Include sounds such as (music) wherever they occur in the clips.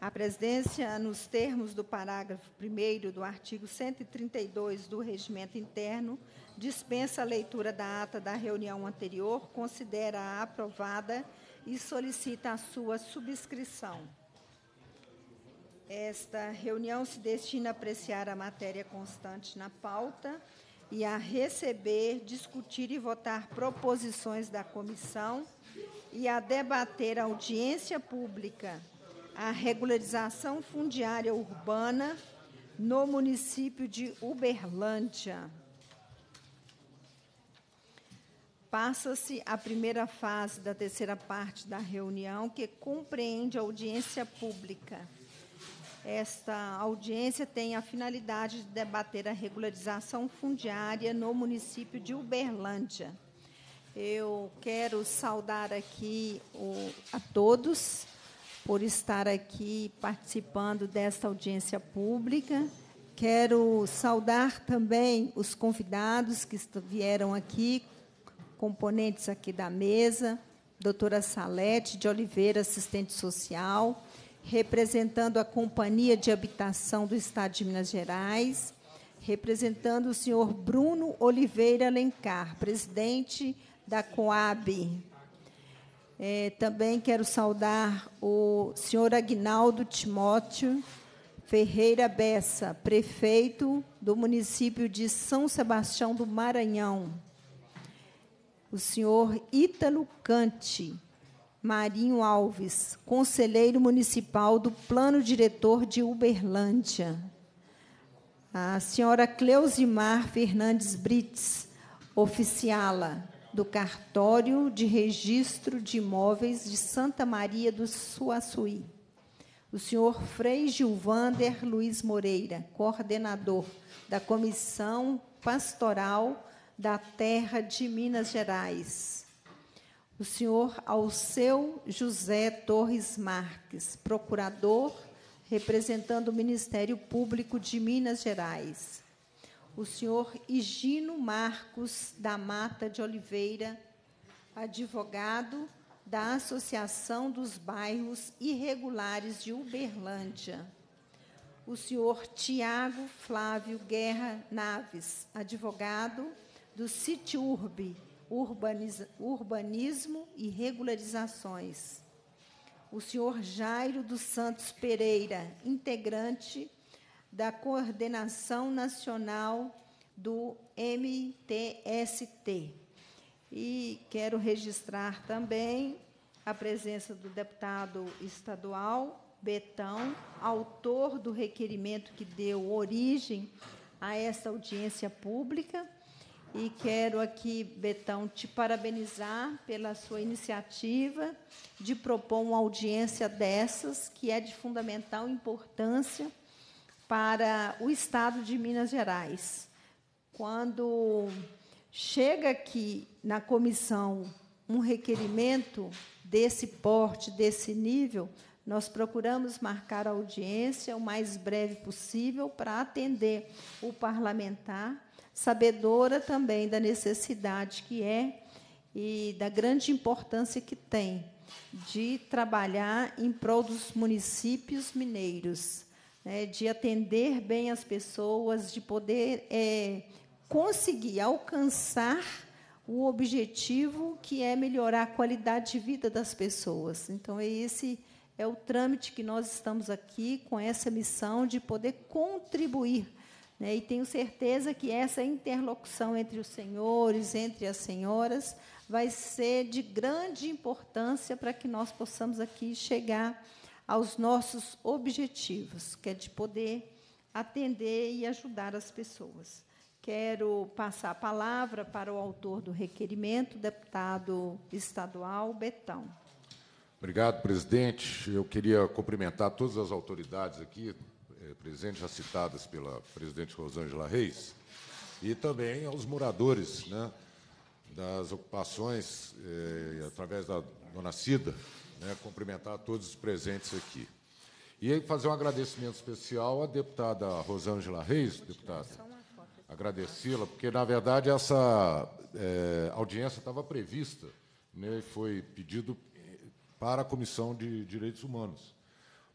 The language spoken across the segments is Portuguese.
A presidência, nos termos do parágrafo 1 do artigo 132 do Regimento Interno, dispensa a leitura da ata da reunião anterior, considera-a aprovada e solicita a sua subscrição. Esta reunião se destina a apreciar a matéria constante na pauta e a receber, discutir e votar proposições da comissão e a debater a audiência pública a regularização fundiária urbana no município de Uberlândia. Passa-se a primeira fase da terceira parte da reunião, que compreende a audiência pública. Esta audiência tem a finalidade de debater a regularização fundiária no município de Uberlândia. Eu quero saudar aqui o, a todos por estar aqui participando desta audiência pública. Quero saudar também os convidados que vieram aqui, componentes aqui da mesa, doutora Salete de Oliveira, assistente social, representando a Companhia de Habitação do Estado de Minas Gerais, representando o senhor Bruno Oliveira Alencar, presidente da Coab é, também quero saudar o senhor Agnaldo Timóteo Ferreira Bessa, prefeito do município de São Sebastião do Maranhão. O senhor Ítalo Cante Marinho Alves, conselheiro municipal do Plano Diretor de Uberlândia. A senhora Cleusimar Fernandes Brits, oficiala do Cartório de Registro de Imóveis de Santa Maria do Suaçuí. O senhor Frei Gilvander Luiz Moreira, coordenador da Comissão Pastoral da Terra de Minas Gerais. O senhor Alceu José Torres Marques, procurador, representando o Ministério Público de Minas Gerais o senhor Higino Marcos da Mata de Oliveira, advogado da Associação dos Bairros Irregulares de Uberlândia. O senhor Tiago Flávio Guerra Naves, advogado do CITURB, Urbanismo e Regularizações. O senhor Jairo dos Santos Pereira, integrante da Coordenação Nacional do MTST. E quero registrar também a presença do deputado estadual Betão, autor do requerimento que deu origem a esta audiência pública. E quero aqui, Betão, te parabenizar pela sua iniciativa de propor uma audiência dessas, que é de fundamental importância para o estado de Minas Gerais. Quando chega aqui na comissão um requerimento desse porte, desse nível, nós procuramos marcar a audiência o mais breve possível para atender o parlamentar, sabedora também da necessidade que é e da grande importância que tem de trabalhar em prol dos municípios mineiros né, de atender bem as pessoas, de poder é, conseguir alcançar o objetivo que é melhorar a qualidade de vida das pessoas. Então, é esse é o trâmite que nós estamos aqui com essa missão de poder contribuir. Né? E tenho certeza que essa interlocução entre os senhores, entre as senhoras, vai ser de grande importância para que nós possamos aqui chegar aos nossos objetivos, que é de poder atender e ajudar as pessoas. Quero passar a palavra para o autor do requerimento, deputado estadual Betão. Obrigado, presidente. Eu queria cumprimentar todas as autoridades aqui, eh, presentes, já citadas pela presidente Rosângela Reis, e também aos moradores né, das ocupações, eh, através da dona Cida, né, cumprimentar todos os presentes aqui. E fazer um agradecimento especial à deputada Rosângela Reis, deputada. Agradecê-la, porque, na verdade, essa é, audiência estava prevista né, e foi pedido eh, para a Comissão de Direitos Humanos.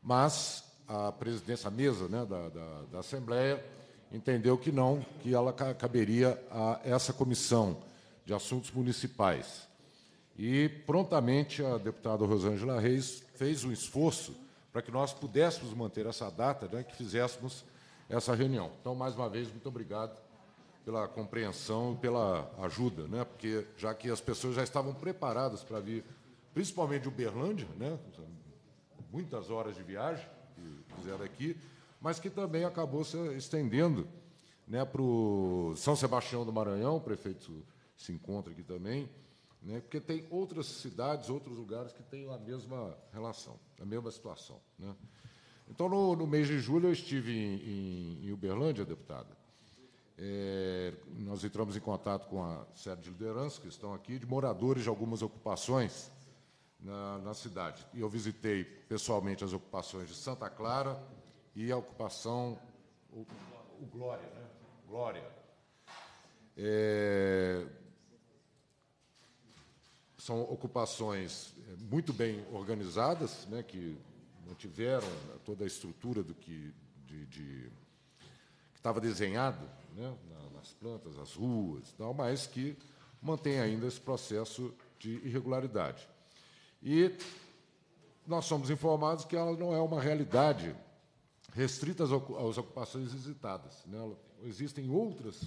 Mas a presidência, a mesa né, da, da, da Assembleia, entendeu que não, que ela caberia a essa comissão de assuntos municipais. E prontamente a deputada Rosângela Reis fez um esforço para que nós pudéssemos manter essa data, né, que fizéssemos essa reunião. Então, mais uma vez, muito obrigado pela compreensão e pela ajuda, né, porque já que as pessoas já estavam preparadas para vir, principalmente de Uberlândia, né, muitas horas de viagem que fizeram aqui, mas que também acabou se estendendo né, para o São Sebastião do Maranhão, o prefeito se encontra aqui também, né? porque tem outras cidades, outros lugares que têm a mesma relação, a mesma situação. Né? Então, no, no, mês de julho, eu estive em, em, em Uberlândia, deputada. É, nós entramos em contato com a série de lideranças que estão aqui, de moradores de algumas ocupações na, na cidade. E eu visitei pessoalmente as ocupações de Santa Clara e a ocupação, o, o Glória, né? Glória. É, são ocupações eh, muito bem organizadas, né, que mantiveram toda a estrutura do que de, de estava desenhado né, nas plantas, nas ruas, tal, mas que mantém ainda esse processo de irregularidade. E nós somos informados que ela não é uma realidade restrita às ocupações visitadas. Né? Existem outras,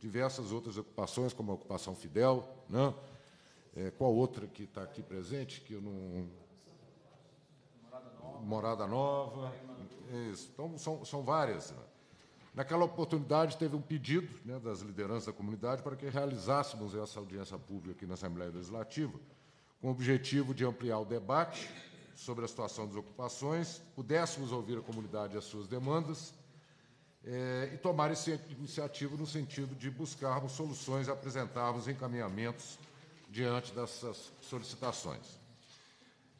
diversas outras ocupações, como a ocupação Fidel, né? É, qual outra que está aqui presente, que eu não. Morada Nova. Isso. Então, são, são várias. Né? Naquela oportunidade, teve um pedido né, das lideranças da comunidade para que realizássemos essa audiência pública aqui na Assembleia Legislativa, com o objetivo de ampliar o debate sobre a situação das ocupações, pudéssemos ouvir a comunidade e as suas demandas é, e tomar essa iniciativa no sentido de buscarmos soluções, apresentarmos encaminhamentos diante dessas solicitações.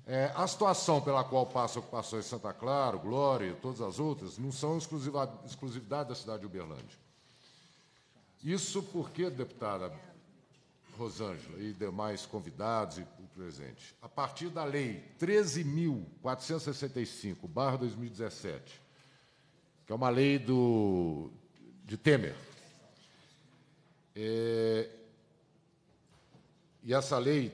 É, a situação pela qual passa a ocupação em Santa Clara, Glória e todas as outras não são exclusividade da cidade de Uberlândia. Isso porque, deputada Rosângela e demais convidados e o presente, a partir da Lei 13.465-2017, que é uma lei do, de Temer, é, e essa lei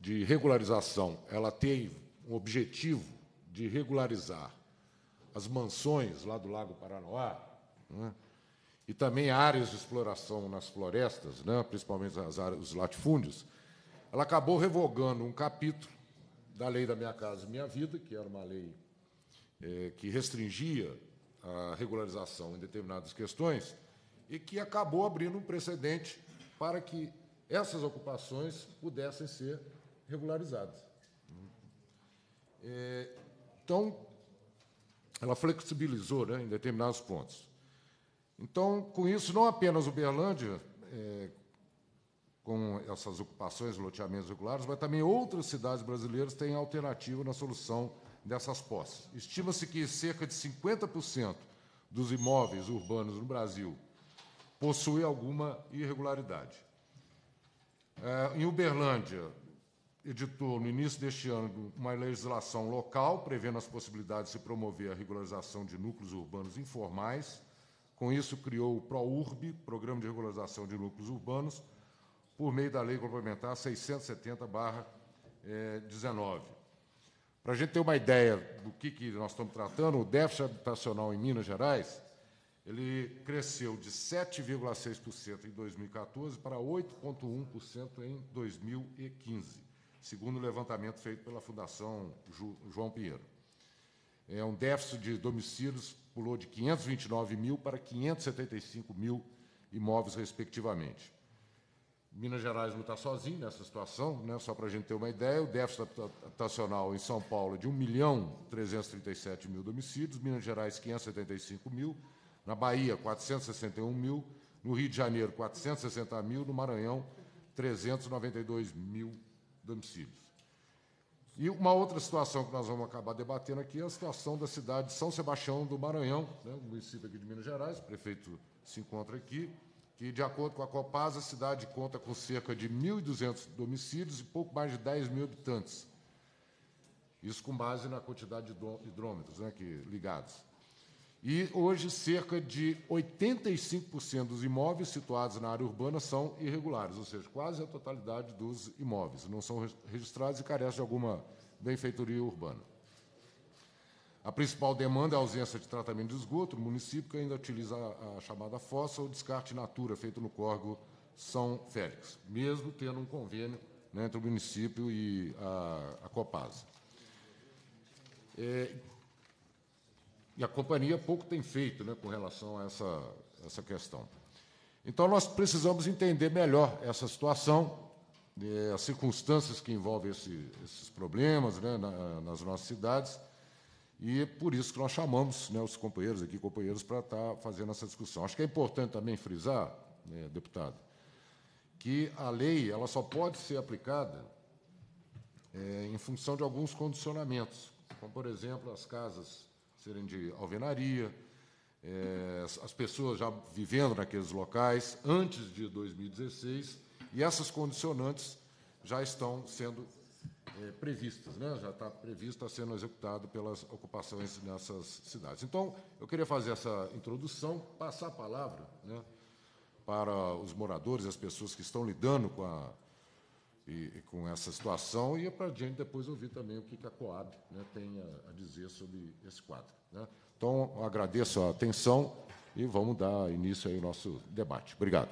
de regularização, ela tem um objetivo de regularizar as mansões lá do Lago Paranoá né, e também áreas de exploração nas florestas, né, principalmente as áreas, os latifúndios, ela acabou revogando um capítulo da lei da Minha Casa e Minha Vida, que era uma lei é, que restringia a regularização em determinadas questões e que acabou abrindo um precedente para que essas ocupações pudessem ser regularizadas. É, então, ela flexibilizou né, em determinados pontos. Então, com isso, não apenas Uberlândia, é, com essas ocupações, loteamentos regulares, mas também outras cidades brasileiras têm alternativa na solução dessas posses. Estima-se que cerca de 50% dos imóveis urbanos no Brasil possuem alguma irregularidade. É, em Uberlândia, editou no início deste ano uma legislação local prevendo as possibilidades de promover a regularização de núcleos urbanos informais. Com isso, criou o PROURB, Programa de Regularização de Núcleos Urbanos, por meio da Lei Complementar 670-19. Para a gente ter uma ideia do que, que nós estamos tratando, o déficit habitacional em Minas Gerais ele cresceu de 7,6% em 2014 para 8,1% em 2015, segundo o levantamento feito pela Fundação João Pinheiro. É um déficit de domicílios pulou de 529 mil para 575 mil imóveis, respectivamente. Minas Gerais não está sozinho nessa situação, né? só para a gente ter uma ideia, o déficit habitacional em São Paulo é de 1 milhão 337 mil domicílios, Minas Gerais 575 mil, na Bahia, 461 mil. No Rio de Janeiro, 460 mil. No Maranhão, 392 mil domicílios. E uma outra situação que nós vamos acabar debatendo aqui é a situação da cidade de São Sebastião do Maranhão, né, um município aqui de Minas Gerais, o prefeito se encontra aqui, que, de acordo com a Copasa, a cidade conta com cerca de 1.200 domicílios e pouco mais de 10 mil habitantes. Isso com base na quantidade de hidrômetros né, que, ligados. E hoje, cerca de 85% dos imóveis situados na área urbana são irregulares, ou seja, quase a totalidade dos imóveis não são registrados e carecem de alguma benfeitoria urbana. A principal demanda é a ausência de tratamento de esgoto no município, que ainda utiliza a chamada fossa ou descarte natura feito no córrego São Félix, mesmo tendo um convênio né, entre o município e a, a Copasa. É, e a companhia pouco tem feito né, com relação a essa, essa questão. Então, nós precisamos entender melhor essa situação, eh, as circunstâncias que envolvem esse, esses problemas né, na, nas nossas cidades, e é por isso que nós chamamos né, os companheiros aqui, companheiros, para estar tá fazendo essa discussão. Acho que é importante também frisar, né, deputado, que a lei ela só pode ser aplicada eh, em função de alguns condicionamentos, como, por exemplo, as casas serem de alvenaria, é, as pessoas já vivendo naqueles locais antes de 2016, e essas condicionantes já estão sendo é, previstas, né? já está previsto, está sendo executado pelas ocupações nessas cidades. Então, eu queria fazer essa introdução, passar a palavra né, para os moradores, as pessoas que estão lidando com a e, e com essa situação e para diante depois ouvir também o que, que a Coab né, tem a, a, dizer sobre esse quadro. Né? Então, agradeço a atenção e vamos dar início ao nosso debate. Obrigado.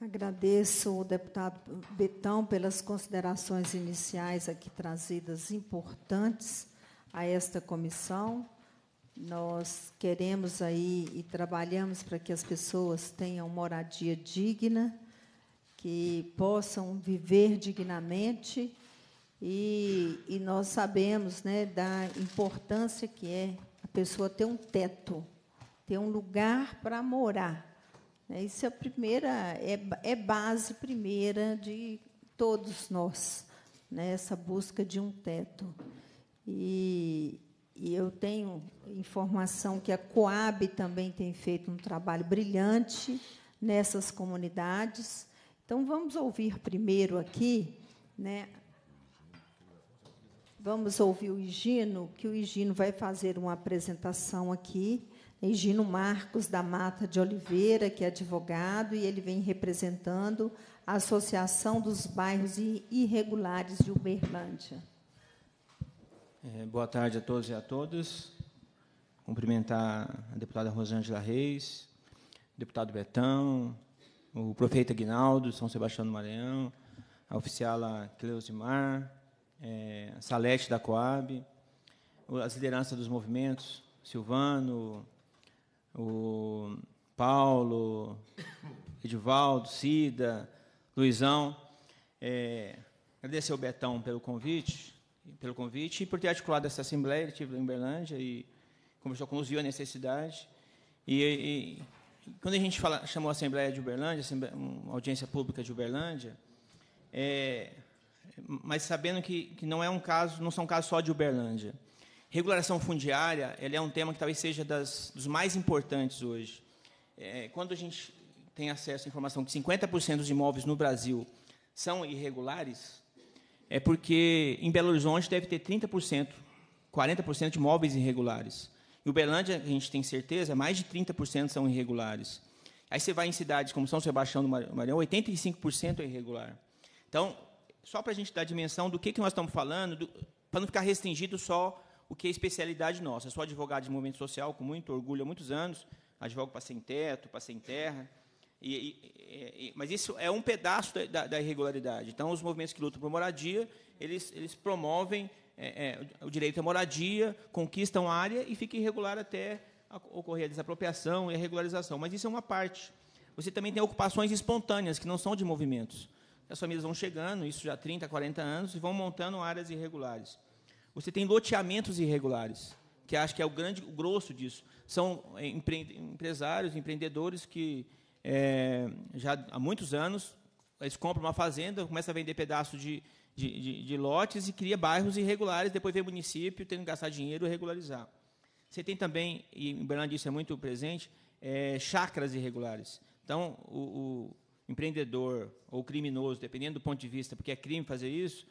Agradeço o deputado Betão pelas considerações iniciais aqui trazidas, importantes a esta comissão. Nós queremos aí e trabalhamos para que as pessoas tenham moradia digna que possam viver dignamente e, e nós sabemos né, da importância que é a pessoa ter um teto, ter um lugar para morar. Né. Isso é a primeira, é, é base primeira de todos nós, né, essa busca de um teto. E, e eu tenho informação que a Coab também tem feito um trabalho brilhante nessas comunidades. Então, vamos ouvir primeiro aqui, né? Vamos ouvir o Higino, que o Higino vai fazer uma apresentação aqui. Higino Marcos da Mata de Oliveira, que é advogado, e ele vem representando a Associação dos Bairros Irregulares de Uberlândia. É, boa tarde a todos e a todas. Cumprimentar a deputada Rosângela Reis, deputado Betão, o Profeta Guinaldo, São Sebastião do Maranhão, a oficiala Cleusimar, é, a Salete da Coab, as lideranças dos movimentos, Silvano, o Paulo, Edivaldo, Cida, Luizão. É, agradecer ao Betão pelo convite, pelo convite e por ter articulado essa assembleia, ele estive em Berlândia e conversou com os viu a necessidade. E, e quando a gente fala, chamou a Assembleia de Uberlândia, uma audiência pública de Uberlândia, é, mas sabendo que, que não é um caso, não são casos só de Uberlândia. Regulação fundiária, ele é um tema que talvez seja das, dos mais importantes hoje. É, quando a gente tem acesso à informação que 50% dos imóveis no Brasil são irregulares, é porque em Belo Horizonte deve ter 30%, 40% de imóveis irregulares. Em Uberlândia, a gente tem certeza, mais de 30% são irregulares. Aí você vai em cidades como São Sebastião do Maranhão, 85% é irregular. Então, só para a gente dar a dimensão do que, que nós estamos falando, para não ficar restringido só o que é especialidade nossa. Eu sou advogado de movimento social com muito orgulho há muitos anos, advogo para sem teto, para sem terra, e, e, e, mas isso é um pedaço da, da, irregularidade. Então, os movimentos que lutam por moradia, eles, eles promovem é, é, o direito à moradia, conquistam a área e fica irregular até ocorrer a desapropriação e a regularização. Mas isso é uma parte. Você também tem ocupações espontâneas, que não são de movimentos. As famílias vão chegando, isso já há 30, 40 anos, e vão montando áreas irregulares. Você tem loteamentos irregulares, que acho que é o grande o grosso disso. São é, empre, empresários, empreendedores que é, já há muitos anos eles compram uma fazenda, começam a vender pedaço de, de, de, de lotes e cria bairros irregulares, depois vem o município tendo que gastar dinheiro e regularizar. Você tem também, e o Bernardo isso é muito presente, é, chacras irregulares. Então, o, o empreendedor ou criminoso, dependendo do ponto de vista, porque é crime fazer isso,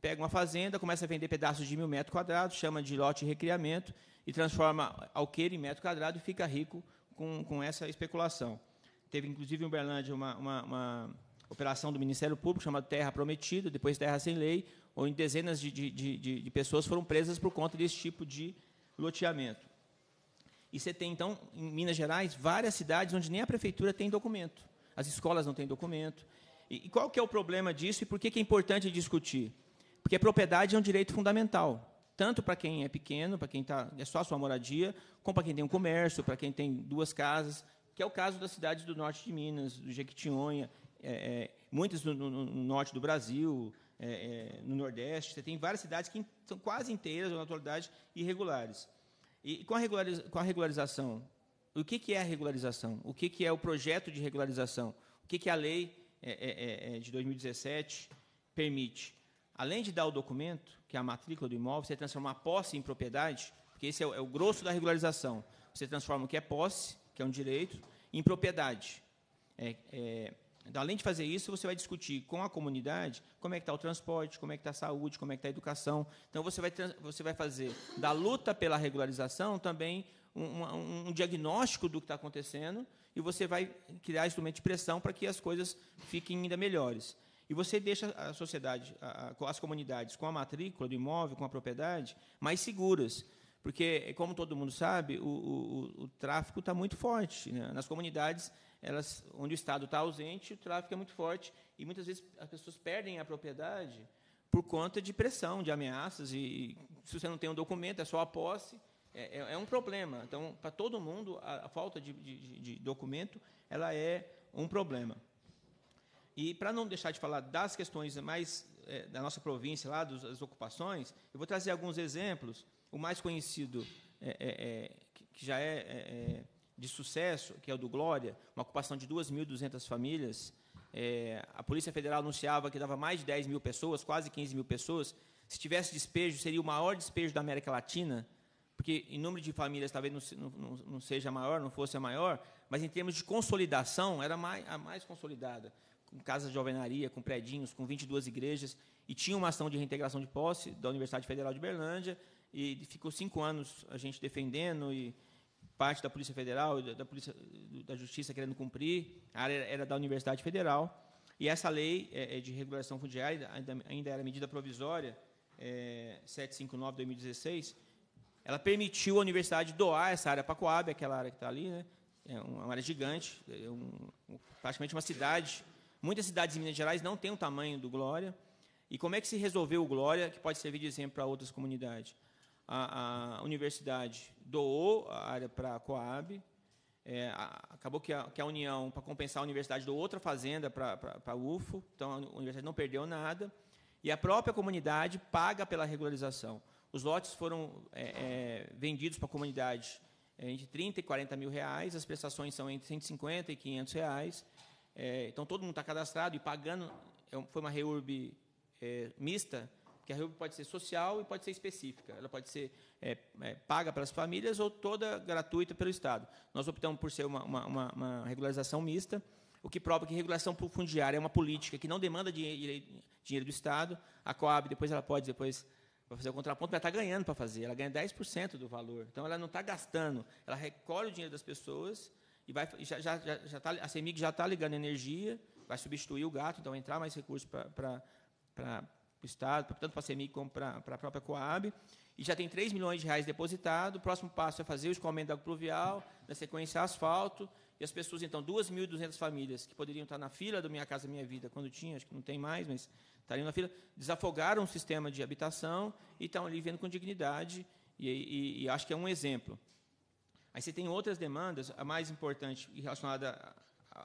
pega uma fazenda, começa a vender pedaços de mil metros quadrados, chama de lote de recriamento e transforma alqueire em metro quadrado e fica rico com, com essa especulação. Teve, inclusive, em Uberlândia, uma, uma, uma operação do Ministério Público chamada Terra Prometida, depois Terra Sem Lei, onde dezenas de, de, de, de pessoas foram presas por conta desse tipo de loteamento. E você tem, então, em Minas Gerais, várias cidades onde nem a prefeitura tem documento. As escolas não têm documento. E, e qual que é o problema disso e por que, que é importante discutir? Porque a propriedade é um direito fundamental tanto para quem é pequeno, para quem tá, é só a sua moradia, como para quem tem um comércio, para quem tem duas casas, que é o caso das cidades do norte de Minas, do Jequitinhonha, é, é, muitas no, no, no, norte do Brasil, é, é, no Nordeste, você tem várias cidades que são quase inteiras, ou na atualidade, irregulares. E com a, com a regularização, o que, que é a regularização? O que, que é o projeto de regularização? O que, que a lei de 2017 permite? Além de dar o documento, que é a matrícula do imóvel, você transforma a posse em propriedade, porque esse é o, é o grosso da regularização. Você transforma o que é posse, que é um direito, em propriedade. É, é, então, além de fazer isso, você vai discutir com a comunidade como é que está o transporte, como é que está a saúde, como é que está a educação. Então, você vai, você vai fazer da luta pela regularização também um, um, um diagnóstico do que está acontecendo e você vai criar instrumentos de pressão para que as coisas fiquem ainda melhores. E você deixa a sociedade, a, as comunidades com a matrícula do imóvel, com a propriedade, mais seguras. Porque, como todo mundo sabe, o, o, o tráfico está muito forte. Né? Nas comunidades, elas, onde o Estado está ausente, o tráfico é muito forte. E muitas vezes as pessoas perdem a propriedade por conta de pressão, de ameaças. E, se você não tem um documento, é só a posse. É, é, é um problema. Então, para todo mundo, a, a falta de, de, de documento ela é um problema. E para não deixar de falar das questões mais é, da nossa província, lá dos, das ocupações, eu vou trazer alguns exemplos. O mais conhecido, é, é, é que já é, é, é de sucesso, que é o do Glória, uma ocupação de 2.200 famílias, é, a Polícia Federal anunciava que dava mais de 10 mil pessoas, quase 15 mil pessoas. Se tivesse despejo, seria o maior despejo da América Latina, porque em número de famílias talvez não, não, não seja maior, não fosse a maior, mas em termos de consolidação, era mais, a mais consolidada, com casas de alvenaria, com predinhos, com 22 igrejas, e tinha uma ação de reintegração de posse da Universidade Federal de Berlândia, e ficou cinco anos a gente defendendo e parte da Polícia Federal, da, Polícia, da Justiça querendo cumprir, a área era da Universidade Federal, e essa lei é, é, de regulação fundiária, ainda, ainda era medida provisória, é, 759-2016, ela permitiu à universidade doar essa área para a Coab, aquela área que está ali, né? É, é uma área gigante, é um, praticamente uma cidade. Muitas cidades em Minas Gerais não têm o tamanho do Glória. E como é que se resolveu o Glória, que pode servir de exemplo para outras comunidades? a, a universidade doou a área para a Coab, é, acabou que a, que a União, para compensar a universidade, doou outra fazenda para a UFO, então a universidade não perdeu nada, e a própria comunidade paga pela regularização. Os lotes foram é, é, vendidos para a comunidade é, entre 30 e 40 mil reais, as prestações são entre 150 e 500 reais, é, então todo mundo está cadastrado e pagando, é, foi uma reurb mista, que a REUB pode ser social e pode ser específica. Ela pode ser é, é, paga pelas famílias ou toda gratuita pelo Estado. Nós optamos por ser uma, uma, uma regularização mista, o que prova que regulação fundiária é uma política que não demanda dinheiro, dinheiro do Estado. A Coab, depois, ela pode depois para fazer o contraponto, ela está ganhando para fazer. Ela ganha 10% do valor. Então, ela não está gastando. Ela recolhe o dinheiro das pessoas e vai, já, já, já tá, a CEMIG já está ligando energia, vai substituir o gato, então entrar mais recursos para para o Estado, tanto para a CEMIG como para, para a própria Coab, e já tem 3 milhões de reais depositado. O próximo passo é fazer o escoamento da água pluvial, na sequência, asfalto, e as pessoas, então, 2.200 famílias que poderiam estar na fila do Minha Casa Minha Vida, quando tinha, acho que não tem mais, mas estariam na fila, desafogaram o sistema de habitação e estão ali vivendo com dignidade, e, e, e acho que é um exemplo. Aí você tem outras demandas, a mais importante relacionada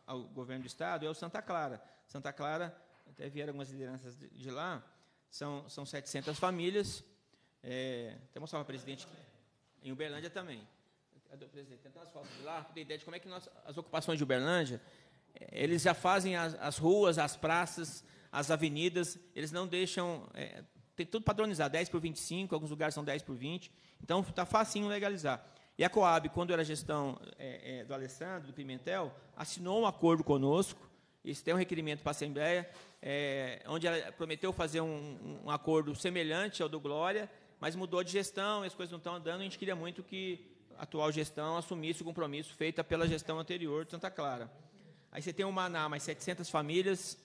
ao governo do Estado é o Santa Clara. Santa Clara, até vieram algumas lideranças de, de lá, são, são 700 famílias. É, até mostrar para o presidente aqui. Em Uberlândia também. Presidente, tem as fotos de lá, para ter ideia de como é que nós, as ocupações de Uberlândia, é, eles já fazem as, as ruas, as praças, as avenidas, eles não deixam. É, tem tudo padronizado, 10 por 25, alguns lugares são 10 por 20. Então está facinho legalizar. E a Coab, quando era gestão é, é, do Alessandro, do Pimentel, assinou um acordo conosco isso tem um requerimento para a Assembleia, é, onde ela prometeu fazer um, um, acordo semelhante ao do Glória, mas mudou de gestão, as coisas não estão andando, a gente queria muito que a atual gestão assumisse o compromisso feito pela gestão anterior de Santa Clara. Aí você tem o Maná, mais 700 famílias,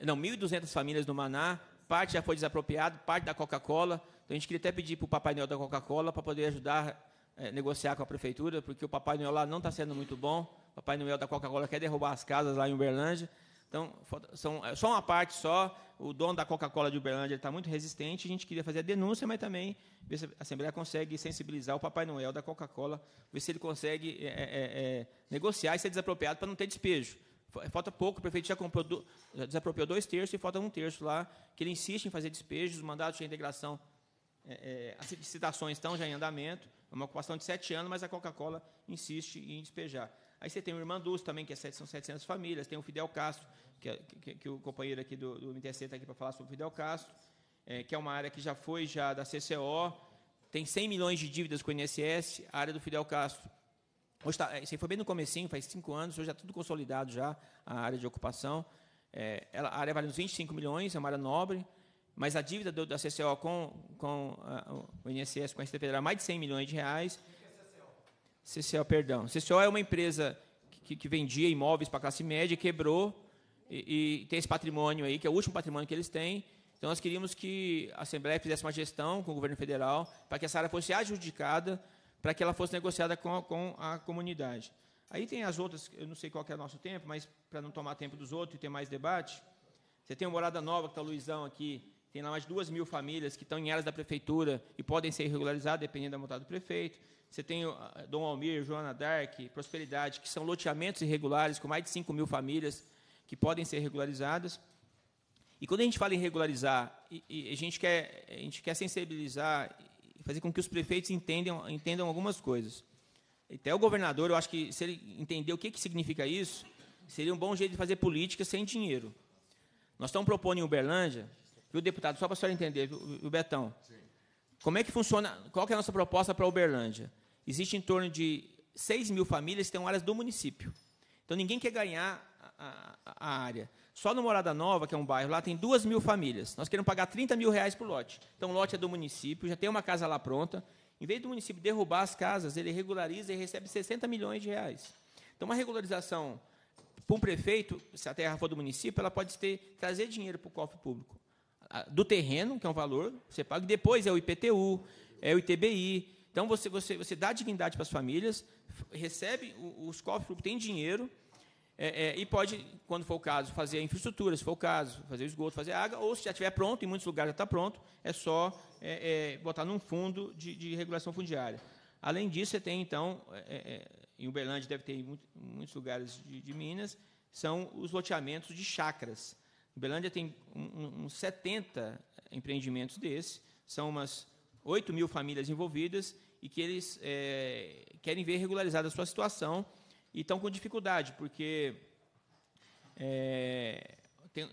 não, 1.200 famílias no Maná, parte já foi desapropriado, parte da Coca-Cola. Então a gente queria até pedir para o Papai Noel da Coca-Cola para poder ajudar a é, negociar com a prefeitura, porque o Papai Noel lá não está sendo muito bom. Papai Noel da Coca-Cola quer derrubar as casas lá em Uberlândia. Então, são, é, só uma parte só. O dono da Coca-Cola de Uberlândia está muito resistente. A gente queria fazer a denúncia, mas também ver se a Assembleia consegue sensibilizar o Papai Noel da Coca-Cola, ver se ele consegue é, é, é, é negociar e ser desapropriado para não ter despejo. Falta pouco, o prefeito já, comprou do, já desapropriou dois terços e falta um terço lá, que ele insiste em fazer despejos, os mandatos de integração, as citações estão já em andamento, é uma ocupação de sete anos, mas a Coca-Cola insiste em despejar. Aí você tem o Irmã Dulce também, que é, são 700 famílias, tem o Fidel Castro, que, é, que, que o companheiro aqui do, do MTC está aqui para falar sobre o Fidel Castro, é, que é uma área que já foi já da CCO, tem 100 milhões de dívidas com o INSS, a área do Fidel Castro. Hoje tá, é, isso aí foi bem no comecinho, faz cinco anos, hoje já tá tudo consolidado já, a área de ocupação. É, ela, a área vale uns 25 milhões, é uma área nobre, mas a dívida do, da CCO com, com a, o INSS, com a Receita Federal, é mais de 100 milhões de reais, CCO, perdão. CCO é uma empresa que, que vendia imóveis para a classe média, quebrou e, e, tem esse patrimônio aí, que é o último patrimônio que eles têm. Então, nós queríamos que a Assembleia fizesse uma gestão com o governo federal para que essa área fosse adjudicada, para que ela fosse negociada com com a comunidade. Aí tem as outras, eu não sei qual é o nosso tempo, mas para não tomar tempo dos outros e ter mais debate, você tem uma morada nova que está o Luizão aqui, tem lá mais de duas mil famílias que estão em áreas da prefeitura e podem ser regularizadas, dependendo da vontade do prefeito. Você tem ah, Dom Almir, Joana Dark, Prosperidade, que são loteamentos irregulares com mais de 5 mil famílias que podem ser regularizadas. E quando a gente fala em regularizar, e, e a, gente quer, a gente quer sensibilizar e fazer com que os prefeitos entendam, entendam algumas coisas. Até o governador, eu acho que se ele entender o que, que significa isso, seria um bom jeito de fazer política sem dinheiro. Nós estamos propondo em Uberlândia Viu, deputado? Só para a senhora entender, viu, Betão? Sim. Como é que funciona? Qual que é a nossa proposta para Uberlândia? Existe em torno de 6 mil famílias que têm áreas do município. Então, ninguém quer ganhar a, a, a, área. Só no Morada Nova, que é um bairro, lá tem 2 mil famílias. Nós queremos pagar 30 mil reais por lote. Então, o lote é do município, já tem uma casa lá pronta. Em vez do município derrubar as casas, ele regulariza e recebe 60 milhões de reais. Então, uma regularização para um prefeito, se a terra for do município, ela pode ter, trazer dinheiro para o cofre público do terreno, que é um valor, você paga, e depois é o IPTU, é o ITBI. Então, você, você, você dá dignidade para as famílias, recebe, os cofres públicos dinheiro, é, é, e pode, quando for o caso, fazer a infraestrutura, se for o caso, fazer o esgoto, fazer a água, ou se já estiver pronto, em muitos lugares já está pronto, é só é, é, botar num fundo de, de, regulação fundiária. Além disso, você tem, então, é, é, em Uberlândia deve ter em muitos lugares de, de Minas, são os loteamentos de chacras. Belândia tem uns um, um 70 empreendimentos desses, são umas 8 mil famílias envolvidas e que eles é, querem ver regularizada a sua situação e estão com dificuldade, porque é, tem,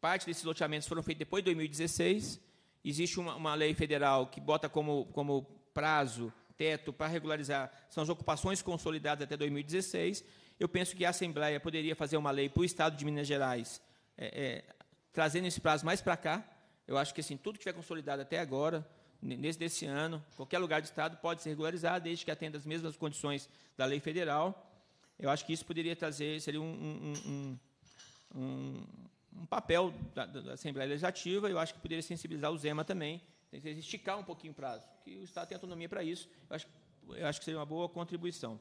parte desses loteamentos foram feitos depois de 2016, existe uma, uma lei federal que bota como, como prazo, teto para regularizar, são as ocupações consolidadas até 2016, eu penso que a Assembleia poderia fazer uma lei para o Estado de Minas Gerais, é, é, trazendo esse prazo mais para cá, eu acho que assim, tudo que tiver consolidado até agora, nesse desse ano, qualquer lugar do Estado pode ser regularizado, desde que atenda as mesmas condições da lei federal. Eu acho que isso poderia trazer, seria um, um, um, um, um papel da, da, Assembleia Legislativa, eu acho que poderia sensibilizar o ZEMA também, esticar um pouquinho o prazo, que o Estado tem autonomia para isso, eu acho, eu acho que seria uma boa contribuição.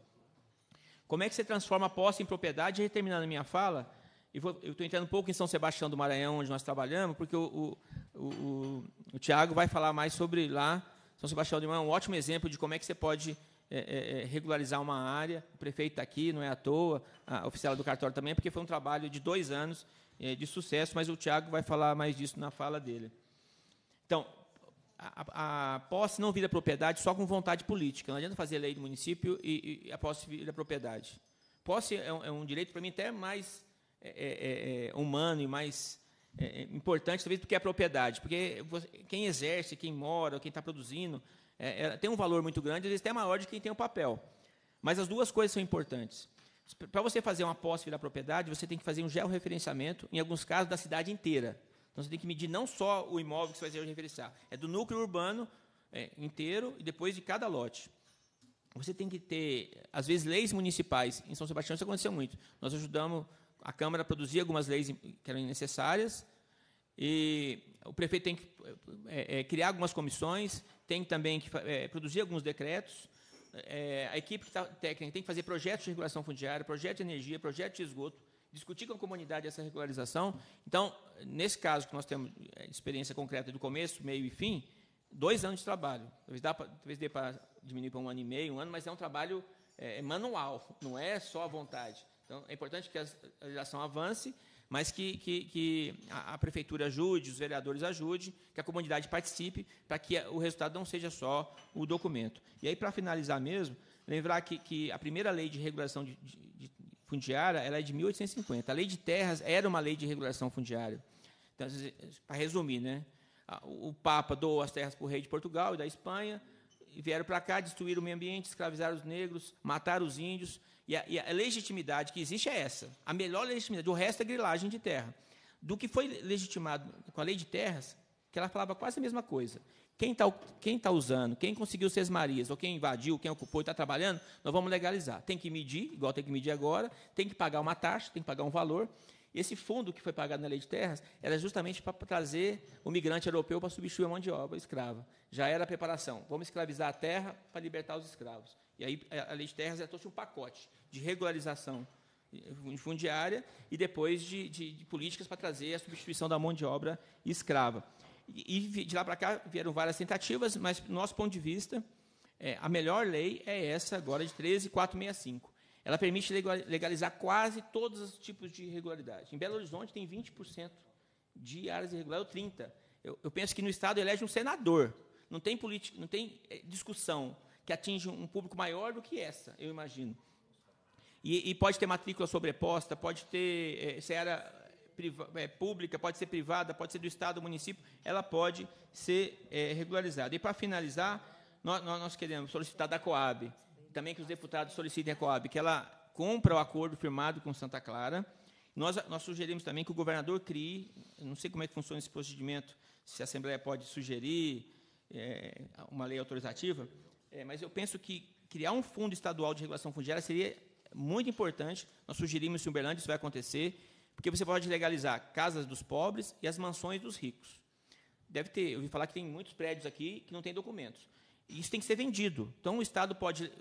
Como é que você transforma a posse em propriedade? Terminando a minha fala, e vou, eu estou entrando um pouco em São Sebastião do Maranhão, onde nós trabalhamos, porque o, o, o, o Tiago vai falar mais sobre lá. São Sebastião do Maranhão é um ótimo exemplo de como é que você pode é, é, é regularizar uma área. O prefeito está aqui, não é à toa, a oficial do cartório também, porque foi um trabalho de dois anos é, de sucesso, mas o Tiago vai falar mais disso na fala dele. Então, a, a, a, posse não vira propriedade só com vontade política. Não adianta fazer lei do município e, e a posse vira propriedade. Posse é um, é um direito, para mim, até mais é é, é, é, humano e mais é, importante, talvez, do que a propriedade. Porque você, quem exerce, quem mora, quem está produzindo, tem um valor muito grande, às vezes até maior de quem tem o papel. Mas as duas coisas são importantes. Para você fazer uma posse virar propriedade, você tem que fazer um georreferenciamento, em alguns casos, da cidade inteira. Então, você tem que medir não só o imóvel que você vai referenciar, é do núcleo urbano é, inteiro e depois de cada lote. Você tem que ter, às vezes, leis municipais. Em São Sebastião isso aconteceu muito. Nós ajudamos a Câmara produzia algumas leis que eram necessárias, e o prefeito tem que é, é criar algumas comissões, tem também que é, produzir alguns decretos, é, a equipe tá, técnica tem que fazer projetos de regulação fundiária, projeto de energia, projeto de esgoto, discutir com a comunidade essa regularização. Então, nesse caso que nós temos é, experiência concreta do começo, meio e fim, dois anos de trabalho. Talvez, dá pra, talvez dê para diminuir para um ano e meio, um ano, mas é um trabalho é, é manual, não é só à vontade. Então, é importante que a legislação avance, mas que, que, que a, prefeitura ajude, os vereadores ajudem, que a comunidade participe, para que o resultado não seja só o documento. E aí, para finalizar mesmo, lembrar que, que a primeira lei de regulação de, de, de fundiária ela é de 1850. A lei de terras era uma lei de regulação fundiária. Então, para resumir, né? o Papa doou as terras para o rei de Portugal e da Espanha, e vieram para cá, destruíram o meio ambiente, escravizaram os negros, mataram os índios, e a, e a, legitimidade que existe é essa. A melhor legitimidade, o resto é grilagem de terra. Do que foi legitimado com a lei de terras, que ela falava quase a mesma coisa. Quem está quem tá usando, quem conseguiu ser marias, ou quem invadiu, quem ocupou e está trabalhando, nós vamos legalizar. Tem que medir, igual tem que medir agora, tem que pagar uma taxa, tem que pagar um valor. Esse fundo que foi pagado na lei de terras era justamente para trazer o migrante europeu para substituir a mão de obra escrava. Já era a preparação. Vamos escravizar a terra para libertar os escravos. E aí a Lei de Terras já trouxe um pacote de regularização fundiária e depois de, de, de políticas para trazer a substituição da mão de obra escrava. E, e de lá para cá vieram várias tentativas, mas, do nosso ponto de vista, é, a melhor lei é essa agora, de 13465. Ela permite legalizar quase todos os tipos de irregularidade. Em Belo Horizonte tem 20% de áreas irregulares, ou 30%. Eu, eu penso que no Estado elege um senador. Não tem, politi- não tem é, discussão que atinge um público maior do que essa, eu imagino. E, e pode ter matrícula sobreposta, pode ter é, se era é, pública, pode ser privada, pode ser do Estado, do município, ela pode ser é, regularizada. E, para finalizar, nós, nós, queremos solicitar da Coab, também que os deputados solicitem a Coab, que ela cumpra o acordo firmado com Santa Clara. Nós, nós sugerimos também que o governador crie, não sei como é que funciona esse procedimento, se a Assembleia pode sugerir é, uma lei autorizativa, é, mas eu penso que criar um fundo estadual de regulação fundiária seria muito importante. Nós sugerimos em Uberlândia, isso vai acontecer, porque você pode legalizar casas dos pobres e as mansões dos ricos. Deve ter, eu ouvi falar que tem muitos prédios aqui que não têm documentos. E isso tem que ser vendido. Então, o Estado pode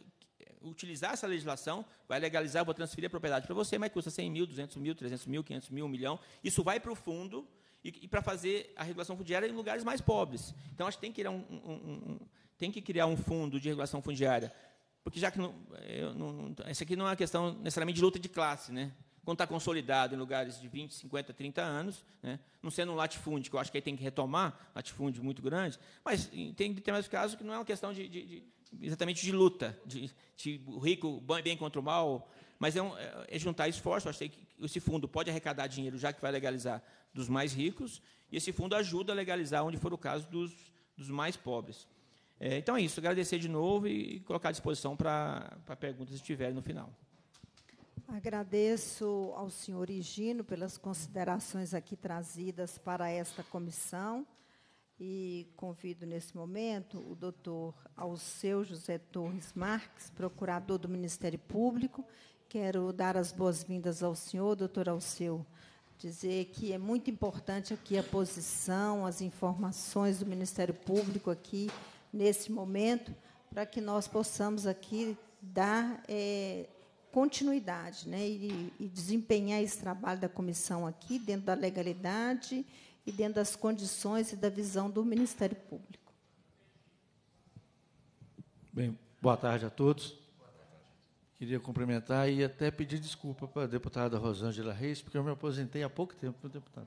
eh, utilizar essa legislação, vai legalizar, vou transferir a propriedade para você, mas custa 100 mil, 200 mil, 300 mil, 500 mil, 1 milhão. Isso vai para o fundo e, e para fazer a regulação fundiária em lugares mais pobres. Então, acho que tem que criar um, um, um tem que criar um fundo de regulação fundiária. Porque já que não, não, essa aqui não é uma questão necessariamente de luta de classe, né? Quando está consolidado em lugares de 20, 50, 30 anos, né? não sendo um latifúndio, que eu acho que aí tem que retomar, latifúndio muito grande, mas tem determinados casos que não é uma questão de, de, de exatamente de luta, de, de rico bem contra o mal, mas é, um, é, é juntar esforço. Eu acho que esse fundo pode arrecadar dinheiro, já que vai legalizar dos mais ricos, e esse fundo ajuda a legalizar, onde for o caso, dos, dos mais pobres. É, então é isso, agradecer de novo e colocar à disposição para perguntas se tiverem no final. Agradeço ao senhor Higino pelas considerações aqui trazidas para esta comissão e convido nesse momento o doutor Alceu José Torres Marques, procurador do Ministério Público. Quero dar as boas-vindas ao senhor, doutor Alceu, dizer que é muito importante aqui a posição, as informações do Ministério Público aqui nesse momento, para que nós possamos aqui dar é, continuidade né, e, e, desempenhar esse trabalho da comissão aqui, dentro da legalidade e dentro das condições e da visão do Ministério Público. Bem, boa tarde a todos. Queria cumprimentar e até pedir desculpa para a deputada Rosângela Reis, porque eu me aposentei há pouco tempo como deputado.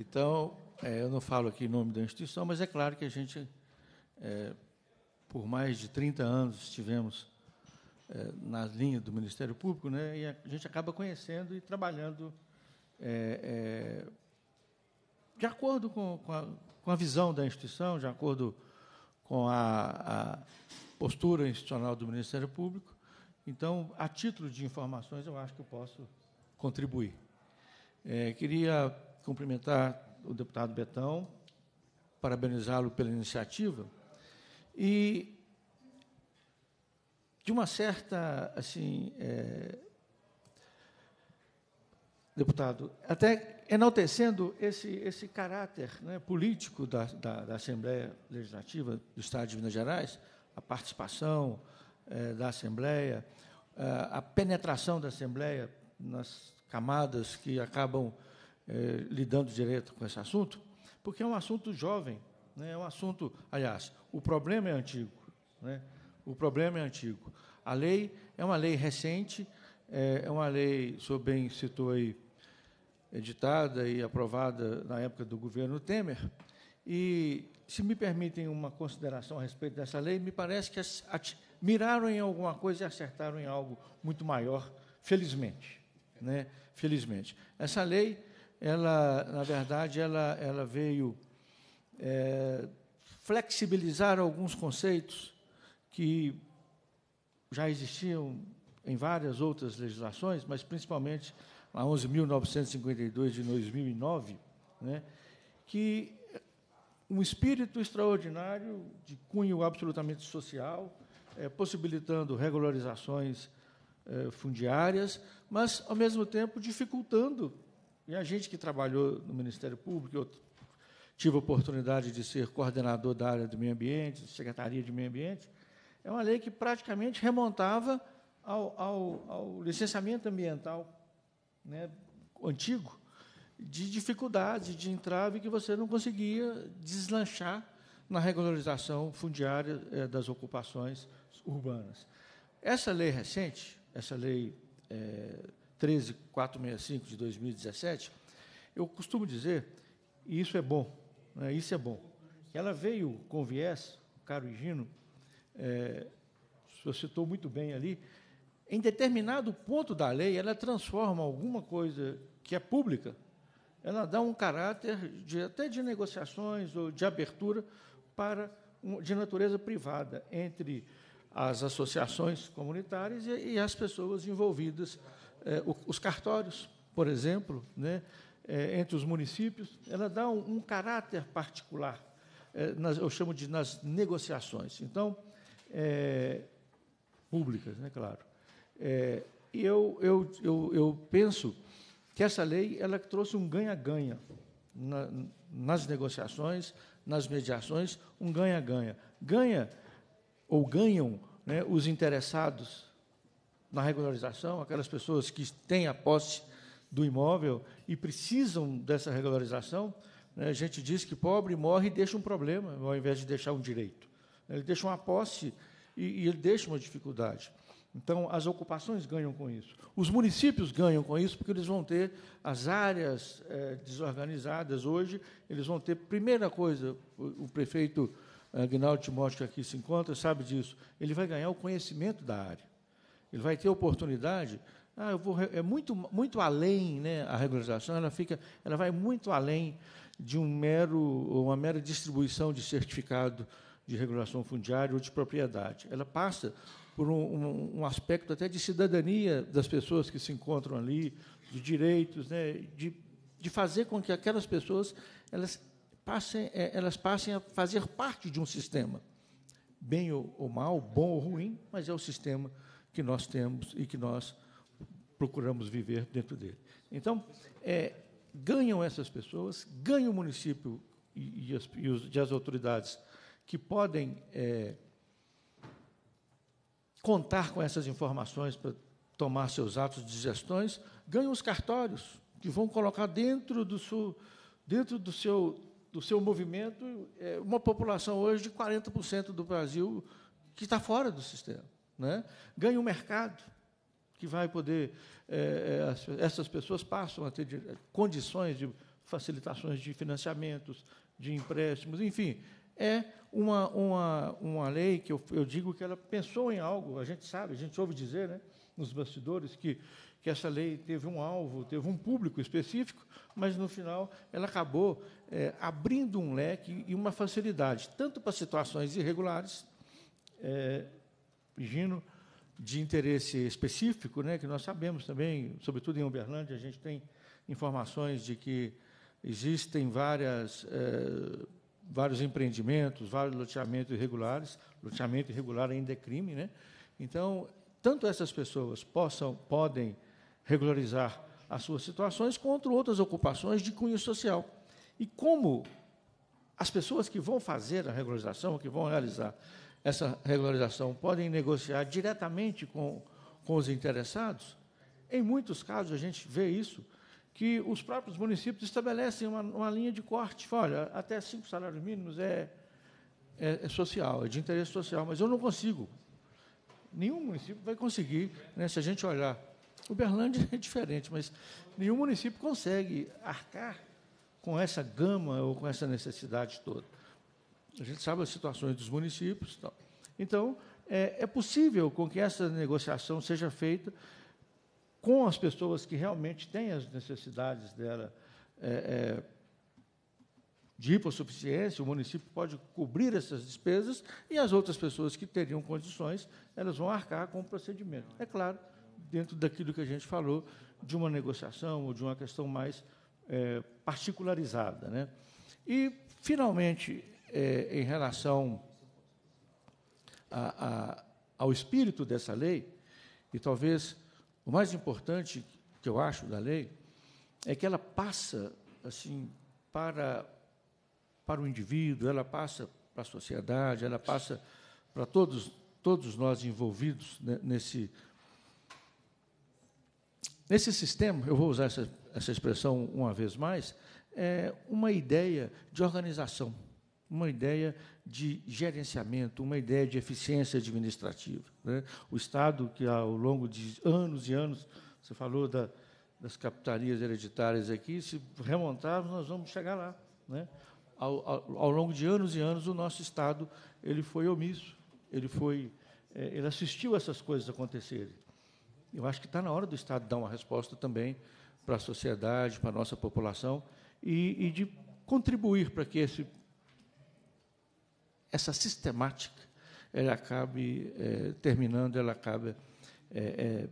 Então, é, eu não falo aqui em nome da instituição, mas é claro que a gente é, por mais de 30 anos estivemos é, na linha do Ministério Público, né, e a gente acaba conhecendo e trabalhando é, é, de acordo com, com, a, com, a, visão da instituição, de acordo com a, a postura institucional do Ministério Público. Então, a título de informações, eu acho que eu posso contribuir. É, queria cumprimentar o deputado Betão, parabenizá-lo pela iniciativa. E de uma certa, assim, é, deputado, até enaltecendo esse, esse caráter né, político da, da, da, Assembleia Legislativa do Estado de Minas Gerais, a participação é, da Assembleia, é, a penetração da Assembleia nas camadas que acabam é, lidando direito com esse assunto, porque é um assunto jovem, né? É um assunto, aliás, o problema é antigo. Né? O problema é antigo. A lei é uma lei recente, é, é uma lei, o senhor bem citou aí, editada e aprovada na época do governo Temer. E, se me permitem uma consideração a respeito dessa lei, me parece que miraram em alguma coisa e acertaram em algo muito maior, felizmente. Né? Felizmente. Essa lei, ela, na verdade, ela, ela veio é, flexibilizar alguns conceitos que já existiam em várias outras legislações, mas principalmente a 11.952 de 2009, né, que um espírito extraordinário de cunho absolutamente social, é, possibilitando regularizações é, fundiárias, mas, ao mesmo tempo, dificultando. E a gente que trabalhou no Ministério Público, eu tive a oportunidade de ser coordenador da área do meio ambiente, secretaria de meio ambiente, é uma lei que praticamente remontava ao, ao, ao licenciamento ambiental né, antigo, de dificuldades, de entrave que você não conseguia deslanchar na regularização fundiária é, das ocupações urbanas. Essa lei recente, essa lei é, 13465 de 2017, eu costumo dizer, e isso é bom, né? Isso é bom. Ela veio com viés, caro Higino, é, o citou muito bem ali, em determinado ponto da lei, ela transforma alguma coisa que é pública, ela dá um caráter de, até de negociações ou de abertura para de natureza privada entre as associações comunitárias e, e as pessoas envolvidas, é, os cartórios, por exemplo, né, é, entre os municípios, ela dá um, um caráter particular, é, nas, eu chamo de nas negociações, então, é, públicas, né, claro. É, e eu, eu, eu, eu penso que essa lei ela trouxe um ganha-ganha na, nas negociações, nas mediações, um ganha-ganha. Ganha ou ganham né, os interessados na regularização, aquelas pessoas que têm a posse do imóvel e precisam dessa regularização, né, a gente diz que pobre morre e deixa um problema, ao invés de deixar um direito. Ele deixa uma posse e, e ele deixa uma dificuldade. Então, as ocupações ganham com isso. Os municípios ganham com isso, porque eles vão ter as áreas é, desorganizadas hoje, eles vão ter, primeira coisa, o, o prefeito Agnaldo Timóteo, que aqui se encontra, sabe disso, ele vai ganhar o conhecimento da área. Ele vai ter oportunidade ah, eu vou, é muito, muito além, né? A regularização ela fica, ela vai muito além de um mero, uma mera distribuição de certificado de regulação fundiária ou de propriedade. Ela passa por um, um, um aspecto até de cidadania das pessoas que se encontram ali, de direitos, né? De, de fazer com que aquelas pessoas elas passem, é, elas passem a fazer parte de um sistema, bem ou, ou mal, bom ou ruim, mas é o sistema que nós temos e que nós procuramos viver dentro dele. Então, é, ganham essas pessoas, ganha o município e, e, as, e, os, e as, autoridades que podem é, contar com essas informações para tomar seus atos de gestões, ganham os cartórios, que vão colocar dentro do, seu, dentro do seu, do seu movimento é, uma população hoje de 40% do Brasil que está fora do sistema. Né? Ganha o mercado, que vai poder. É, essas pessoas passam a ter condições de facilitações de financiamentos, de empréstimos, enfim. É uma, uma, uma lei que eu, eu digo que ela pensou em algo, a gente sabe, a gente ouve dizer, né, nos bastidores, que, que essa lei teve um alvo, teve um público específico, mas no final ela acabou é, abrindo um leque e uma facilidade, tanto para situações irregulares, é, Gino, de interesse específico, né, que nós sabemos também, sobretudo em Uberlândia, a gente tem informações de que existem várias, eh, vários empreendimentos, vários loteamentos irregulares. Loteamento irregular ainda é crime, né? Então, tanto essas pessoas possam, podem regularizar as suas situações, quanto outras ocupações de cunho social. E como as pessoas que vão fazer a regularização, que vão realizar essa regularização, podem negociar diretamente com, com os interessados. Em muitos casos, a gente vê isso, que os próprios municípios estabelecem uma, uma linha de corte. Olha, até cinco salários mínimos é, é, é, social, é de interesse social, mas eu não consigo. Nenhum município vai conseguir, né, se a gente olhar. Uberlândia (laughs) é diferente, mas nenhum município consegue arcar com essa gama ou com essa necessidade toda. A gente sabe as situações dos municípios. Tal. Então, é, é possível com que essa negociação seja feita com as pessoas que realmente têm as necessidades dela é, é, de hipossuficiência, o município pode cobrir essas despesas e as outras pessoas que teriam condições, elas vão arcar com o procedimento. É claro, dentro daquilo que a gente falou de uma negociação ou de uma questão mais é, particularizada. Né? E, finalmente, é, em relação a, a, ao espírito dessa lei, e talvez o mais importante que eu acho da lei, é que ela passa assim para, para o indivíduo, ela passa para a sociedade, ela passa para todos, todos nós envolvidos né, nesse, nesse sistema, eu vou usar essa, essa expressão uma vez mais, é uma ideia de organização uma ideia de gerenciamento, uma ideia de eficiência administrativa. Né? O Estado, que ao longo de anos e anos, você falou da, das capitanias hereditárias aqui, se remontarmos, nós vamos chegar lá. Né? Ao, ao, ao, longo de anos e anos, o nosso Estado ele foi omisso, ele, foi, é, ele assistiu essas coisas acontecerem. Eu acho que está na hora do Estado dar uma resposta também para a sociedade, para a nossa população, e, e de contribuir para que esse essa sistemática, ela acabe é, terminando, ela acaba é, é,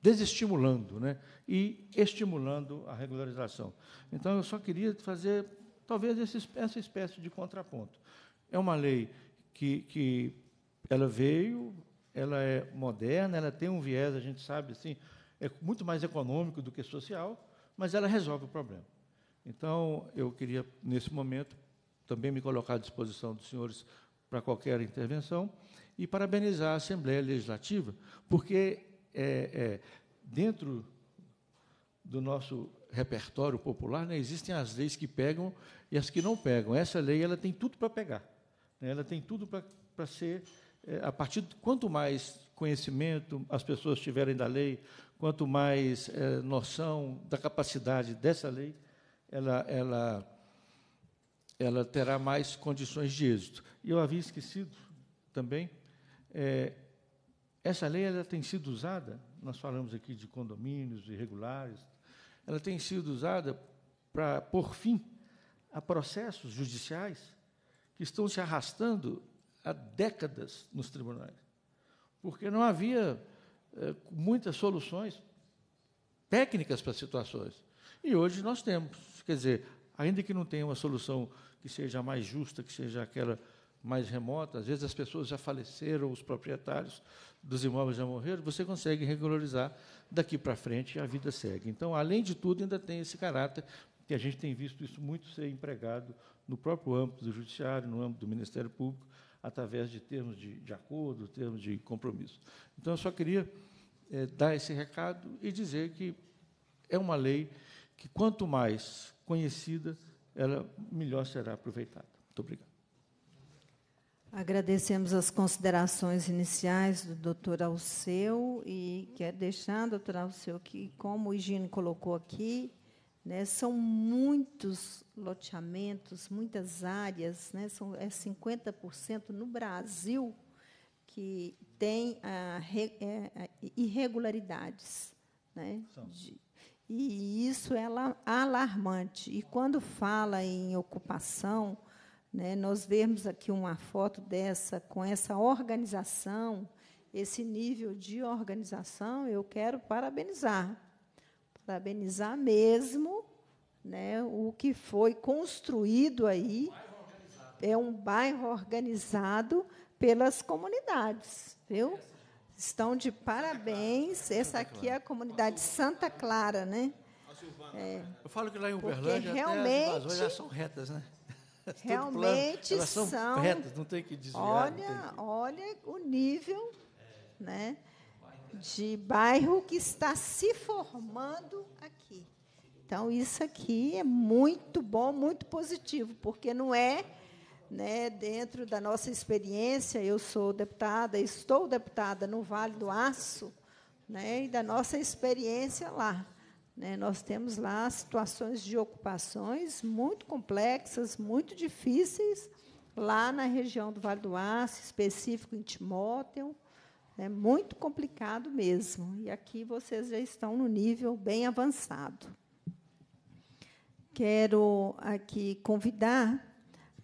desestimulando né? e estimulando a regularização. Então, eu só queria fazer, talvez, esse, essa espécie de contraponto. É uma lei que, que ela veio, ela é moderna, ela tem um viés, a gente sabe, assim, é muito mais econômico do que social, mas ela resolve o problema. Então, eu queria, nesse momento, também me colocar à disposição dos senhores para qualquer intervenção, e parabenizar a Assembleia Legislativa, porque é, é, dentro do nosso repertório popular né, existem as leis que pegam e as que não pegam. Essa lei ela tem tudo para pegar, né, ela tem tudo para ser, é, a partir de quanto mais conhecimento as pessoas tiverem da lei, quanto mais é, noção da capacidade dessa lei, ela, ela ela terá mais condições de êxito. E eu havia esquecido também, é, essa lei ela tem sido usada, nós falamos aqui de condomínios irregulares, ela tem sido usada para por fim a processos judiciais que estão se arrastando há décadas nos tribunais, porque não havia é, muitas soluções técnicas para situações. E hoje nós temos, quer dizer, ainda que não tenha uma solução que seja mais justa, que seja aquela mais remota. Às vezes as pessoas já faleceram, os proprietários dos imóveis já morreram. Você consegue regularizar daqui para frente e a vida segue. Então, além de tudo, ainda tem esse caráter que a gente tem visto isso muito ser empregado no próprio âmbito do judiciário, no âmbito do Ministério Público, através de termos de, de acordo, termos de compromisso. Então, eu só queria é, dar esse recado e dizer que é uma lei que, quanto mais conhecida, ela melhor será aproveitada. Muito obrigado. Agradecemos as considerações iniciais do doutor Alceu e quer deixar, doutor Alceu, que, como o Higino colocou aqui, né, são muitos loteamentos, muitas áreas, né, são, é 50% no Brasil que tem ah, é, é, irregularidades. Né, de, e isso é alarmante. E quando fala em ocupação, né, nós vemos aqui uma foto dessa, com essa organização, esse nível de organização, eu quero parabenizar. Parabenizar mesmo né, o que foi construído aí. é um bairro organizado pelas comunidades, viu? É Estão de parabéns. Essa aqui é a comunidade Santa Clara, né? É, né? eu falo que lá em Uberlândia realmente, até as invasões já são retas, né? (laughs) Realmente plano, são, são, retas, não tem que desviar. Olha, que... olha o nível né, de bairro que está se formando aqui. Então, isso aqui é muito bom, muito positivo, porque não é né, dentro da nossa experiência, eu sou deputada, estou deputada no Vale do Aço, né, e da nossa experiência lá. Né, nós temos lá situações de ocupações muito complexas, muito difíceis, lá na região do Vale do Aço, específico em Timóteo, né, muito complicado mesmo. E aqui vocês já estão no nível bem avançado. Quero aqui convidar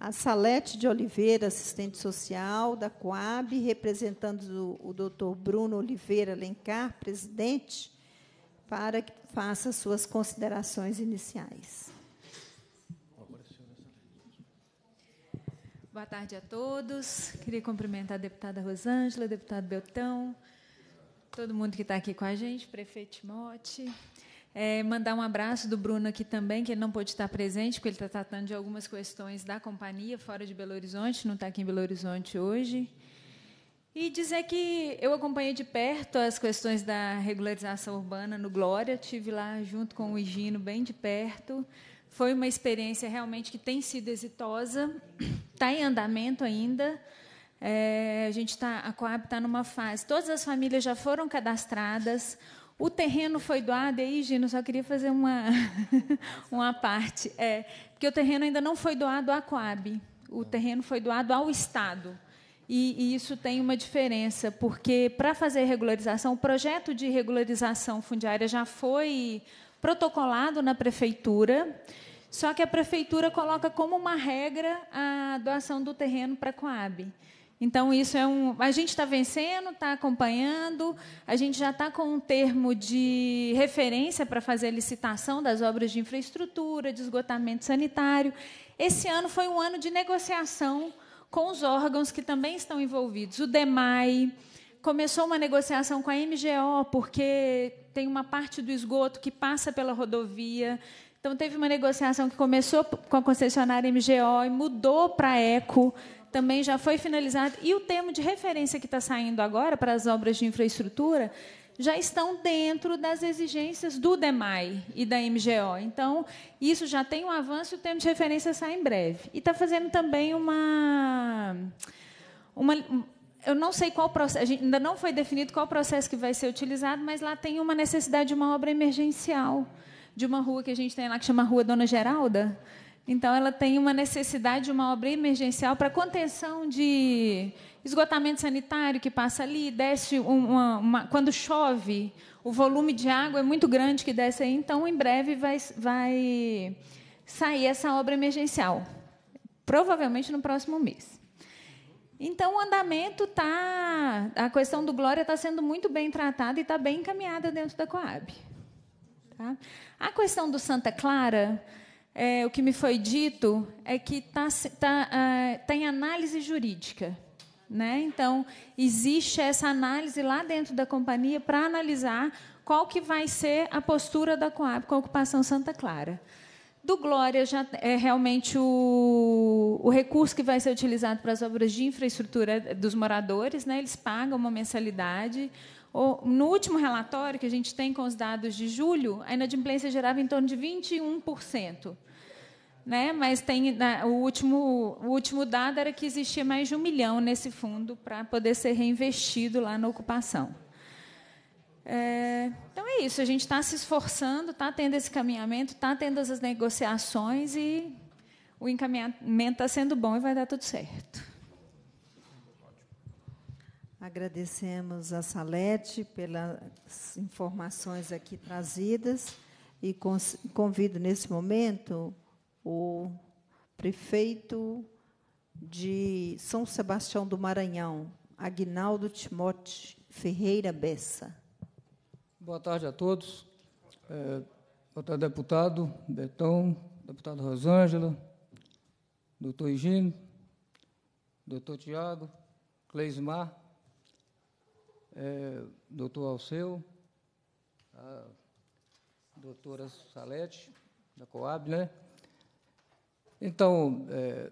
a Salete de Oliveira, assistente social da Coab, representando o, doutor Bruno Oliveira Lencar, presidente, para que faça suas considerações iniciais. Boa tarde a todos. Queria cumprimentar a deputada Rosângela, deputado Beltão, todo mundo que está aqui com a gente, prefeito Timote. É, mandar um abraço do Bruno aqui também, que ele não pôde estar presente, porque ele está tratando de algumas questões da companhia fora de Belo Horizonte, não está aqui em Belo Horizonte hoje. E dizer que eu acompanhei de perto as questões da regularização urbana no Glória, tive lá junto com o Higino bem de perto. Foi uma experiência realmente que tem sido exitosa, está em andamento ainda. É, a gente está, a Coab está numa fase. Todas as famílias já foram cadastradas. O terreno foi doado, e aí, Gino, só queria fazer uma, (laughs) uma parte. É, porque o terreno ainda não foi doado à Coab, o terreno foi doado ao Estado. E, e, isso tem uma diferença, porque para fazer regularização, o projeto de regularização fundiária já foi protocolado na prefeitura, só que a prefeitura coloca como uma regra a doação do terreno para a Coab. Então, isso é um. A gente está vencendo, está acompanhando, a gente já está com um termo de referência para fazer a licitação das obras de infraestrutura, de esgotamento sanitário. Esse ano foi um ano de negociação com os órgãos que também estão envolvidos. O DEMAI começou uma negociação com a MGO, porque tem uma parte do esgoto que passa pela rodovia. Então, teve uma negociação que começou com a concessionária MGO e mudou para a ECO também já foi finalizado. E o termo de referência que está saindo agora para as obras de infraestrutura já estão dentro das exigências do DEMAI e da MGO. Então, isso já tem um avanço e o termo de referência sai em breve. E está fazendo também uma. uma eu não sei qual processo, ainda não foi definido qual processo que vai ser utilizado, mas lá tem uma necessidade de uma obra emergencial de uma rua que a gente tem lá que chama Rua Dona Geralda, então, ela tem uma necessidade de uma obra emergencial para contenção de esgotamento sanitário que passa ali, desce uma, uma, quando chove, o volume de água é muito grande que desce aí, então, em breve, vai, vai sair essa obra emergencial, provavelmente no próximo mês. Então, o andamento está. A questão do Glória está sendo muito bem tratada e está bem encaminhada dentro da Coab. Tá? A questão do Santa Clara é, o que me foi dito é que tá, uh, tá, ah, tem tá análise jurídica. Né? Então, existe essa análise lá dentro da companhia para analisar qual que vai ser a postura da Coab com a ocupação Santa Clara. Do Glória já é realmente o, o recurso que vai ser utilizado para as obras de infraestrutura dos moradores, né? Eles pagam uma mensalidade no último relatório que a gente tem com os dados de julho, a inadimplência gerava em torno de 21%. Né? Mas tem, né, o, último, o último dado era que existia mais de um milhão nesse fundo para poder ser reinvestido lá na ocupação. É, então é isso, a gente está se esforçando, está tendo esse caminhamento, está tendo essas negociações e o encaminhamento está sendo bom e vai dar tudo certo. Agradecemos a Salete pelas informações aqui trazidas e convido nesse momento o prefeito de São Sebastião do Maranhão, Agnaldo Timote Ferreira Bessa. Boa tarde a todos. É, boa tarde, deputado Betão, deputado Rosângela, doutor Higino, doutor Tiago, Cleismar é, doutor Alceu, a doutora Salete, da Coab, né? Então, é,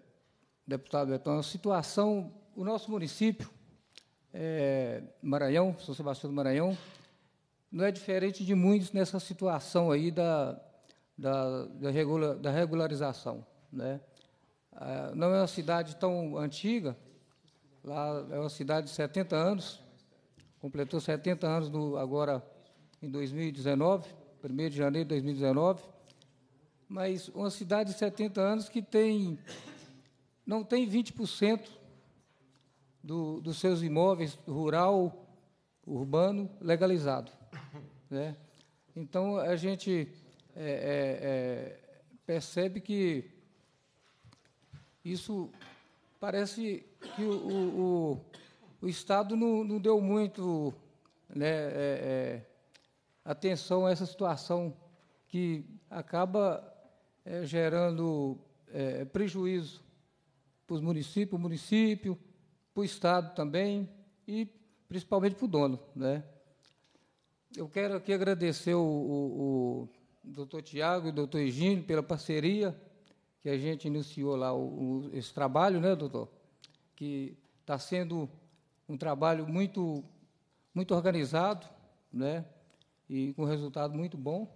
deputado Betão, a situação, o nosso município, é, Maranhão, São Sebastião do Maranhão, não é diferente de muitos nessa situação aí da, da, da, regula, da regularização. Né? Ah, não é uma cidade tão antiga, lá é uma cidade de 70 anos, completou 70 anos no, agora em 2019, 1 de janeiro de 2019, mas uma cidade de 70 anos que tem, não tem 20% do, dos seus imóveis rural, urbano, legalizado. Né? Então, a gente é, é, é, percebe que isso parece que o, o, o o Estado não, não deu muito né, é, é, atenção a essa situação que acaba é, gerando é, prejuízo para os municípios, o município, para o Estado também e principalmente para o dono. Né? Eu quero aqui agradecer o, o, o doutor Tiago e o doutor Egílio pela parceria que a gente iniciou lá o, esse trabalho, né, doutor? Que está sendo um trabalho muito, muito organizado, né? E com resultado muito bom.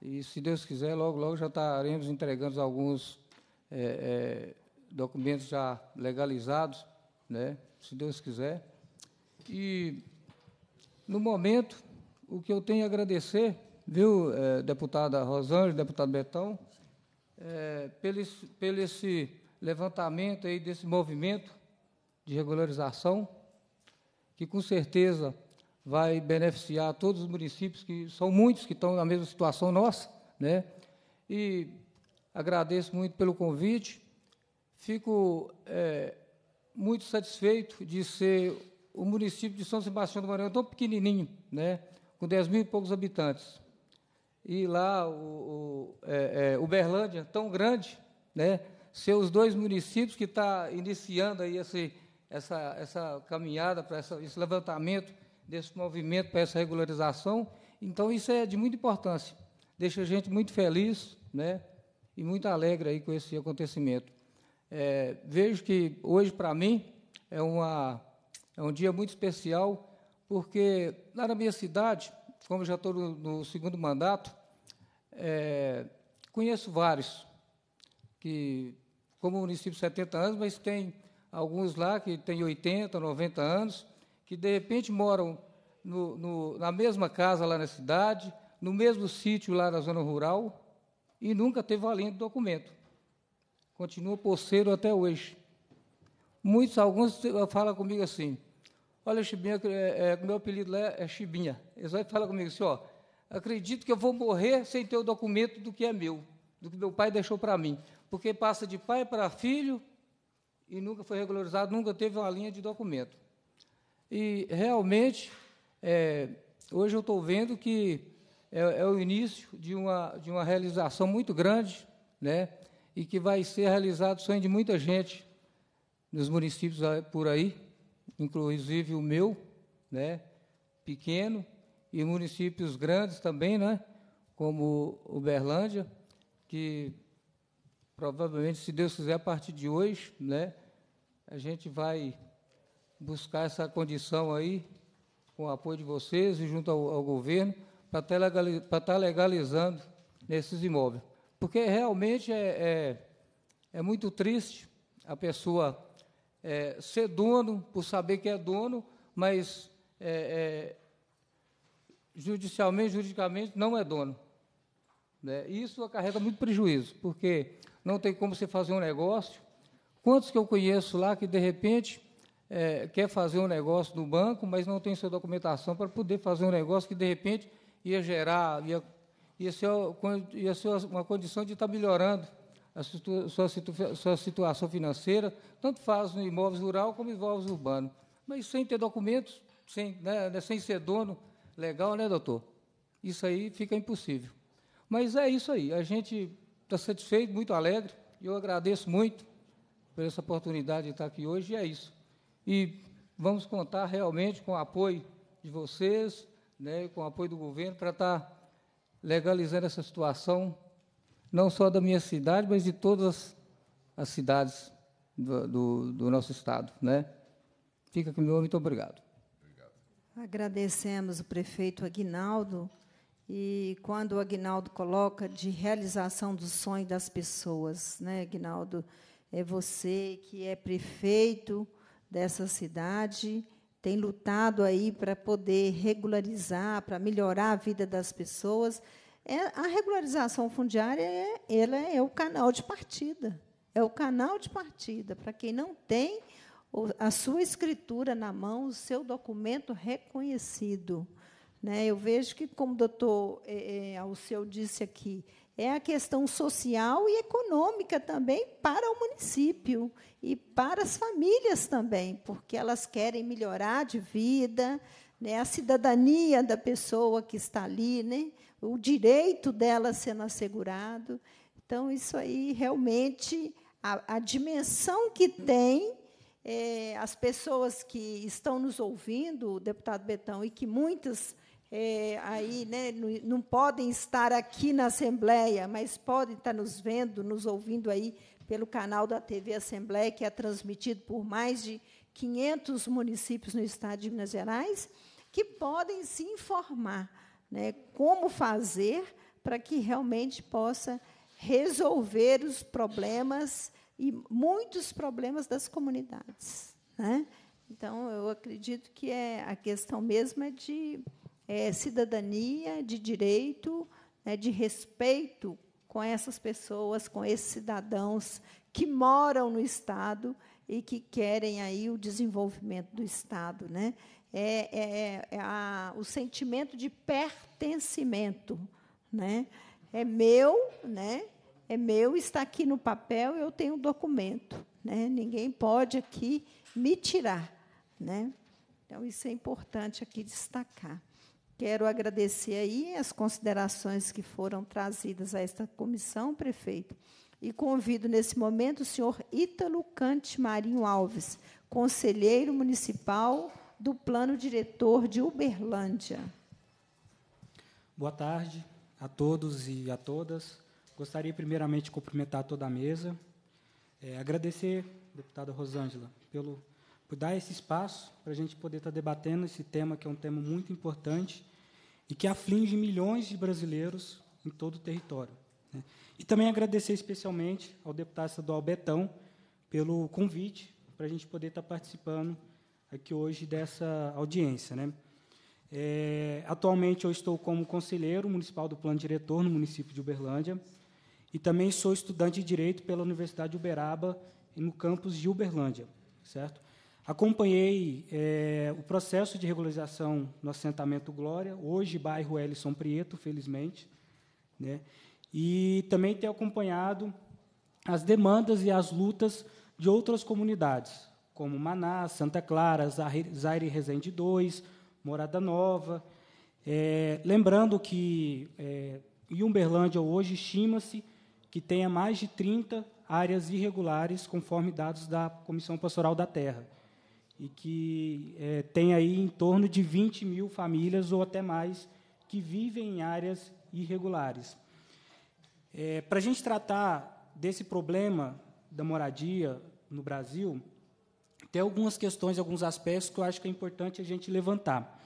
E, se Deus quiser, logo, logo já estaremos entregando alguns é, é, documentos já legalizados, né? Se Deus quiser. E, no momento, o que eu tenho a agradecer, viu, é, deputada Rosângela, deputado Betão, é, pelo, pelo esse levantamento aí desse movimento de regularização, que com certeza vai beneficiar todos os municípios, que são muitos que estão na mesma situação nossa. Né? E agradeço muito pelo convite. Fico é, muito satisfeito de ser o município de São Sebastião do Maranhão, tão pequenininho, né? com 10 mil e poucos habitantes. E lá, o, o é, é, Uberlândia, tão grande, né? ser os dois municípios que está iniciando aí esse essa, essa caminhada, para essa, esse levantamento desse movimento, para essa regularização. Então, isso é de muita importância. Deixa a gente muito feliz né, e muito alegre aí com esse acontecimento. É, vejo que hoje, para mim, é, uma, é um dia muito especial, porque lá na minha cidade, como já estou no, no segundo mandato, é, conheço vários que, como município 70 anos, mas tem alguns lá que têm 80, 90 anos, que de repente moram no, no, na mesma casa lá na cidade, no mesmo sítio lá na zona rural, e nunca teve valendo documento. Continua poceiro até hoje. Muitos, alguns eh, falam comigo assim, olha, Chibinha, é, é, meu apelido lá é Chibinha. Eles vão falar comigo assim, ó, acredito que eu vou morrer sem ter o documento do que é meu, do que meu pai deixou para mim. Porque passa de pai para filho, e nunca foi regularizado, nunca teve uma linha de documento. E, realmente, é, hoje eu estou vendo que é, é, o início de uma, de uma realização muito grande, né, e que vai ser realizado o sonho de muita gente nos municípios por aí, inclusive o meu, né, pequeno, e municípios grandes também, né, como Uberlândia, que provavelmente, se Deus quiser, a partir de hoje, né, a gente vai buscar essa condição aí, com o apoio de vocês e junto ao, ao governo, para tá estar tá legalizando, nesses imóveis. Porque realmente é, é, é muito triste a pessoa é, ser dono, por saber que é dono, mas é, é judicialmente, juridicamente, não é dono. Né? Isso acarreta muito prejuízo, porque não tem como você fazer um negócio. Quantos que eu conheço lá que, de repente, é, quer fazer um negócio no banco, mas não tem sua documentação para poder fazer um negócio que, de repente, ia gerar, ia, ia, ser, ia ser uma condição de estar tá melhorando a sua, sua, situação financeira, tanto faz no imóveis rural como imóveis urbano. Mas sem ter documentos, sem, né, né, sem ser dono legal, né, doutor? Isso aí fica impossível. Mas é isso aí. A gente está satisfeito, muito alegre. e Eu agradeço muito por essa oportunidade de estar aqui hoje. E é isso. E vamos contar realmente com o apoio de vocês, né, com o apoio do governo, para estar legalizando essa situação, não só da minha cidade, mas de todas as cidades do, do, do nosso Estado. Né? Fica comigo, muito obrigado. obrigado. Agradecemos o prefeito Aguinaldo e quando o Agnaldo coloca de realização do sonho das pessoas, né, Agnaldo? É você que é prefeito dessa cidade, tem lutado aí para poder regularizar, para melhorar a vida das pessoas. É, a regularização fundiária é, ela é o canal de partida. É o canal de partida. Para quem não tem a sua escritura na mão, o seu documento reconhecido. Né? Eu vejo que, como o doutor é, é, Alceu disse aqui, é a questão social e econômica também para o município e para as famílias também, porque elas querem melhorar de vida, né, a cidadania da pessoa que está ali, né, o direito dela sendo assegurado. Então, isso aí realmente, a, a dimensão que tem, é, as pessoas que estão nos ouvindo, deputado Betão, e que muitas é, aí né, não podem estar aqui na Assembleia, mas podem estar nos vendo, nos ouvindo aí pelo canal da TV Assembleia, que é transmitido por mais de 500 municípios no estado de Minas Gerais, que podem se informar né, como fazer para que realmente possa resolver os problemas e muitos problemas das comunidades. Né? Então, eu acredito que é a questão mesmo é de é, cidadania, de direito, né, de respeito com essas pessoas, com esses cidadãos que moram no Estado e que querem aí o desenvolvimento do Estado, né? É, é, é, é a, o sentimento de pertencimento, né? É meu, né? É meu, está aqui no papel, eu tenho um documento, né? Ninguém pode aqui me tirar, né? Então isso é importante aqui destacar. Quero agradecer aí as considerações que foram trazidas a esta comissão, prefeito, e convido nesse momento o senhor Ítalo Cante Marinho Alves, conselheiro municipal do Plano Diretor de Uberlândia. Boa tarde a todos e a todas. Gostaria primeiramente de cumprimentar toda a mesa, é, agradecer, deputada Rosângela, pelo por dar esse espaço para a gente poder estar tá debatendo esse tema, que é um tema muito importante e que aflige milhões de brasileiros em todo o território. Né? E também agradecer especialmente ao deputado estadual Betão pelo convite para a gente poder estar tá participando aqui hoje dessa audiência. Né? É, atualmente, eu estou como conselheiro municipal do plano diretor no município de Uberlândia e também sou estudante de Direito pela Universidade de Uberaba, no campus de Uberlândia, certo? Acompanhei é, o processo de regularização no assentamento Glória, hoje bairro Elison Prieto, felizmente, né? e também tenho acompanhado as demandas e as lutas de outras comunidades, como Maná, Santa Clara, Zaire Resende 2, Morada Nova. É, lembrando que é, em hoje estima-se que tenha mais de 30 áreas irregulares, conforme dados da Comissão Pastoral da Terra e que é, tem aí em torno de 20 mil famílias ou até mais que vivem em áreas irregulares. É, Para a gente tratar desse problema da moradia no Brasil, tem algumas questões, alguns aspectos que eu acho que é importante a gente levantar.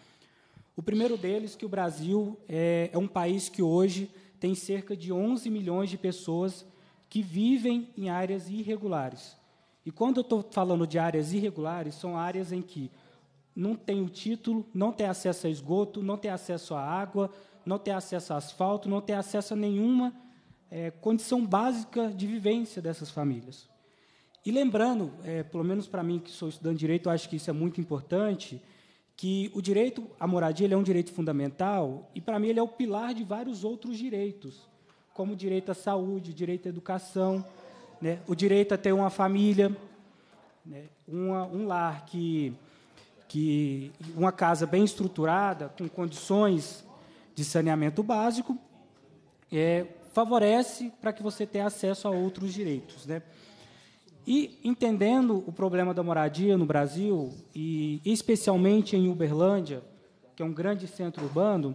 O primeiro deles é que o Brasil é, é um país que hoje tem cerca de 11 milhões de pessoas que vivem em áreas irregulares. E quando eu estou falando de áreas irregulares, são áreas em que não tem o título, não tem acesso a esgoto, não tem acesso à água, não tem acesso a asfalto, não tem acesso a nenhuma é, condição básica de vivência dessas famílias. E lembrando, é, pelo menos para mim que sou estudante de direito, eu acho que isso é muito importante, que o direito à moradia é um direito fundamental e para mim ele é o pilar de vários outros direitos, como direito à saúde, direito à educação, né, o direito a ter uma família, né, uma, um lar que, que uma casa bem estruturada, com condições de saneamento básico, é, favorece para que você tenha acesso a outros direitos, né? E entendendo o problema da moradia no Brasil e especialmente em Uberlândia, que é um grande centro urbano,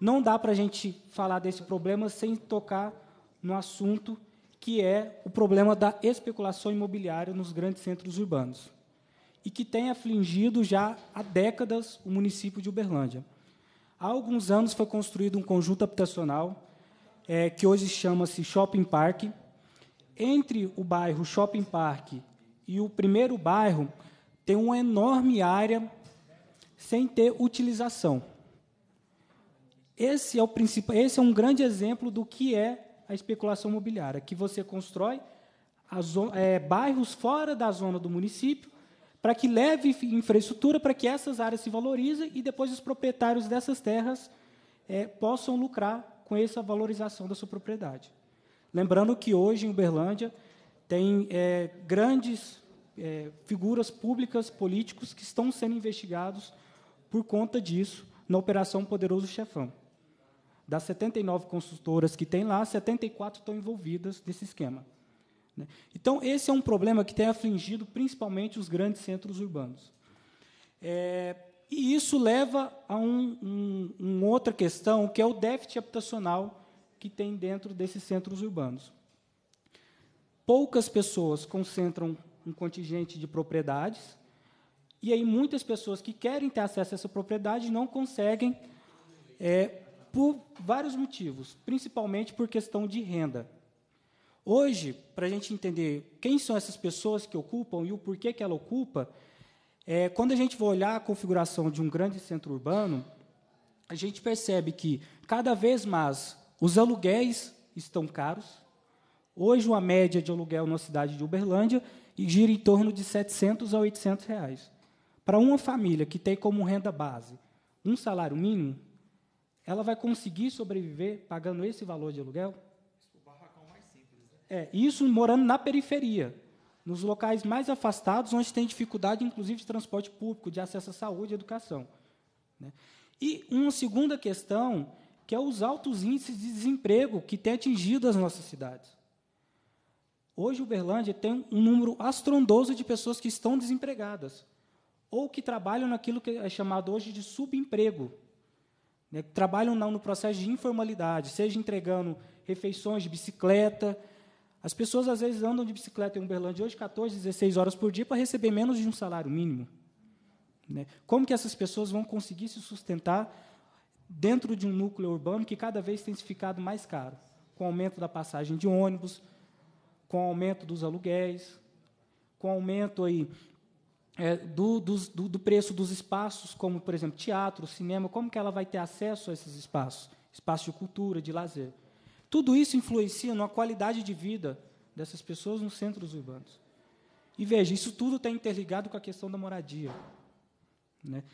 não dá para a gente falar desse problema sem tocar no assunto que é o problema da especulação imobiliária nos grandes centros urbanos e que tem afligido já há décadas o município de Uberlândia. Há alguns anos foi construído um conjunto habitacional é, que hoje chama-se Shopping Park. Entre o bairro Shopping Park e o primeiro bairro tem uma enorme área sem ter utilização. Esse é, o principal, esse é um grande exemplo do que é a especulação imobiliária, que você constrói é, bairros fora da zona do município para que leve infraestrutura para que essas áreas se valorizem e depois os proprietários dessas terras é, possam lucrar com essa valorização da sua propriedade. Lembrando que hoje em Uberlândia tem é, grandes é, figuras públicas, políticos, que estão sendo investigados por conta disso na Operação Poderoso Chefão. Das 79 consultoras que tem lá, 74 estão envolvidas nesse esquema. Né? Então, esse é um problema que tem afligido principalmente os grandes centros urbanos. É, e isso leva a um, um, uma outra questão, que é o déficit habitacional que tem dentro desses centros urbanos. Poucas pessoas concentram um contingente de propriedades, e aí muitas pessoas que querem ter acesso a essa propriedade não conseguem é, por vários motivos, principalmente por questão de renda. Hoje, para a gente entender quem são essas pessoas que ocupam e o porquê que ela ocupa, é, quando a gente vai olhar a configuração de um grande centro urbano, a gente percebe que cada vez mais os aluguéis estão caros. Hoje, uma média de aluguel na cidade de Uberlândia gira em torno de 700 a 800 reais. Para uma família que tem como renda base um salário mínimo, ela vai conseguir sobreviver pagando esse valor de aluguel? O barracão mais simples. Né? É, isso morando na periferia, nos locais mais afastados, onde tem dificuldade, inclusive, de transporte público, de acesso à saúde e educação. Né? E uma segunda questão, que é os altos índices de desemprego que têm atingido as nossas cidades. Hoje, Uberlândia tem um número astrondoso de pessoas que estão desempregadas ou que trabalham naquilo que é chamado hoje de subemprego, né, trabalham no processo de informalidade, seja entregando refeições de bicicleta. As pessoas, às vezes, andam de bicicleta em Uberlândia hoje 14, 16 horas por dia para receber menos de um salário mínimo. Né? Como que essas pessoas vão conseguir se sustentar dentro de um núcleo urbano que cada vez tem se ficado mais caro, com o aumento da passagem de ônibus, com o aumento dos aluguéis, com o aumento aí é, do, do, do, preço dos espaços, como, por exemplo, teatro, cinema, como que ela vai ter acesso a esses espaços, espaço de cultura, de lazer. Tudo isso influencia na qualidade de vida dessas pessoas nos centros urbanos. E veja, isso tudo está interligado com a questão da moradia. Né?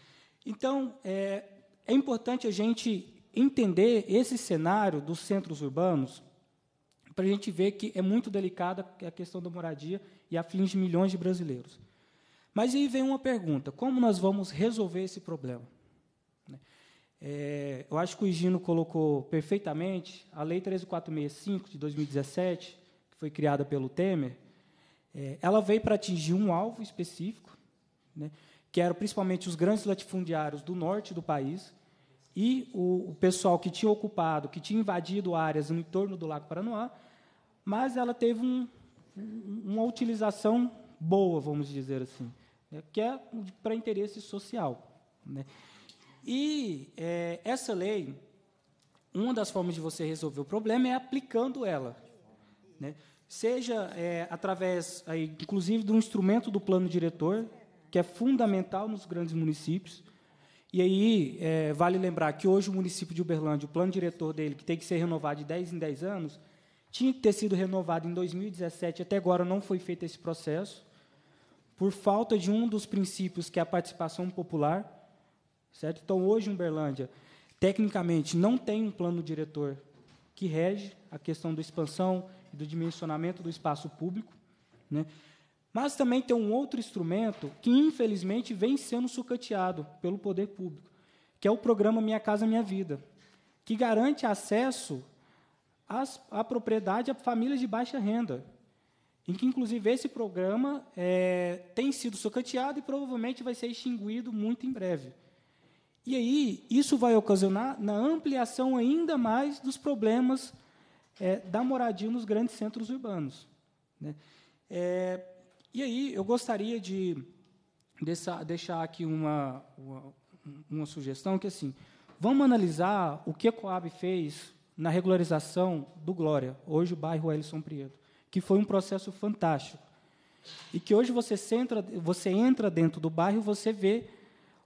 Então, é, é importante a gente entender esse cenário dos centros urbanos para a gente ver que é muito delicada a questão da moradia e aflige milhões de brasileiros. Mas aí vem uma pergunta: como nós vamos resolver esse problema? É, eu acho que o Higino colocou perfeitamente a Lei 13465 de 2017, que foi criada pelo Temer, é, ela veio para atingir um alvo específico, né, que eram principalmente os grandes latifundiários do norte do país e o, o pessoal que tinha ocupado, que tinha invadido áreas no entorno do Lago Paranoá, mas ela teve um, uma utilização boa, vamos dizer assim né, que é para interesse social. Né? E é, essa lei, uma das formas de você resolver o problema é aplicando ela. Né? Seja é, através, aí, inclusive, do instrumento do plano diretor, que é fundamental nos grandes municípios. E aí, é, vale lembrar que hoje o município de Uberlândia, o plano diretor dele, que tem que ser renovado de 10 em 10 anos, tinha que ter sido renovado em 2017, até agora não foi feito esse processo por falta de um dos princípios que é a participação popular, certo? Então hoje Uberlândia, tecnicamente, não tem um plano diretor que rege a questão da expansão e do dimensionamento do espaço público, né? Mas também tem um outro instrumento que infelizmente vem sendo sucateado pelo poder público, que é o programa Minha Casa Minha Vida, que garante acesso às, à propriedade a famílias de baixa renda, em que, inclusive, esse programa é, tem sido socateado e provavelmente vai ser extinguido muito em breve. E aí, isso vai ocasionar na ampliação ainda mais dos problemas é, da moradia nos grandes centros urbanos. Né? É, e aí, eu gostaria de deixar, deixar aqui uma, uma, uma sugestão, que assim, vamos analisar o que a Coab fez na regularização do Glória, hoje o bairro Elison Prieto que foi um processo fantástico. E que hoje você entra, você entra dentro do bairro, você vê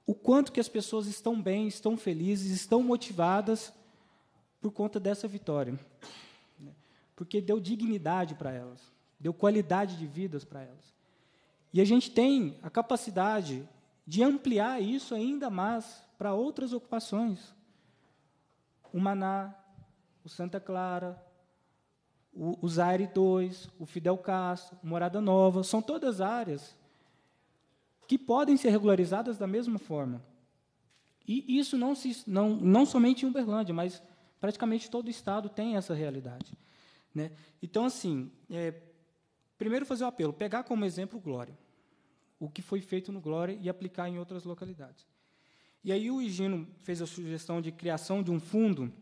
o quanto que as pessoas estão bem, estão felizes, estão motivadas por conta dessa vitória. Porque deu dignidade para elas, deu qualidade de vidas para elas. E a gente tem a capacidade de ampliar isso ainda mais para outras ocupações. O Maná, o Santa Clara, o, o Zaire 2, o Fidel Castro, Morada Nova, são todas áreas que podem ser regularizadas da mesma forma. E isso não, se, não, não somente em Uberlândia, mas praticamente todo o Estado tem essa realidade. Né? Então, assim, é, primeiro fazer o apelo, pegar como exemplo o Glória, o que foi feito no Glória e aplicar em outras localidades. E aí o Higino fez a sugestão de criação de um fundo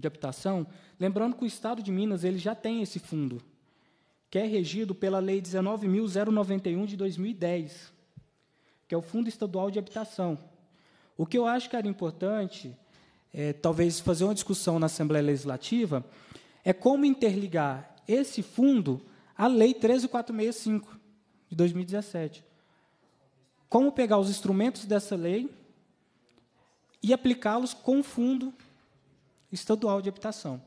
de habitação, lembrando que o Estado de Minas ele já tem esse fundo, que é regido pela Lei 19.091 de 2010, que é o Fundo Estadual de Habitação. O que eu acho que era importante, é, talvez fazer uma discussão na Assembleia Legislativa, é como interligar esse fundo à Lei 13465 de 2017. Como pegar os instrumentos dessa lei e aplicá-los com o fundo estadual de habitação.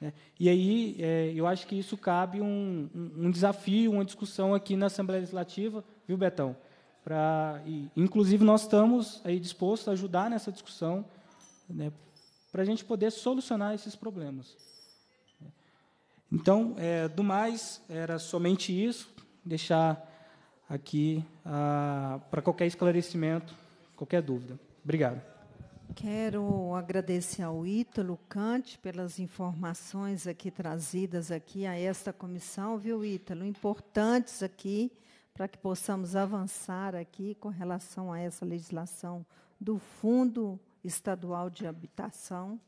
Né? E aí, é, eu acho que isso cabe um, um desafio, uma discussão aqui na Assembleia Legislativa, viu, Betão? Pra, e, inclusive, nós estamos aí dispostos a ajudar nessa discussão né, para a gente poder solucionar esses problemas. Então, é, do mais, era somente isso, deixar aqui ah, para qualquer esclarecimento, qualquer dúvida. Obrigado. Quero agradecer ao Ítalo Cante pelas informações aqui trazidas aqui a esta comissão, viu, Ítalo? Importantes aqui para que possamos avançar aqui com relação a essa legislação do Fundo Estadual de Habitação.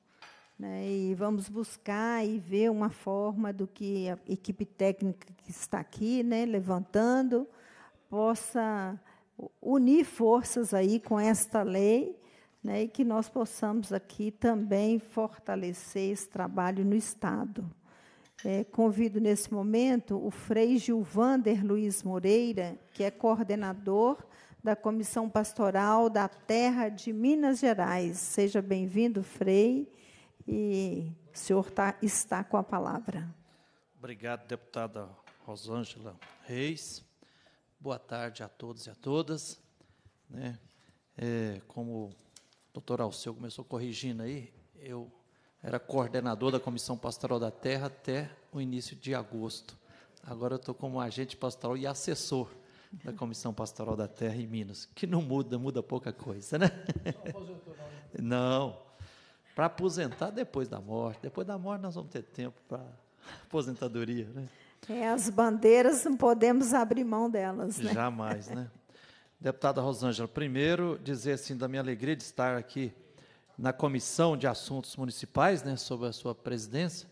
Né? E vamos buscar e ver uma forma do que a equipe técnica que está aqui, né, levantando, possa unir forças aí com esta lei né, e que nós possamos aqui também fortalecer esse trabalho no Estado. É, convido nesse momento o Frei Gilvander Luiz Moreira, que é coordenador da Comissão Pastoral da Terra de Minas Gerais. Seja bem-vindo, Frei, e o senhor tá, está com a palavra. Obrigado, deputada Rosângela Reis. Boa tarde a todos e a todas. Né? É, como doutor Alceu começou corrigindo aí, eu era coordenador da Comissão Pastoral da Terra até o início de agosto. Agora eu estou como agente pastoral e assessor da Comissão Pastoral da Terra em Minas, que não muda, muda pouca coisa, né? (laughs) Não, para aposentar depois da morte. Depois da morte nós vamos ter tempo para aposentadoria, né? É, as bandeiras não podemos abrir mão delas, né? Jamais, né? Deputada Rosângela, primeiro dizer assim da minha alegria de estar aqui na Comissão de Assuntos Municipais, né, sobre a sua presidência,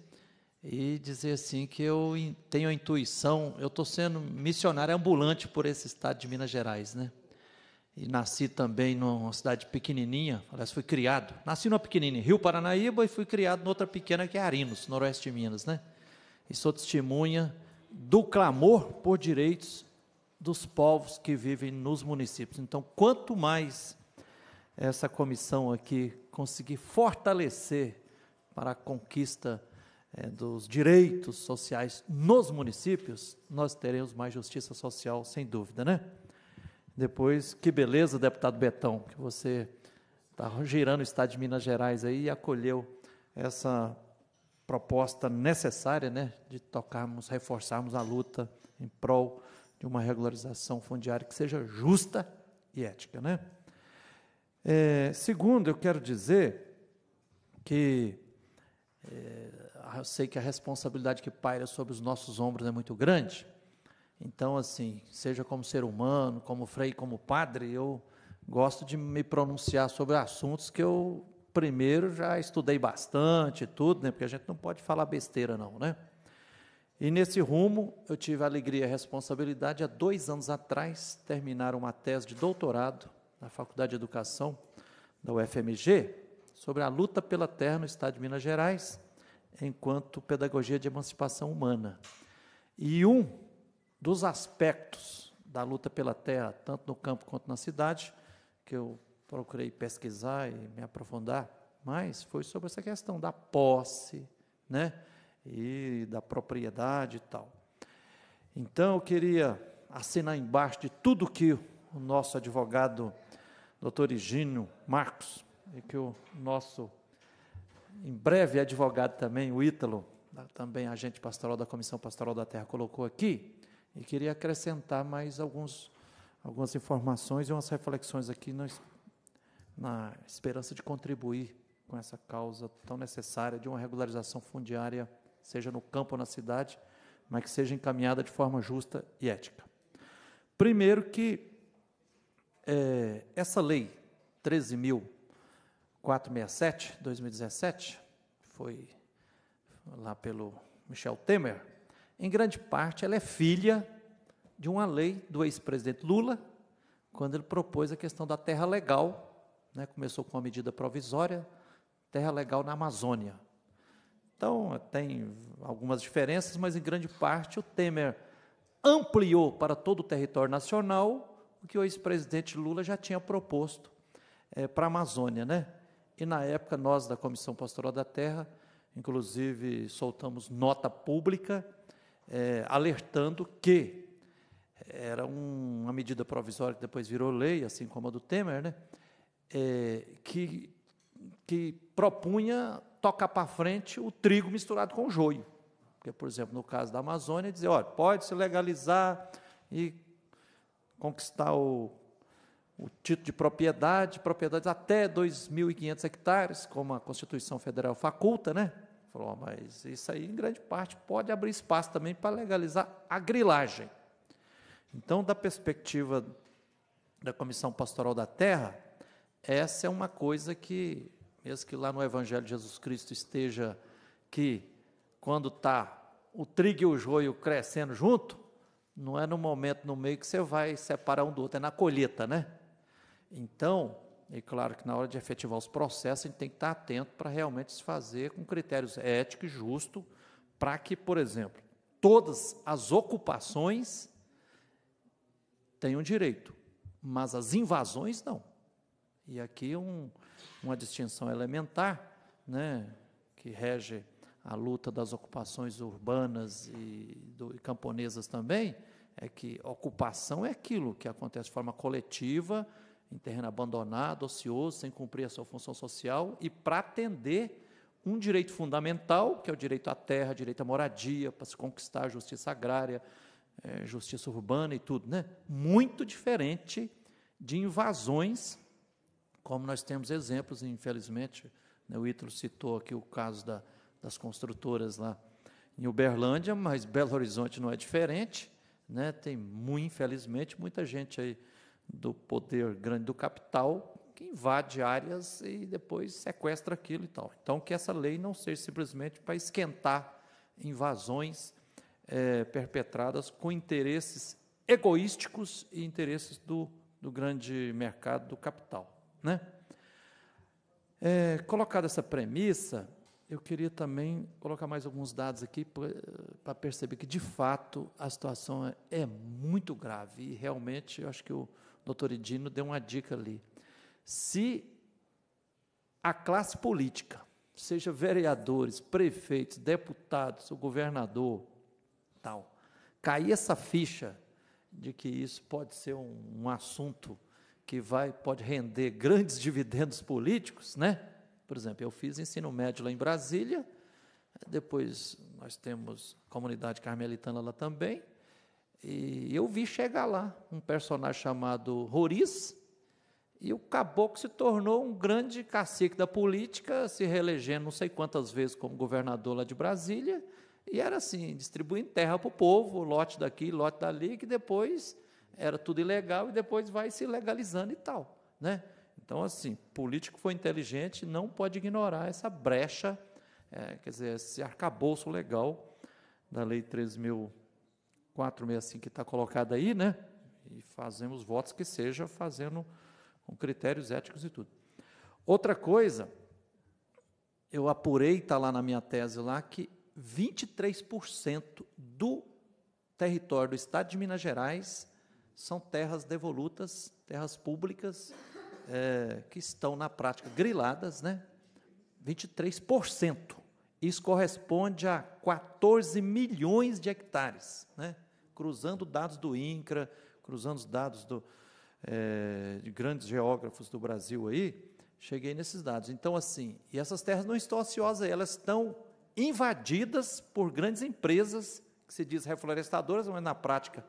e dizer assim que eu tenho a intuição, eu estou sendo missionário ambulante por esse estado de Minas Gerais, né? E nasci também numa cidade pequenininha, aliás, fui criado, nasci numa pequenininha, Rio Paranaíba, e fui criado noutra pequena que é Arinos, noroeste de Minas, né? E sou testemunha do clamor por direitos dos povos que vivem nos municípios. Então, quanto mais essa comissão aqui conseguir fortalecer para a conquista é, dos direitos sociais nos municípios, nós teremos mais justiça social, sem dúvida, né? Depois, que beleza, deputado Betão, que você está girando o estado de Minas Gerais aí e acolheu essa proposta necessária, né, de tocarmos, reforçarmos a luta em prol de uma regularização fundiária que seja justa e ética. Né? É, segundo, eu quero dizer que é, eu sei que a responsabilidade que paira sobre os nossos ombros é muito grande. Então, assim, seja como ser humano, como frei, como padre, eu gosto de me pronunciar sobre assuntos que eu primeiro já estudei bastante, tudo, né? Porque a gente não pode falar besteira, não, né? E nesse rumo, eu tive a alegria e a responsabilidade, há dois anos atrás, terminar uma tese de doutorado na Faculdade de Educação da UFMG sobre a luta pela terra no estado de Minas Gerais, enquanto pedagogia de emancipação humana. E um dos aspectos da luta pela terra, tanto no campo quanto na cidade, que eu procurei pesquisar e me aprofundar mais, foi sobre essa questão da posse, né? e da propriedade e tal. Então eu queria assinar embaixo de tudo que o nosso advogado, doutor Higino Marcos, e que o nosso, em breve, advogado também, o Ítalo, também agente pastoral da Comissão Pastoral da Terra, colocou aqui, e queria acrescentar mais alguns, algumas informações e umas reflexões aqui nós na esperança de contribuir com essa causa tão necessária de uma regularização fundiária seja no campo ou na cidade, mas que seja encaminhada de forma justa e ética. Primeiro que é, essa lei 13.467, 2017, foi lá pelo Michel Temer, em grande parte ela é filha de uma lei do ex-presidente Lula, quando ele propôs a questão da terra legal, né, começou com uma medida provisória, terra legal na Amazônia. Então, tem algumas diferenças, mas em grande parte o Temer ampliou para todo o território nacional o que o ex-presidente Lula já tinha proposto é, para a Amazônia. Né? E, na época, nós, da Comissão Pastoral da Terra, inclusive soltamos nota pública é, alertando que era um, uma medida provisória que depois virou lei, assim como a do Temer, né? É, que, que propunha tocar para frente o trigo misturado com o joio. Porque, por exemplo, no caso da Amazônia, dizer, olha, pode se legalizar e conquistar o, o título de propriedade, propriedades até 2.500 hectares, como a Constituição Federal faculta, né? Falou, mas isso aí, em grande parte, pode abrir espaço também para legalizar a grilagem. Então, da perspectiva da Comissão Pastoral da Terra, essa é uma coisa que mesmo que lá no Evangelho de Jesus Cristo esteja que quando está o trigo e o joio crescendo junto, não é no momento no meio que você vai separar um do outro, é na colheita, né? Então, e claro que na hora de efetivar os processos, a gente tem que estar atento para realmente se fazer com critérios éticos e justos, para que, por exemplo, todas as ocupações tenham direito, mas as invasões não. E aqui um, uma distinção elementar, né, que rege a luta das ocupações urbanas e, do, e camponesas também, é que ocupação é aquilo que acontece de forma coletiva, em terreno abandonado, ocioso, sem cumprir a sua função social e para atender um direito fundamental, que é o direito à terra, direito à moradia, para se conquistar a justiça agrária, é, justiça urbana e tudo, né? Muito diferente de invasões como nós temos exemplos, infelizmente, né, o Ítalo citou aqui o caso da, das construtoras lá em Uberlândia, mas Belo Horizonte não é diferente, né, tem, muito, infelizmente, muita gente aí do poder grande do capital que invade áreas e depois sequestra aquilo e tal. Então, que essa lei não seja simplesmente para esquentar invasões é, perpetradas com interesses egoísticos e interesses do, do grande mercado do capital. Né? É, colocada essa premissa, eu queria também colocar mais alguns dados aqui para perceber que, de fato, a situação é, é, muito grave. E, realmente, eu acho que o doutor Edino deu uma dica ali. Se a classe política, seja vereadores, prefeitos, deputados, o governador, tal, cair essa ficha de que isso pode ser um, um assunto que vai pode render grandes dividendos políticos, né? Por exemplo, eu fiz ensino médio lá em Brasília, depois nós temos comunidade carmelitana lá também, e eu vi chegar lá um personagem chamado Roriz, e o caboclo se tornou um grande cacique da política, se reelegendo não sei quantas vezes como governador lá de Brasília, e era assim, distribuindo terra para o povo, lote daqui, lote dali, que depois era tudo ilegal e depois vai se legalizando e tal, né? Então, assim, político foi inteligente, não pode ignorar essa brecha, é, quer dizer, esse arcabouço legal da Lei 3.465 que está colocada aí, né? E fazemos votos que seja fazendo com critérios éticos e tudo. Outra coisa, eu apurei, está lá na minha tese lá, que 23% do território do Estado de Minas Gerais são terras devolutas, terras públicas, é, que estão na prática griladas, né? 23%. Isso corresponde a 14 milhões de hectares, né? cruzando dados do INCRA, cruzando os dados do, é, de grandes geógrafos do Brasil aí, cheguei nesses dados. Então, assim, e essas terras não estão ociosas, elas estão invadidas por grandes empresas, que se diz reflorestadoras, mas na prática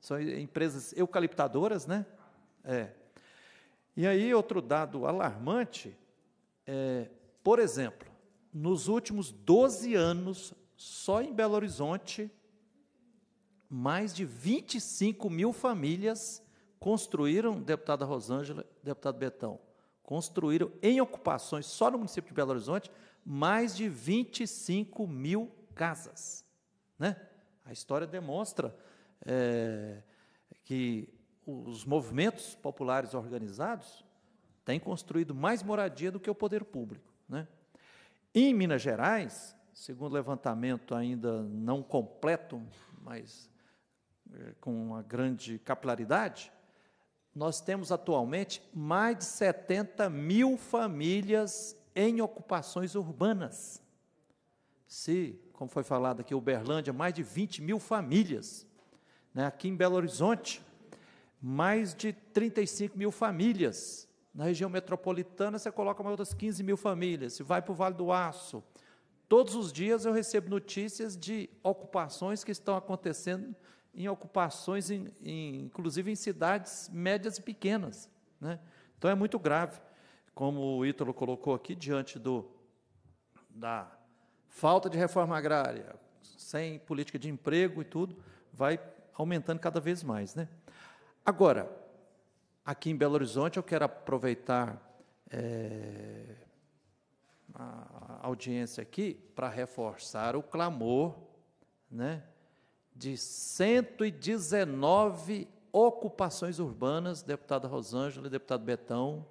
são empresas eucaliptadoras, né? É. E aí, outro dado alarmante, é, por exemplo, nos últimos 12 anos, só em Belo Horizonte, mais de 25 mil famílias construíram, deputada Rosângela, deputado Betão, construíram em ocupações, só no município de Belo Horizonte, mais de 25 mil casas. Né? A história demonstra é, que os movimentos populares organizados têm construído mais moradia do que o poder público. Né? Em Minas Gerais, segundo levantamento ainda não completo, mas é, com uma grande capilaridade, nós temos atualmente mais de 70 mil famílias em ocupações urbanas. Se, como foi falado aqui, Uberlândia, mais de 20 mil famílias né, aqui em Belo Horizonte, mais de 35 mil famílias. Na região metropolitana, você coloca mais outras 15 mil famílias. Se vai para o Vale do Aço, todos os dias eu recebo notícias de ocupações que estão acontecendo, em ocupações, em, em, inclusive em cidades médias e pequenas. Né? Então é muito grave, como o Ítalo colocou aqui, diante do, da falta de reforma agrária, sem política de emprego e tudo, vai aumentando cada vez mais. Né? Agora, aqui em Belo Horizonte, eu quero aproveitar é, a audiência aqui para reforçar o clamor né, de 119 ocupações urbanas, deputada Rosângela e deputado Betão,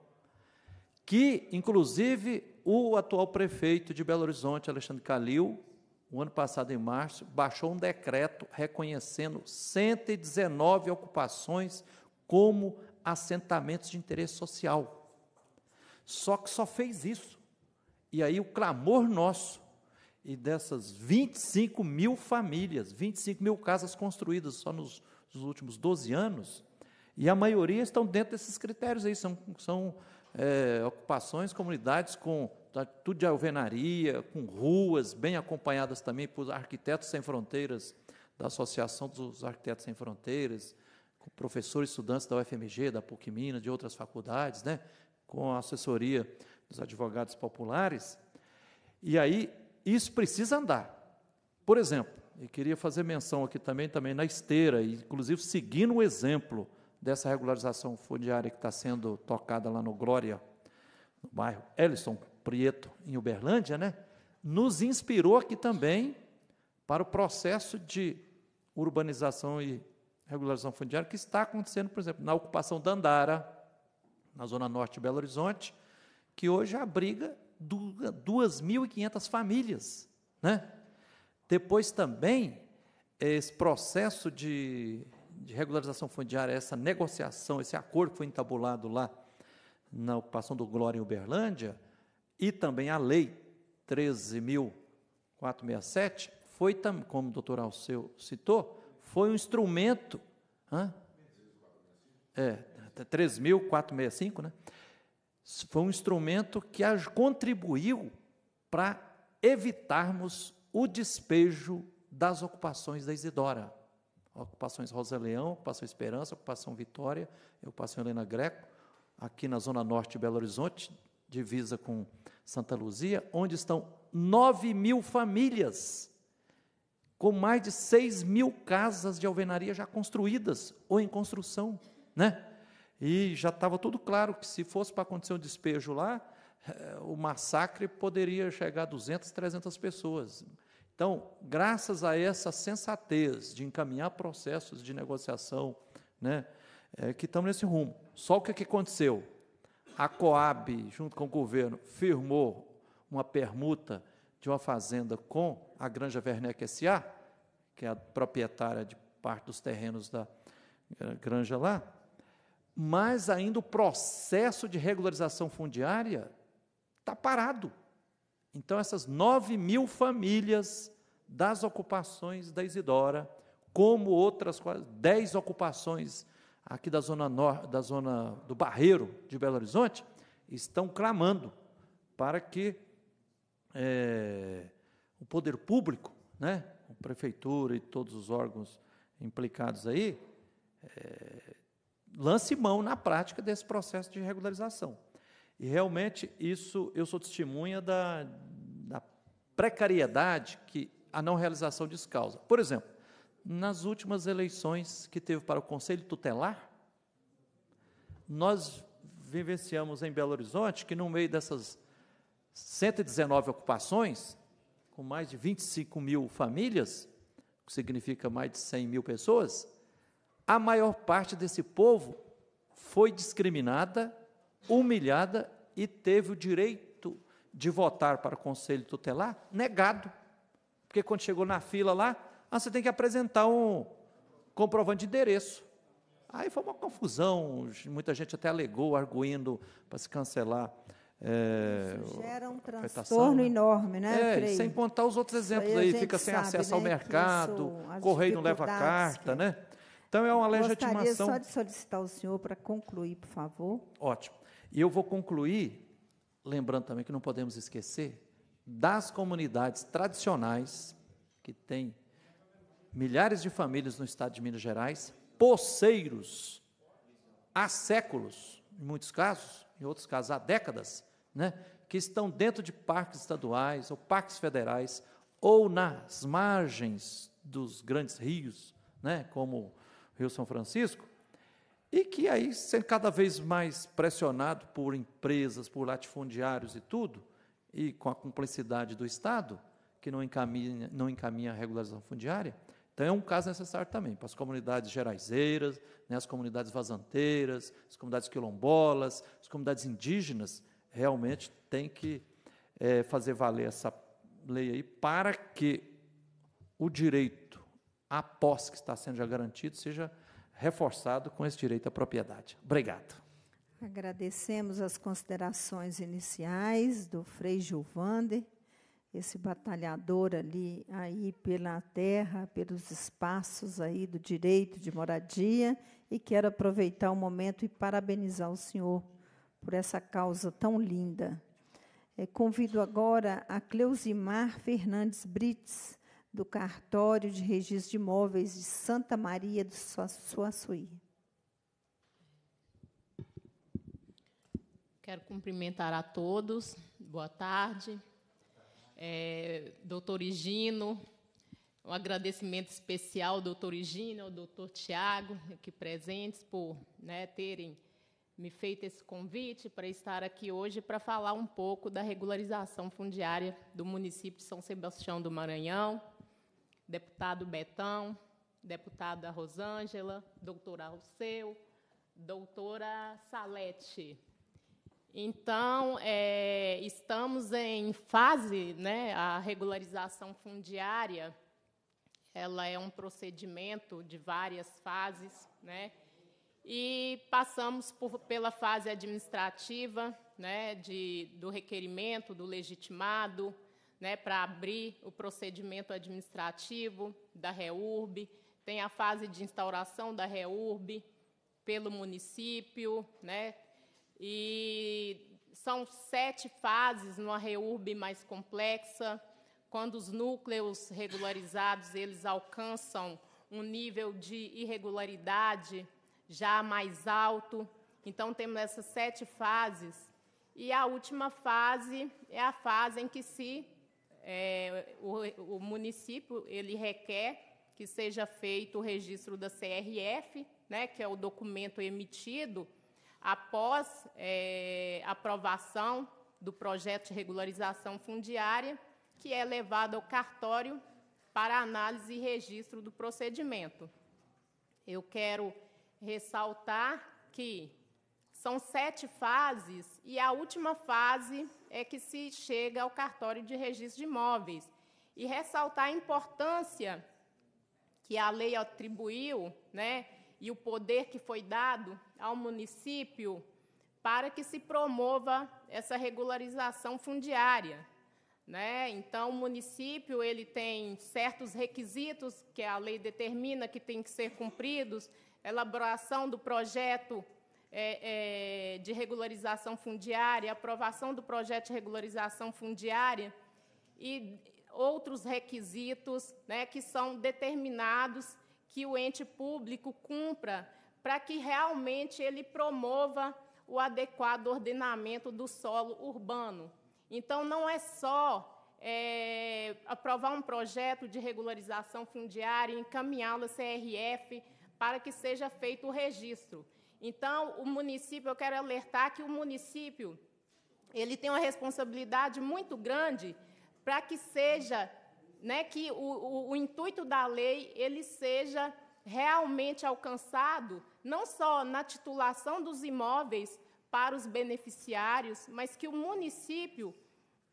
que, inclusive, o atual prefeito de Belo Horizonte, Alexandre Calil, o ano passado, em março, baixou um decreto reconhecendo 119 ocupações como assentamentos de interesse social. Só que só fez isso. E aí o clamor nosso, e dessas 25 mil famílias, 25 mil casas construídas só nos, nos últimos 12 anos, e a maioria estão dentro desses critérios aí, são, são é, ocupações, comunidades com Tá tudo de alvenaria, com ruas bem acompanhadas também por arquitetos sem fronteiras, da Associação dos Arquitetos Sem Fronteiras, com professores estudantes da UFMG, da PUC Minas, de outras faculdades, né? com a assessoria dos advogados populares. E aí, isso precisa andar. Por exemplo, eu queria fazer menção aqui também, também na esteira, inclusive seguindo o exemplo dessa regularização fundiária que está sendo tocada lá no Glória, no bairro Ellison, Prieto, em Uberlândia, né, nos inspirou aqui também para o processo de urbanização e regularização fundiária que está acontecendo, por exemplo, na ocupação da Andara, na zona norte de Belo Horizonte, que hoje abriga 2.500 famílias. Né? Depois também, esse processo de, de regularização fundiária, essa negociação, esse acordo que foi entabulado lá na ocupação do Glória em Uberlândia, e também a lei 13.467 foi, como o doutor Alceu citou, foi um instrumento, hã? é, né? foi um instrumento que contribuiu para evitarmos o despejo das ocupações da Isidora. Ocupações Rosa Leão, Ocupação Esperança, Ocupação Vitória, Ocupação Helena Greco, aqui na Zona Norte de Belo Horizonte, divisa com Santa Luzia, onde estão 9 mil famílias, com mais de 6 mil casas de alvenaria já construídas ou em construção, né? E já estava tudo claro que se fosse para acontecer um despejo lá, eh, o massacre poderia chegar a 200, 300 pessoas. Então, graças a essa sensatez de encaminhar processos de negociação, né, é, que estamos nesse rumo. Só o que, é que aconteceu? a Coab, junto com o governo, firmou uma permuta de uma fazenda com a Granja Werneck S.A., que é a proprietária de parte dos terrenos da eh, granja lá, mas ainda o processo de regularização fundiária está parado. Então, essas 9 mil famílias das ocupações da Isidora, como outras 10 ocupações aqui da zona norte, da zona do Barreiro de Belo Horizonte, estão clamando para que é, o poder público, né, a prefeitura e todos os órgãos implicados aí, é, lance mão na prática desse processo de regularização. E realmente isso eu sou testemunha da, da precariedade que a não realização descausa. causa. Por exemplo, nas últimas eleições que teve para o Conselho Tutelar, nós vivenciamos em Belo Horizonte que, no meio dessas 119 ocupações, com mais de 25 mil famílias, o que significa mais de 100 mil pessoas, a maior parte desse povo foi discriminada, humilhada e teve o direito de votar para o Conselho Tutelar negado. Porque quando chegou na fila lá, ah, você tem que apresentar um comprovante de endereço. Aí foi uma confusão, muita gente até alegou, arguindo para se cancelar. É, Isso gera um transtorno né? enorme, né? É, sem contar os outros exemplos aí, aí fica sem sabe, acesso né, ao mercado, correio não leva carta, que... né? Então é uma legitimação. Gostaria só de solicitar o senhor para concluir, por favor. Ótimo. E eu vou concluir, lembrando também que não podemos esquecer das comunidades tradicionais que têm milhares de famílias no estado de Minas Gerais, poceiros, há séculos, em muitos casos, em outros casos há décadas, né, que estão dentro de parques estaduais ou parques federais ou nas margens dos grandes rios, né, como o Rio São Francisco, e que aí sendo cada vez mais pressionado por empresas, por latifundiários e tudo, e com a cumplicidade do Estado, que não encaminha, não encaminha a regularização fundiária, então, é um caso necessário também para as comunidades geraizeiras, né, as comunidades vazanteiras, as comunidades quilombolas, as comunidades indígenas, realmente tem que é, fazer valer essa lei aí para que o direito à posse que está sendo já garantido seja reforçado com esse direito à propriedade. Obrigado. Agradecemos as considerações iniciais do Frei Gilvander esse batalhador ali aí pela terra, pelos espaços aí do direito de moradia e quero aproveitar o momento e parabenizar o senhor por essa causa tão linda. É, convido agora a Cleusimar Fernandes Brits, do Cartório de Registro de Imóveis de Santa Maria do Suaçuí. Quero cumprimentar a todos. Boa tarde é, doutor Higino, um agradecimento especial ao doutor Higino, ao doutor Tiago, aqui presentes, por né, terem me feito esse convite para estar aqui hoje para falar um pouco da regularização fundiária do município de São Sebastião do Maranhão, deputado Betão, deputada Rosângela, doutora Alceu, doutora Salete. Então, é, estamos em fase, né, a regularização fundiária, ela é um procedimento de várias fases, né, e passamos por, pela fase administrativa, né, de, do requerimento, do legitimado, né, para abrir o procedimento administrativo da REURB, tem a fase de instauração da REURB pelo município, né, e são sete fases numa reurb mais complexa. Quando os núcleos regularizados eles alcançam um nível de irregularidade já mais alto, então temos essas sete fases. E a última fase é a fase em que se é, o, o município ele requer que seja feito o registro da CRF, né, que é o documento emitido após é, aprovação do projeto de regularização fundiária, que é levado ao cartório para análise e registro do procedimento. Eu quero ressaltar que são sete fases e a última fase é que se chega ao cartório de registro de imóveis. E ressaltar a importância que a lei atribuiu, né, e o poder que foi dado ao município para que se promova essa regularização fundiária. Né? Então, o município ele tem certos requisitos que a lei determina que tem que ser cumpridos, elaboração do projeto é, é, de regularização fundiária, aprovação do projeto de regularização fundiária e outros requisitos né, que são determinados que o ente público cumpra para que realmente ele promova o adequado ordenamento do solo urbano. Então, não é só é, aprovar um projeto de regularização fundiária e encaminhá-lo à CRF para que seja feito o registro. Então, o município, eu quero alertar que o município ele tem uma responsabilidade muito grande para que seja, né, que o, o, o intuito da lei ele seja realmente alcançado não só na titulação dos imóveis para os beneficiários, mas que o município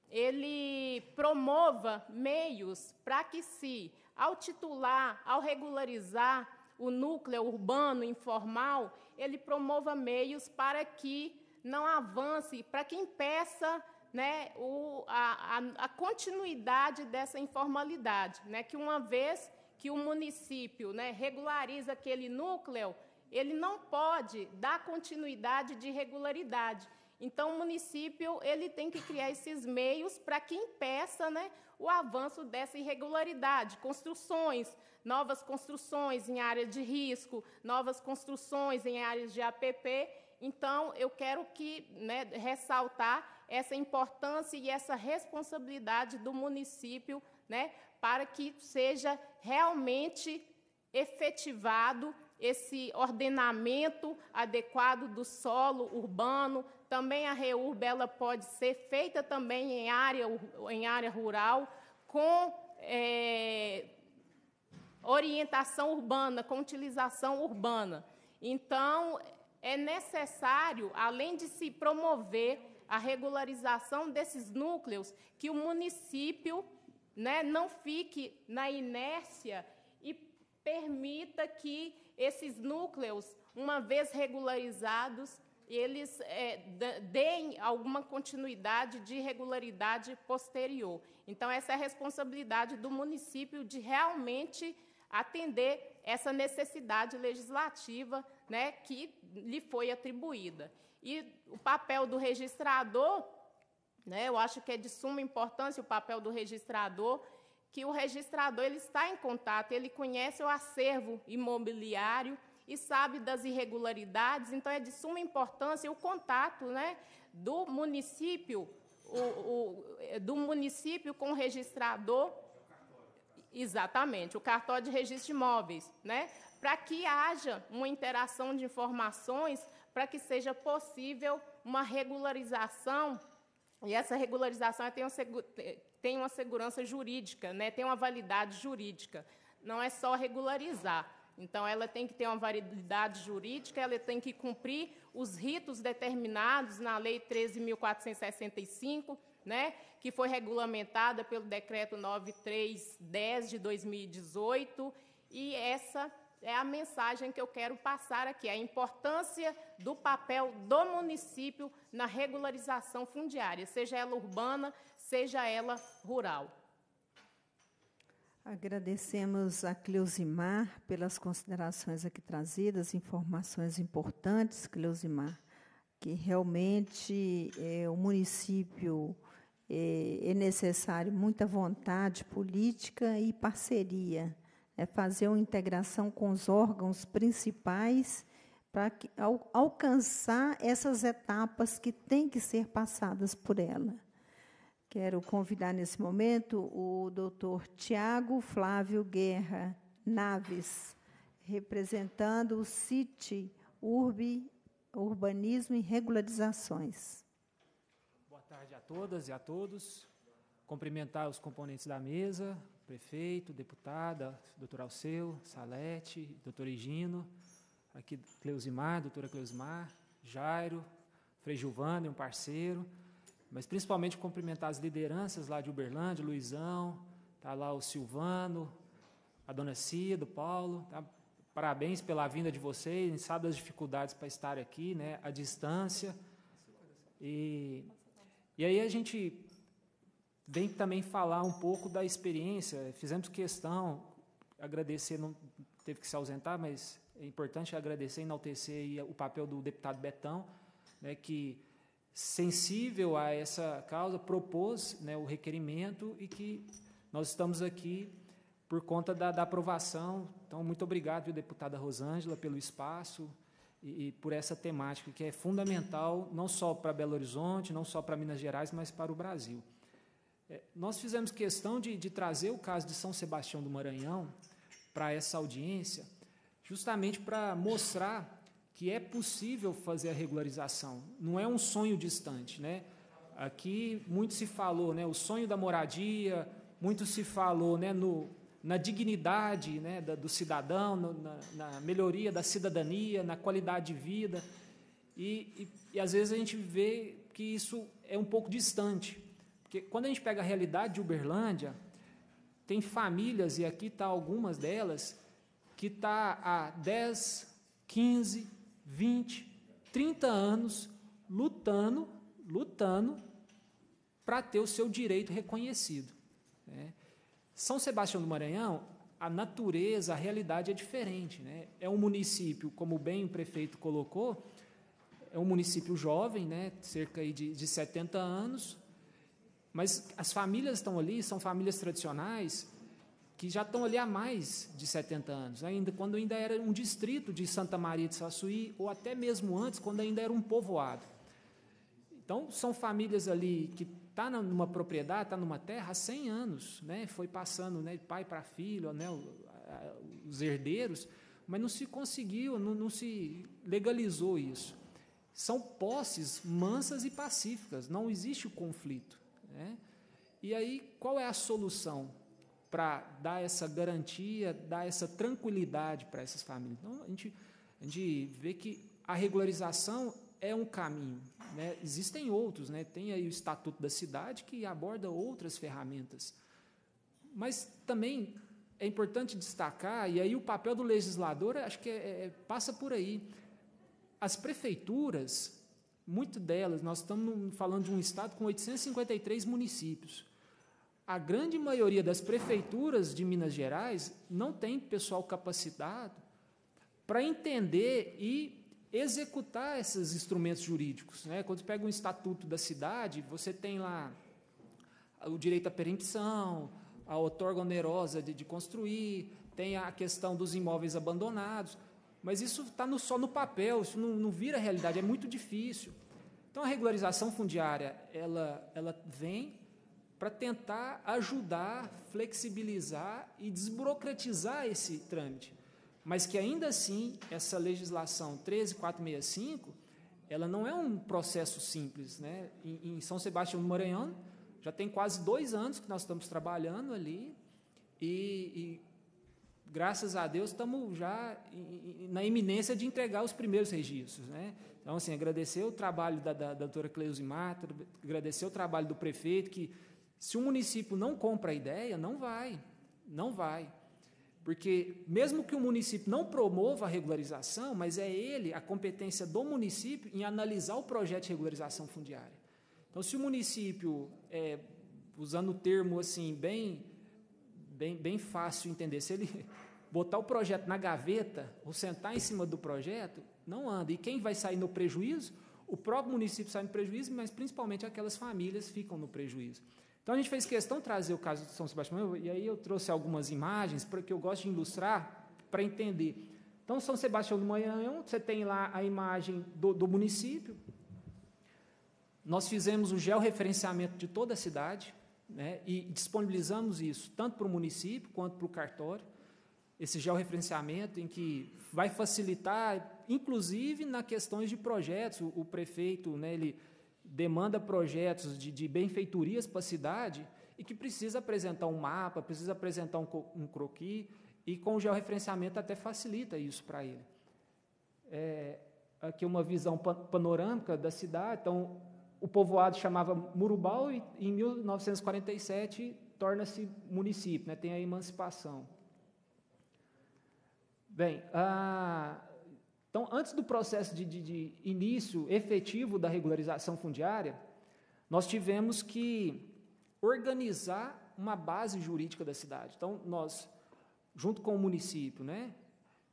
ele promova meios para que se, ao titular, ao regularizar o núcleo urbano informal, ele promova meios para que não avance, para que impeça né, o, a, a, continuidade dessa informalidade, né, que uma vez que o município né, regulariza aquele núcleo, ele não pode dar continuidade de irregularidade. Então, o município ele tem que criar esses meios para que impeça né, o avanço dessa irregularidade. Construções, novas construções em área de risco, novas construções em áreas de APP. Então, eu quero que né, ressaltar essa importância e essa responsabilidade do município né, para que seja realmente efetivado esse ordenamento adequado do solo urbano. Também a reurb ela pode ser feita também em área, em área rural, com é, orientação urbana, com utilização urbana. Então, é necessário, além de se promover a regularização desses núcleos, que o município né, não fique na inércia e permita que esses núcleos, uma vez regularizados, eles é, deem alguma continuidade de regularidade posterior. Então, essa é a responsabilidade do município de realmente atender essa necessidade legislativa né, que lhe foi atribuída. E o papel do registrador, né, eu acho que é de suma importância o papel do registrador que o registrador ele está em contato, ele conhece o acervo imobiliário e sabe das irregularidades, então é de suma importância o contato né, do município, o, o, é, do município com o registrador. Exatamente, o cartório de registro de imóveis, né? Para que haja uma interação de informações, para que seja possível uma regularização, e essa regularização eu tenho tem uma segurança jurídica, né? tem uma validade jurídica. Não é só regularizar. Então, ela tem que ter uma validade jurídica, ela tem que cumprir os ritos determinados na Lei 13.465, né, que foi regulamentada pelo Decreto 9310 de 2018. E essa é a mensagem que eu quero passar aqui: a importância do papel do município na regularização fundiária, seja ela urbana, seja ela rural. Agradecemos a Cleusimar pelas considerações aqui trazidas, informações importantes, Cleusimar, que realmente é, o município é, é necessário muita vontade política e parceria, é fazer uma integração com os órgãos principais para alcançar essas etapas que têm que ser passadas por ela. Quero convidar nesse momento o doutor Tiago Flávio Guerra Naves, representando o CIT Urb, Urbanismo e Regularizações. Boa tarde a todas e a todos. Cumprimentar os componentes da mesa, prefeito, deputada, doutor Alceu, Salete, doutor Higino, aqui Cleusimar, doutora Cleusimar, Jairo, Frei Gilvano, um parceiro, mas principalmente cumprimentar as lideranças lá de Uberlândia, Luizão, tá lá o Silvano, a dona Cida, o Paulo. Tá? Parabéns pela vinda de vocês, a gente sabe das dificuldades para estar aqui, né? a distância. E, e aí a gente vem também falar um pouco da experiência, fizemos questão, agradecer, não teve que se ausentar, mas é importante agradecer, enaltecer o papel do deputado Betão, né, que sensível a essa causa, propôs né, o requerimento e que nós estamos aqui por conta da, da aprovação. Então, muito obrigado, viu, deputada Rosângela, pelo espaço e, e por essa temática que é fundamental, não só para Belo Horizonte, não só para Minas Gerais, mas para o Brasil. É, nós fizemos questão de, de trazer o caso de São Sebastião do Maranhão para essa audiência, justamente para mostrar que é possível fazer a regularização. Não é um sonho distante, né? Aqui muito se falou, né, o sonho da moradia, muito se falou, né, no na dignidade né, da, do cidadão, no, na, na, melhoria da cidadania, na qualidade de vida. E, e, e às vezes a gente vê que isso é um pouco distante. Porque quando a gente pega a realidade de Uberlândia, tem famílias, e aqui tá algumas delas, que tá a 10, 15, 20, 30 anos lutando, lutando para ter o seu direito reconhecido. Né? São Sebastião do Maranhão, a natureza, a realidade é diferente. Né? É um município, como bem o prefeito colocou, é um município jovem, né? cerca de, de 70 anos, mas as famílias estão ali, são famílias tradicionais, que já estão ali há mais de 70 anos, ainda quando ainda era um distrito de Santa Maria de Sassuí, ou até mesmo antes, quando ainda era um povoado. Então, são famílias ali que está numa propriedade, está numa terra há 100 anos, né? foi passando né, de pai para filho, né, os herdeiros, mas não se conseguiu, não, não se legalizou isso. São posses mansas e pacíficas, não existe o conflito. Né? E aí, qual é a solução? para dar essa garantia, dar essa tranquilidade para essas famílias. Então, a gente, a gente vê que a regularização é um caminho. Né? Existem outros, né? tem aí o Estatuto da Cidade que aborda outras ferramentas. Mas também é importante destacar, e aí o papel do legislador acho que é, é, é passa por aí. As prefeituras, muito delas, nós estamos falando de um estado com 853 municípios a grande maioria das prefeituras de Minas Gerais não tem pessoal capacitado para entender e executar esses instrumentos jurídicos. Né? Quando você pega um estatuto da cidade, você tem lá o direito à perempção, a outorga onerosa de, de construir, tem a questão dos imóveis abandonados, mas isso está no, só no papel, isso não, não vira realidade, é muito difícil. Então, a regularização fundiária ela, ela vem para tentar ajudar, flexibilizar e desburocratizar esse trâmite. Mas que ainda assim, essa legislação 13465, ela não é um processo simples. Né? Em, em São Sebastião do Maranhão, já tem quase dois anos que nós estamos trabalhando ali e, e graças a Deus, estamos já na iminência de entregar os primeiros registros. Né? Então, assim, agradecer o trabalho da, da, da doutora Cleusimar, agradecer o trabalho do prefeito, que se o município não compra a ideia, não vai, não vai. Porque, mesmo que o município não promova a regularização, mas é ele, a competência do município, em analisar o projeto de regularização fundiária. Então, se o município, é, usando o termo assim, bem, bem, bem fácil entender, se ele (laughs) botar o projeto na gaveta, ou sentar em cima do projeto, não anda. E quem vai sair no prejuízo? O próprio município sai no prejuízo, mas principalmente aquelas famílias ficam no prejuízo. Então a gente fez questão de trazer o caso de São Sebastião, e aí eu trouxe algumas imagens porque eu gosto de ilustrar para entender. Então, São Sebastião do Maranhão, você tem lá a imagem do, do município. Nós fizemos o georreferenciamento de toda a cidade né, e disponibilizamos isso tanto para o município quanto para o cartório. Esse georreferenciamento em que vai facilitar, inclusive na questões de projetos, o, o prefeito, né, ele demanda projetos de, de benfeitorias para a cidade e que precisa apresentar um mapa, precisa apresentar um, um croquis, e com o georreferenciamento até facilita isso para ele. É, aqui uma visão panorâmica da cidade, então o povoado chamava Murubau e em 1947 torna-se município, né, tem a emancipação. Bem, a, então, antes do processo de, de, de início efetivo da regularização fundiária, nós tivemos que organizar uma base jurídica da cidade. Então, nós, junto com o município, né,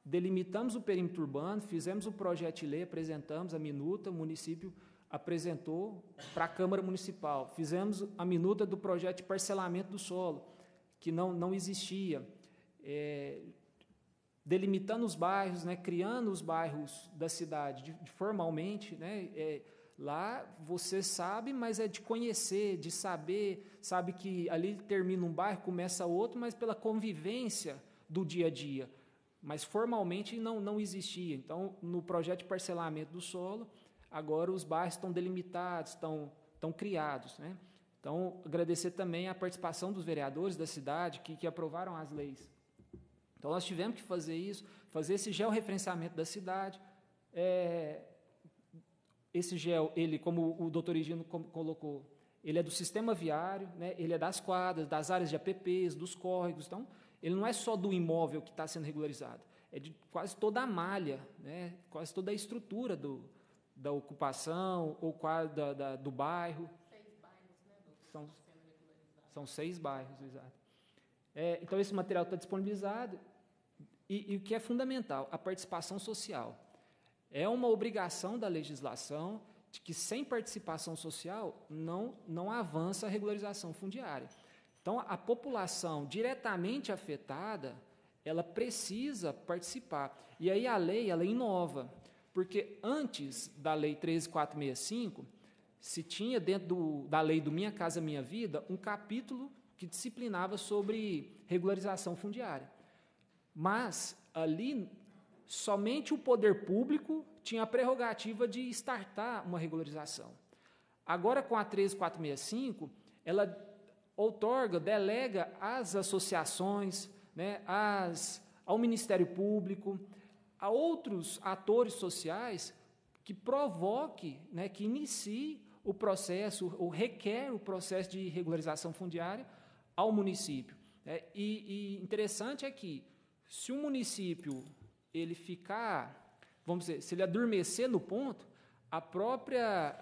delimitamos o perímetro urbano, fizemos o projeto de lei, apresentamos a minuta, o município apresentou para a Câmara Municipal. Fizemos a minuta do projeto de parcelamento do solo, que não, não existia. É, delimitando os bairros, né, criando os bairros da cidade de, de formalmente, né, é, lá você sabe, mas é de conhecer, de saber, sabe que ali termina um bairro, começa outro, mas pela convivência do dia a dia, mas formalmente não não existia. Então, no projeto de parcelamento do solo, agora os bairros estão delimitados, estão estão criados, né? Então, agradecer também a participação dos vereadores da cidade que, que aprovaram as leis então, nós tivemos que fazer isso, fazer esse georreferenciamento da cidade. É, esse gel, ele, como o doutor Higino colocou, ele é do sistema viário, né? ele é das quadras, das áreas de APPs, dos córregos. Então, ele não é só do imóvel que está sendo regularizado, é de quase toda a malha, né? quase toda a estrutura do, da ocupação ou da, da, do bairro. Seis bairros, né? São, são seis bairros, exato. É, então, esse material está disponibilizado e, e o que é fundamental, a participação social. É uma obrigação da legislação de que sem participação social não, não avança a regularização fundiária. Então, a população diretamente afetada, ela precisa participar. E aí a lei, ela inova, porque antes da lei 13465, se tinha dentro do, da lei do Minha Casa Minha Vida um capítulo que disciplinava sobre regularização fundiária. Mas ali somente o poder público tinha a prerrogativa de startar uma regularização. Agora com a 13465, ela outorga, delega às associações, né, às, ao Ministério Público, a outros atores sociais que provoque, né, que inicie o processo, ou requer o processo de regularização fundiária ao município. Né? E, e interessante é que se o um município ele ficar, vamos dizer, se ele adormecer no ponto, a própria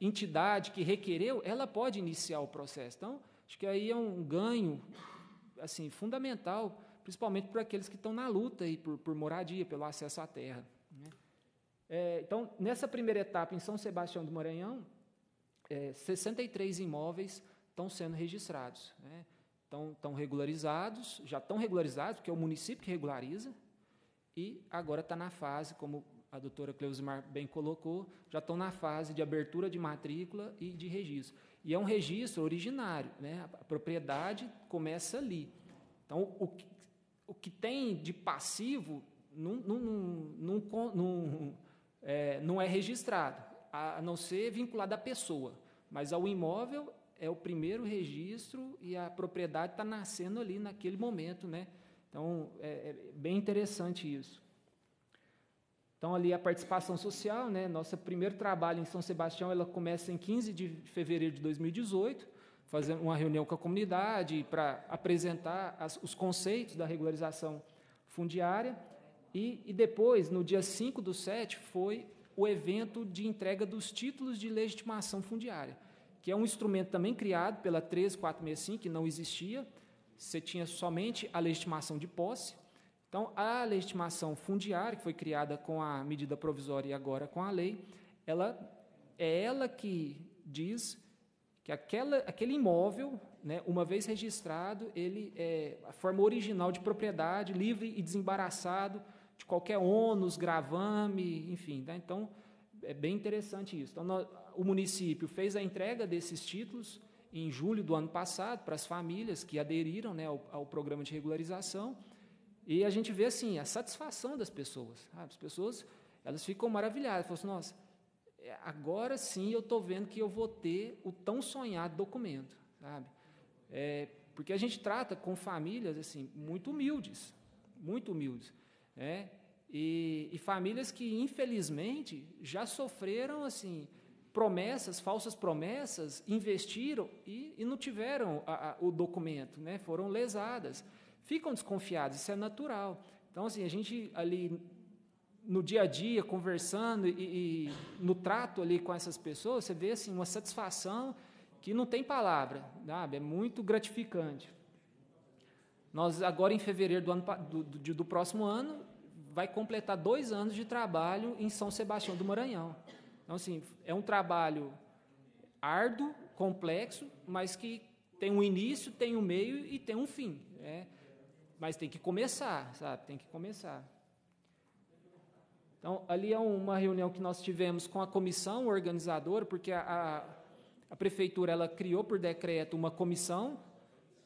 entidade que requereu, ela pode iniciar o processo. Então, acho que aí é um ganho assim fundamental, principalmente para aqueles que estão na luta aí por, por moradia, pelo acesso à terra. Né? É, então, nessa primeira etapa em São Sebastião do Maranhão, é, 63 imóveis estão sendo registrados. Né? estão, estão regularizados, já estão regularizados, porque é o município que regulariza, e agora está na fase, como a doutora Cleusimar bem colocou, já estão na fase de abertura de matrícula e de registro. E é um registro originário, né? a propriedade começa ali. Então, o que, o que tem de passivo não, não, não, não, é, não é registrado, a não ser vinculado à pessoa. Mas ao imóvel é o primeiro registro e a propriedade está nascendo ali naquele momento, né? Então é, é bem interessante isso. Então ali a participação social, né? Nosso primeiro trabalho em São Sebastião, ela começa em 15 de fevereiro de 2018, fazendo uma reunião com a comunidade para apresentar as, os conceitos da regularização fundiária. E, e, depois, no dia 5 do 7, foi o evento de entrega dos títulos de legitimação fundiária que é um instrumento também criado pela 13465, que não existia, você tinha somente a legitimação de posse. Então, a legitimação fundiária, que foi criada com a medida provisória e agora com a lei, ela é ela que diz que aquela, aquele imóvel, né, uma vez registrado, ele é a forma original de propriedade, livre e desembaraçado de qualquer ônus, gravame, enfim. Tá? Então, é bem interessante isso. Então, nós, o município fez a entrega desses títulos em julho do ano passado para as famílias que aderiram né, ao, ao, programa de regularização. E a gente vê assim a satisfação das pessoas. Sabe? As pessoas elas ficam maravilhadas. Falam assim, nossa, é, agora sim eu estou vendo que eu vou ter o tão sonhado documento. Sabe? É, porque a gente trata com famílias assim muito humildes, muito humildes. Né? E, e famílias que, infelizmente, já sofreram assim promessas, falsas promessas, investiram e, e não tiveram a, a, o documento, né? foram lesadas. Ficam desconfiados, isso é natural. Então, assim, a gente ali no dia a dia, conversando e, e no trato ali com essas pessoas, você vê assim, uma satisfação que não tem palavra, sabe? é muito gratificante. Nós, agora em fevereiro do, ano, do, do, do próximo ano, vai completar dois anos de trabalho em São Sebastião do Maranhão. Então, assim, é um trabalho árduo, complexo, mas que tem um início, tem um meio e tem um fim. Né? Mas tem que começar, sabe? Tem que começar. Então, ali é uma reunião que nós tivemos com a comissão organizadora, porque a, a, prefeitura ela criou por decreto uma comissão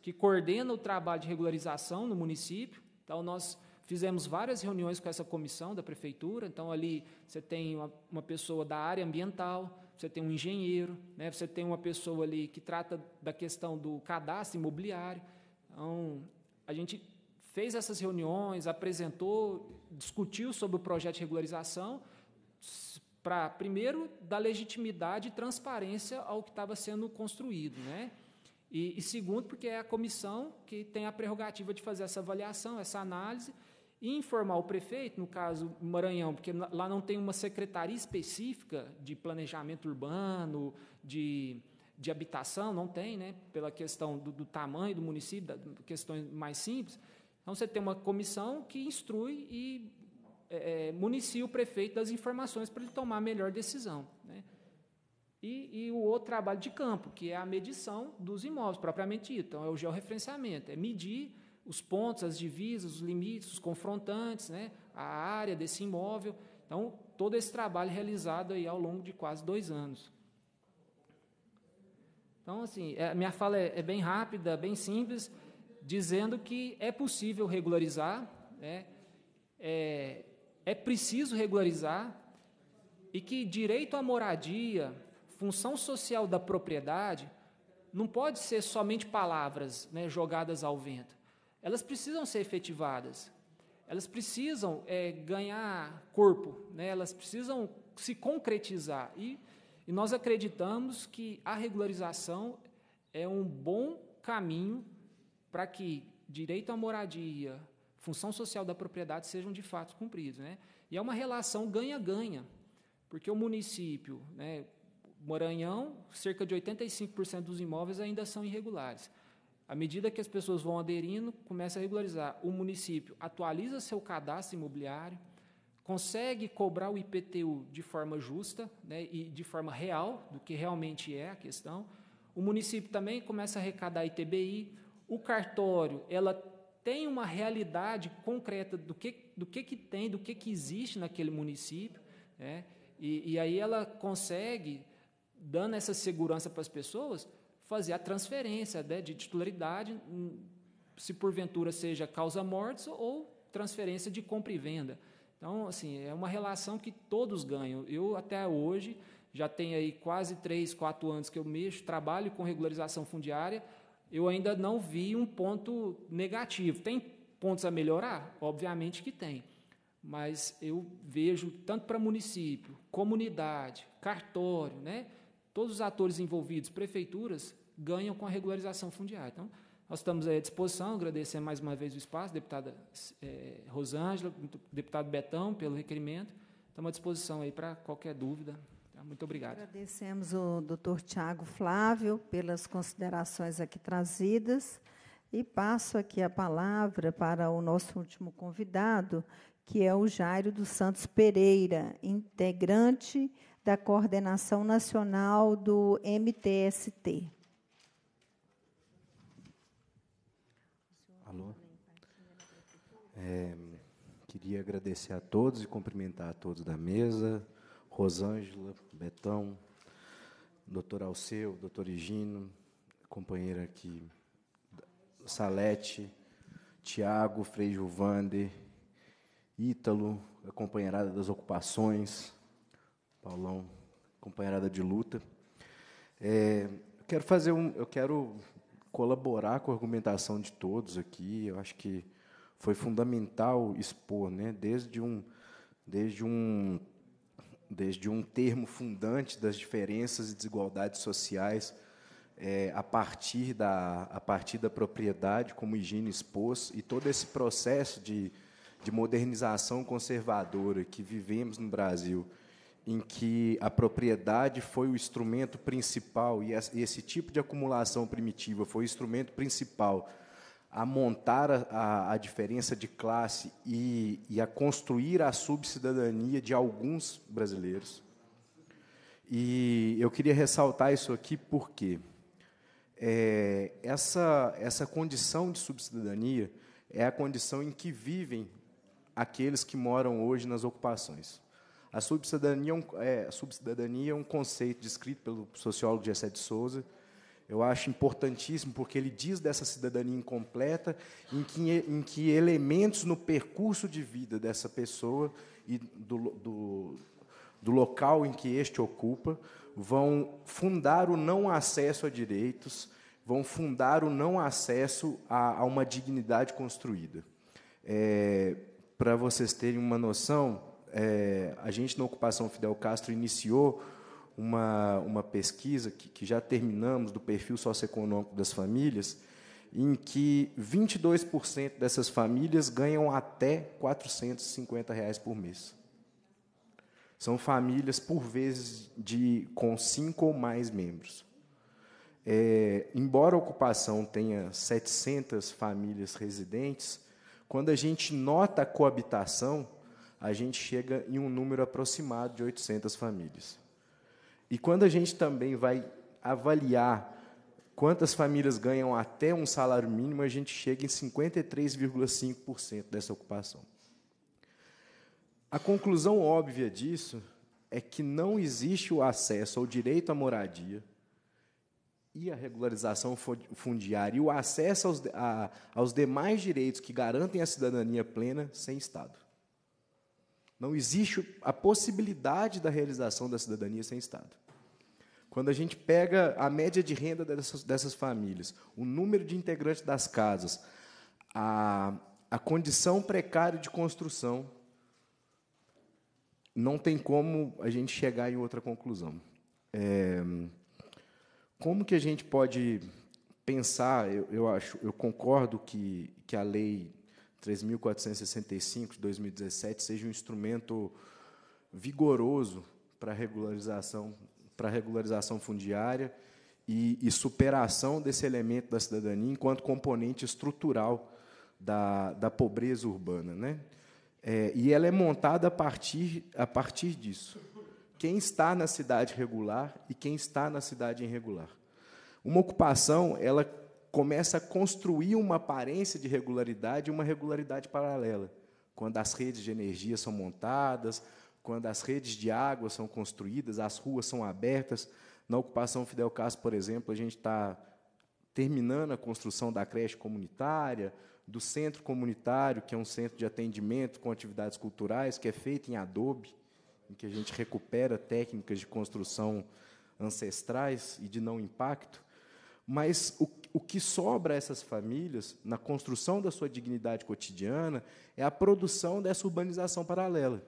que coordena o trabalho de regularização no município. Então, nós Fizemos várias reuniões com essa comissão da prefeitura, então ali você tem uma, uma pessoa da área ambiental, você tem um engenheiro, né, você tem uma pessoa ali que trata da questão do cadastro imobiliário. Então, a gente fez essas reuniões, apresentou, discutiu sobre o projeto de regularização, para, primeiro, dar legitimidade e transparência ao que estava sendo construído. Né? E, e, segundo, porque é a comissão que tem a prerrogativa de fazer essa avaliação, essa análise, e informar o prefeito, no caso Maranhão, porque lá não tem uma secretaria específica de planejamento urbano, de, de habitação, não tem, né? pela questão do, do tamanho do município, da, questões mais simples. Então, você tem uma comissão que instrui e é, é, municia o prefeito das informações para ele tomar a melhor decisão. Né? E, e, o outro trabalho de campo, que é a medição dos imóveis, propriamente dito. Então, é o georreferenciamento, é medir os pontos, as divisas, os limites, os confrontantes, né, a área desse imóvel. Então, todo esse trabalho realizado aí ao longo de quase dois anos. Então, assim, é, a minha fala é, é, bem rápida, bem simples, dizendo que é possível regularizar, né, é, é preciso regularizar, e que direito à moradia, função social da propriedade, não pode ser somente palavras né, jogadas ao vento elas precisam ser efetivadas, elas precisam é, ganhar corpo, né? elas precisam se concretizar. E, e nós acreditamos que a regularização é um bom caminho para que direito à moradia, função social da propriedade sejam de fato cumpridos. Né? E é uma relação ganha-ganha, porque o município, né, Maranhão, cerca de 85% dos imóveis ainda são irregulares. À medida que as pessoas vão aderindo, começa a regularizar. O município atualiza seu cadastro imobiliário, consegue cobrar o IPTU de forma justa né, e de forma real, do que realmente é a questão. O município também começa a arrecadar ITBI. O cartório, ela tem uma realidade concreta do que, do que, que tem, do que, que existe naquele município. Né? E, e aí ela consegue, dando essa segurança para as pessoas, fazer a transferência né, de titularidade, hum, se porventura seja causa-mortes ou transferência de compra e venda. Então, assim, é uma relação que todos ganham. Eu, até hoje, já tenho aí quase três, quatro anos que eu mexo, trabalho com regularização fundiária, eu ainda não vi um ponto negativo. Tem pontos a melhorar? Obviamente que tem. Mas eu vejo, tanto para município, comunidade, cartório, né? todos os atores envolvidos, prefeituras, ganham com a regularização fundiária. Então, nós estamos à disposição, agradecer mais uma vez o espaço, deputada é, Rosângela, deputado Betão, pelo requerimento. Estamos à disposição aí para qualquer dúvida. Então, muito obrigado. Agradecemos o doutor Tiago Flávio pelas considerações aqui trazidas. E passo aqui a palavra para o nosso último convidado, que é o Jairo dos Santos Pereira, integrante da coordenação nacional do MTST. Alô? É, queria agradecer a todos e cumprimentar a todos da mesa, Rosângela, Betão, doutor Alceu, doutor Higino, companheira aqui, Salete, Tiago, Frei Gilvander, Ítalo, a companheirada das ocupações, Paulão, companheirada de luta. É, eu quero fazer um, eu quero colaborar com a argumentação de todos aqui. Eu acho que foi fundamental expor, né, desde um, desde um, desde um termo fundante das diferenças e desigualdades sociais é, a partir da a partir da propriedade, como higiene expôs, e todo esse processo de de modernização conservadora que vivemos no Brasil em que a propriedade foi o instrumento principal e esse tipo de acumulação primitiva foi o instrumento principal a montar a, a diferença de classe e, e a construir a subcidadania de alguns brasileiros. E eu queria ressaltar isso aqui porque é, essa, essa condição de subcidadania é a condição em que vivem aqueles que moram hoje nas ocupações. A subcidadania, é, é, a subcidadania é um conceito descrito pelo sociólogo Gessé de Souza. Eu acho importantíssimo porque ele diz dessa cidadania incompleta, em que, em que elementos no percurso de vida dessa pessoa e do, do, do local em que este ocupa vão fundar o não acesso a direitos, vão fundar o não acesso a, a uma dignidade construída. É, Para vocês terem uma noção, é, a gente na ocupação Fidel Castro iniciou uma, uma pesquisa que, que já terminamos do perfil socioeconômico das famílias, em que 22% dessas famílias ganham até R$ 450 reais por mês. São famílias, por vezes, de, com cinco ou mais membros. É, embora a ocupação tenha 700 famílias residentes, quando a gente nota a coabitação, a gente chega em um número aproximado de 800 famílias. E quando a gente também vai avaliar quantas famílias ganham até um salário mínimo, a gente chega em 53,5% dessa ocupação. A conclusão óbvia disso é que não existe o acesso ao direito à moradia e à regularização fundiária e o acesso aos, a, aos demais direitos que garantem a cidadania plena sem Estado. Não existe a possibilidade da realização da cidadania sem Estado. Quando a gente pega a média de renda dessas, dessas famílias, o número de integrantes das casas, a, a condição precária de construção, não tem como a gente chegar em outra conclusão. É, como que a gente pode pensar? Eu, eu acho, eu concordo que, que a lei 3.465 de 2017 seja um instrumento vigoroso para regularização para regularização fundiária e, e, superação desse elemento da cidadania enquanto componente estrutural da, da pobreza urbana, né? É, e ela é montada a partir a partir disso. Quem está na cidade regular e quem está na cidade irregular. Uma ocupação, ela começa a construir uma aparência de regularidade, e uma regularidade paralela. Quando as redes de energia são montadas, quando as redes de água são construídas, as ruas são abertas. Na ocupação Fidel Castro, por exemplo, a gente está terminando a construção da creche comunitária, do centro comunitário, que é um centro de atendimento com atividades culturais, que é feito em adobe, em que a gente recupera técnicas de construção ancestrais e de não impacto. Mas o o que sobra a essas famílias, na construção da sua dignidade cotidiana, é a produção dessa urbanização paralela.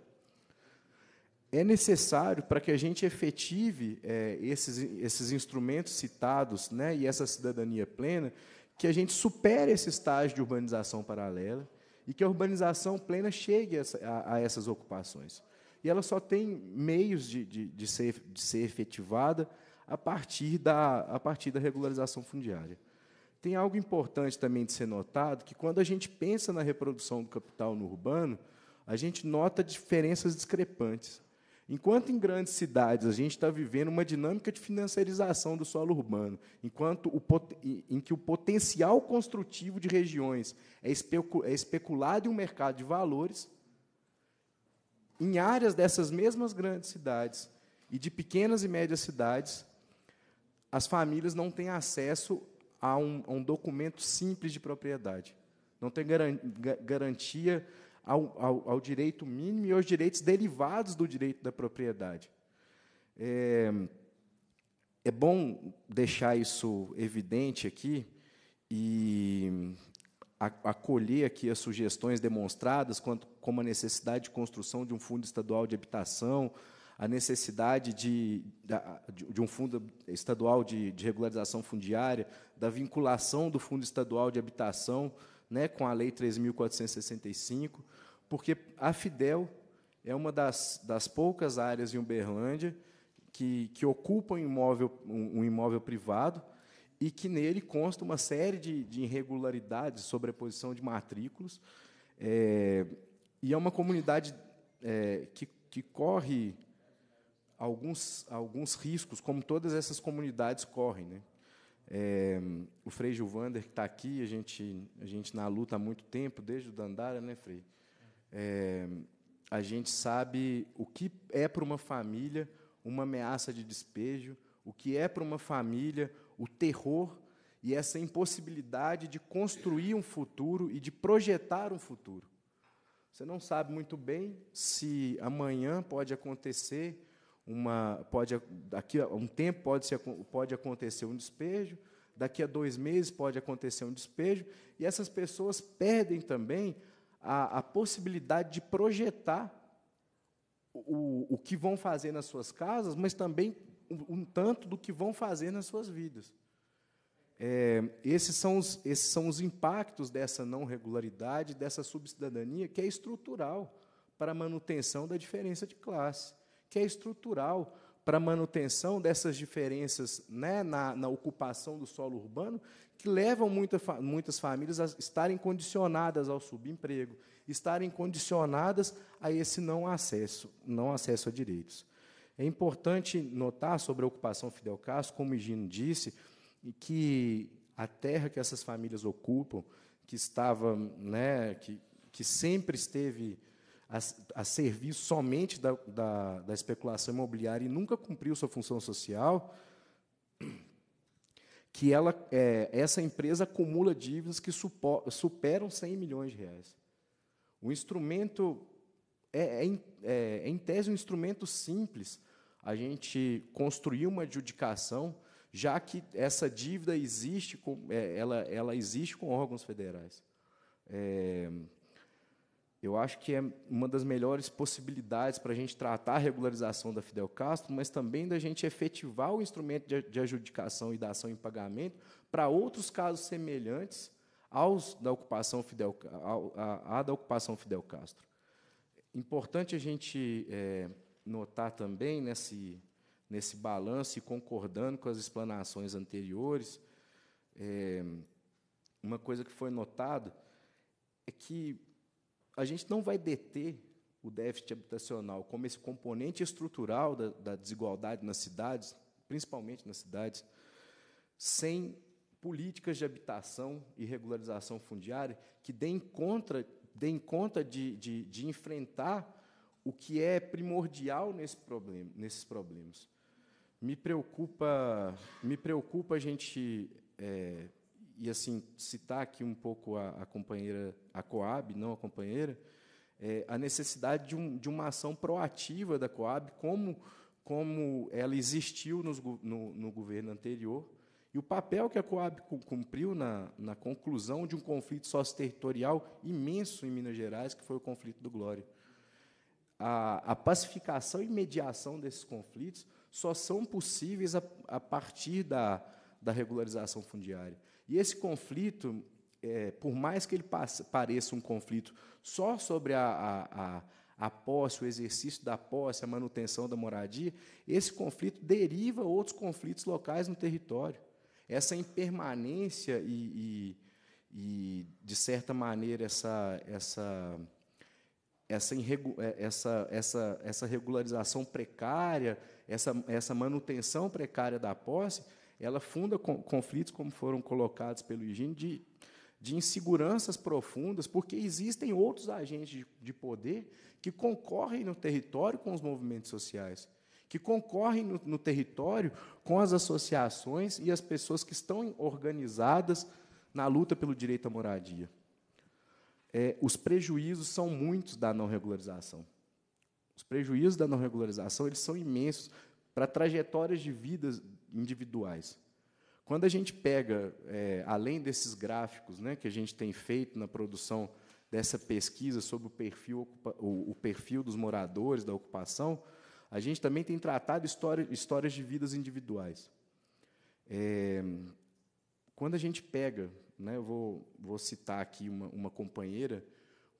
É necessário para que a gente efetive é, esses, esses instrumentos citados né, e essa cidadania plena, que a gente supere esse estágio de urbanização paralela e que a urbanização plena chegue a, a, a essas ocupações. E ela só tem meios de, de, de, ser, de ser efetivada a partir da, a partir da regularização fundiária. Tem algo importante também de ser notado, que quando a gente pensa na reprodução do capital no urbano, a gente nota diferenças discrepantes. Enquanto em grandes cidades a gente está vivendo uma dinâmica de financiarização do solo urbano, enquanto o, em que o potencial construtivo de regiões é, especu é especulado em um mercado de valores, em áreas dessas mesmas grandes cidades e de pequenas e médias cidades, as famílias não têm acesso a um, a um documento simples de propriedade. Não tem garantia ao, ao, ao, direito mínimo e aos direitos derivados do direito da propriedade. É, é bom deixar isso evidente aqui e acolher aqui as sugestões demonstradas quanto como a necessidade de construção de um fundo estadual de habitação, a necessidade de, de um fundo estadual de, de regularização fundiária, da vinculação do Fundo Estadual de Habitação né, com a Lei 3.465, porque a Fidel é uma das, das poucas áreas em Uberlândia que, que ocupa um imóvel, um, um imóvel privado e que nele consta uma série de, de irregularidades, sobreposição de matrículas, é, eh, e é uma comunidade é, que, que corre alguns, alguns riscos, como todas essas comunidades correm. Né? É, o Frei Gilvander, que está aqui, a gente, a gente na luta há muito tempo, desde o Dandara, né, Frei? É, a gente sabe o que é para uma família uma ameaça de despejo, o que é para uma família o terror e essa impossibilidade de construir um futuro e de projetar um futuro. Você não sabe muito bem se amanhã pode acontecer uma pode daqui a um tempo pode ser, pode acontecer um despejo, daqui a dois meses pode acontecer um despejo e essas pessoas perdem também a, a possibilidade de projetar o, o que vão fazer nas suas casas, mas também um, um tanto do que vão fazer nas suas vidas. É, esses, são os, esses são os impactos dessa não regularidade, dessa subcidadania, que é estrutural para a manutenção da diferença de classe que é estrutural para a manutenção dessas diferenças né, na, na, ocupação do solo urbano, que levam muita, muitas famílias a estarem condicionadas ao subemprego, estarem condicionadas a esse não acesso, não acesso a direitos. É importante notar sobre a ocupação Fidel Castro, como o Higino disse, que a terra que essas famílias ocupam, que estava, né, que, que sempre esteve a, a servir somente da, da, da especulação imobiliária e nunca cumpriu sua função social, que ela, é, essa empresa acumula dívidas que supo, superam 100 milhões de reais. O instrumento é, é, é, é, em tese, um instrumento simples a gente construir uma adjudicação, já que essa dívida existe com, é, ela, ela existe com órgãos federais. É, eu acho que é uma das melhores possibilidades para a gente tratar a regularização da Fidel Castro, mas também da gente efetivar o instrumento de adjudicação e da ação em pagamento para outros casos semelhantes aos da ocupação Fidel, a, da ocupação Fidel Castro. Importante a gente é, notar também nesse, nesse balanço e concordando com as explanações anteriores, é, uma coisa que foi notada é que a gente não vai deter o déficit habitacional como esse componente estrutural da, da desigualdade nas cidades, principalmente nas cidades, sem políticas de habitação e regularização fundiária que deem conta, deem conta de, de, de enfrentar o que é primordial nesse problema, nesses problemas. Me preocupa, me preocupa a gente é, e assim citar aqui um pouco a, a companheira, a Coab, não a companheira, é, a necessidade de, um, de, uma ação proativa da Coab, como, como ela existiu nos, no, no, governo anterior, e o papel que a Coab cumpriu na, na conclusão de um conflito socio-territorial imenso em Minas Gerais, que foi o conflito do Glória. A, a pacificação e mediação desses conflitos só são possíveis a, a partir da, da regularização fundiária. E esse conflito, é, por mais que ele pareça um conflito só sobre a, a, a a posse, o exercício da posse, a manutenção da moradia, esse conflito deriva outros conflitos locais no território. Essa impermanência e, e, e de certa maneira, essa, essa, essa, é, essa, essa, essa regularização precária, essa, essa manutenção precária da posse, ela funda conflitos, como foram colocados pelo Higino, de, de inseguranças profundas, porque existem outros agentes de, de poder que concorrem no território com os movimentos sociais que concorrem no, no, território com as associações e as pessoas que estão organizadas na luta pelo direito à moradia. É, os prejuízos são muitos da não regularização. Os prejuízos da não regularização eles são imensos para trajetórias de vidas individuais. Quando a gente pega, é, além desses gráficos né, que a gente tem feito na produção dessa pesquisa sobre o perfil, o, o perfil dos moradores da ocupação, a gente também tem tratado história, histórias de vidas individuais. É, quando a gente pega, né, eu vou, vou citar aqui uma, uma companheira,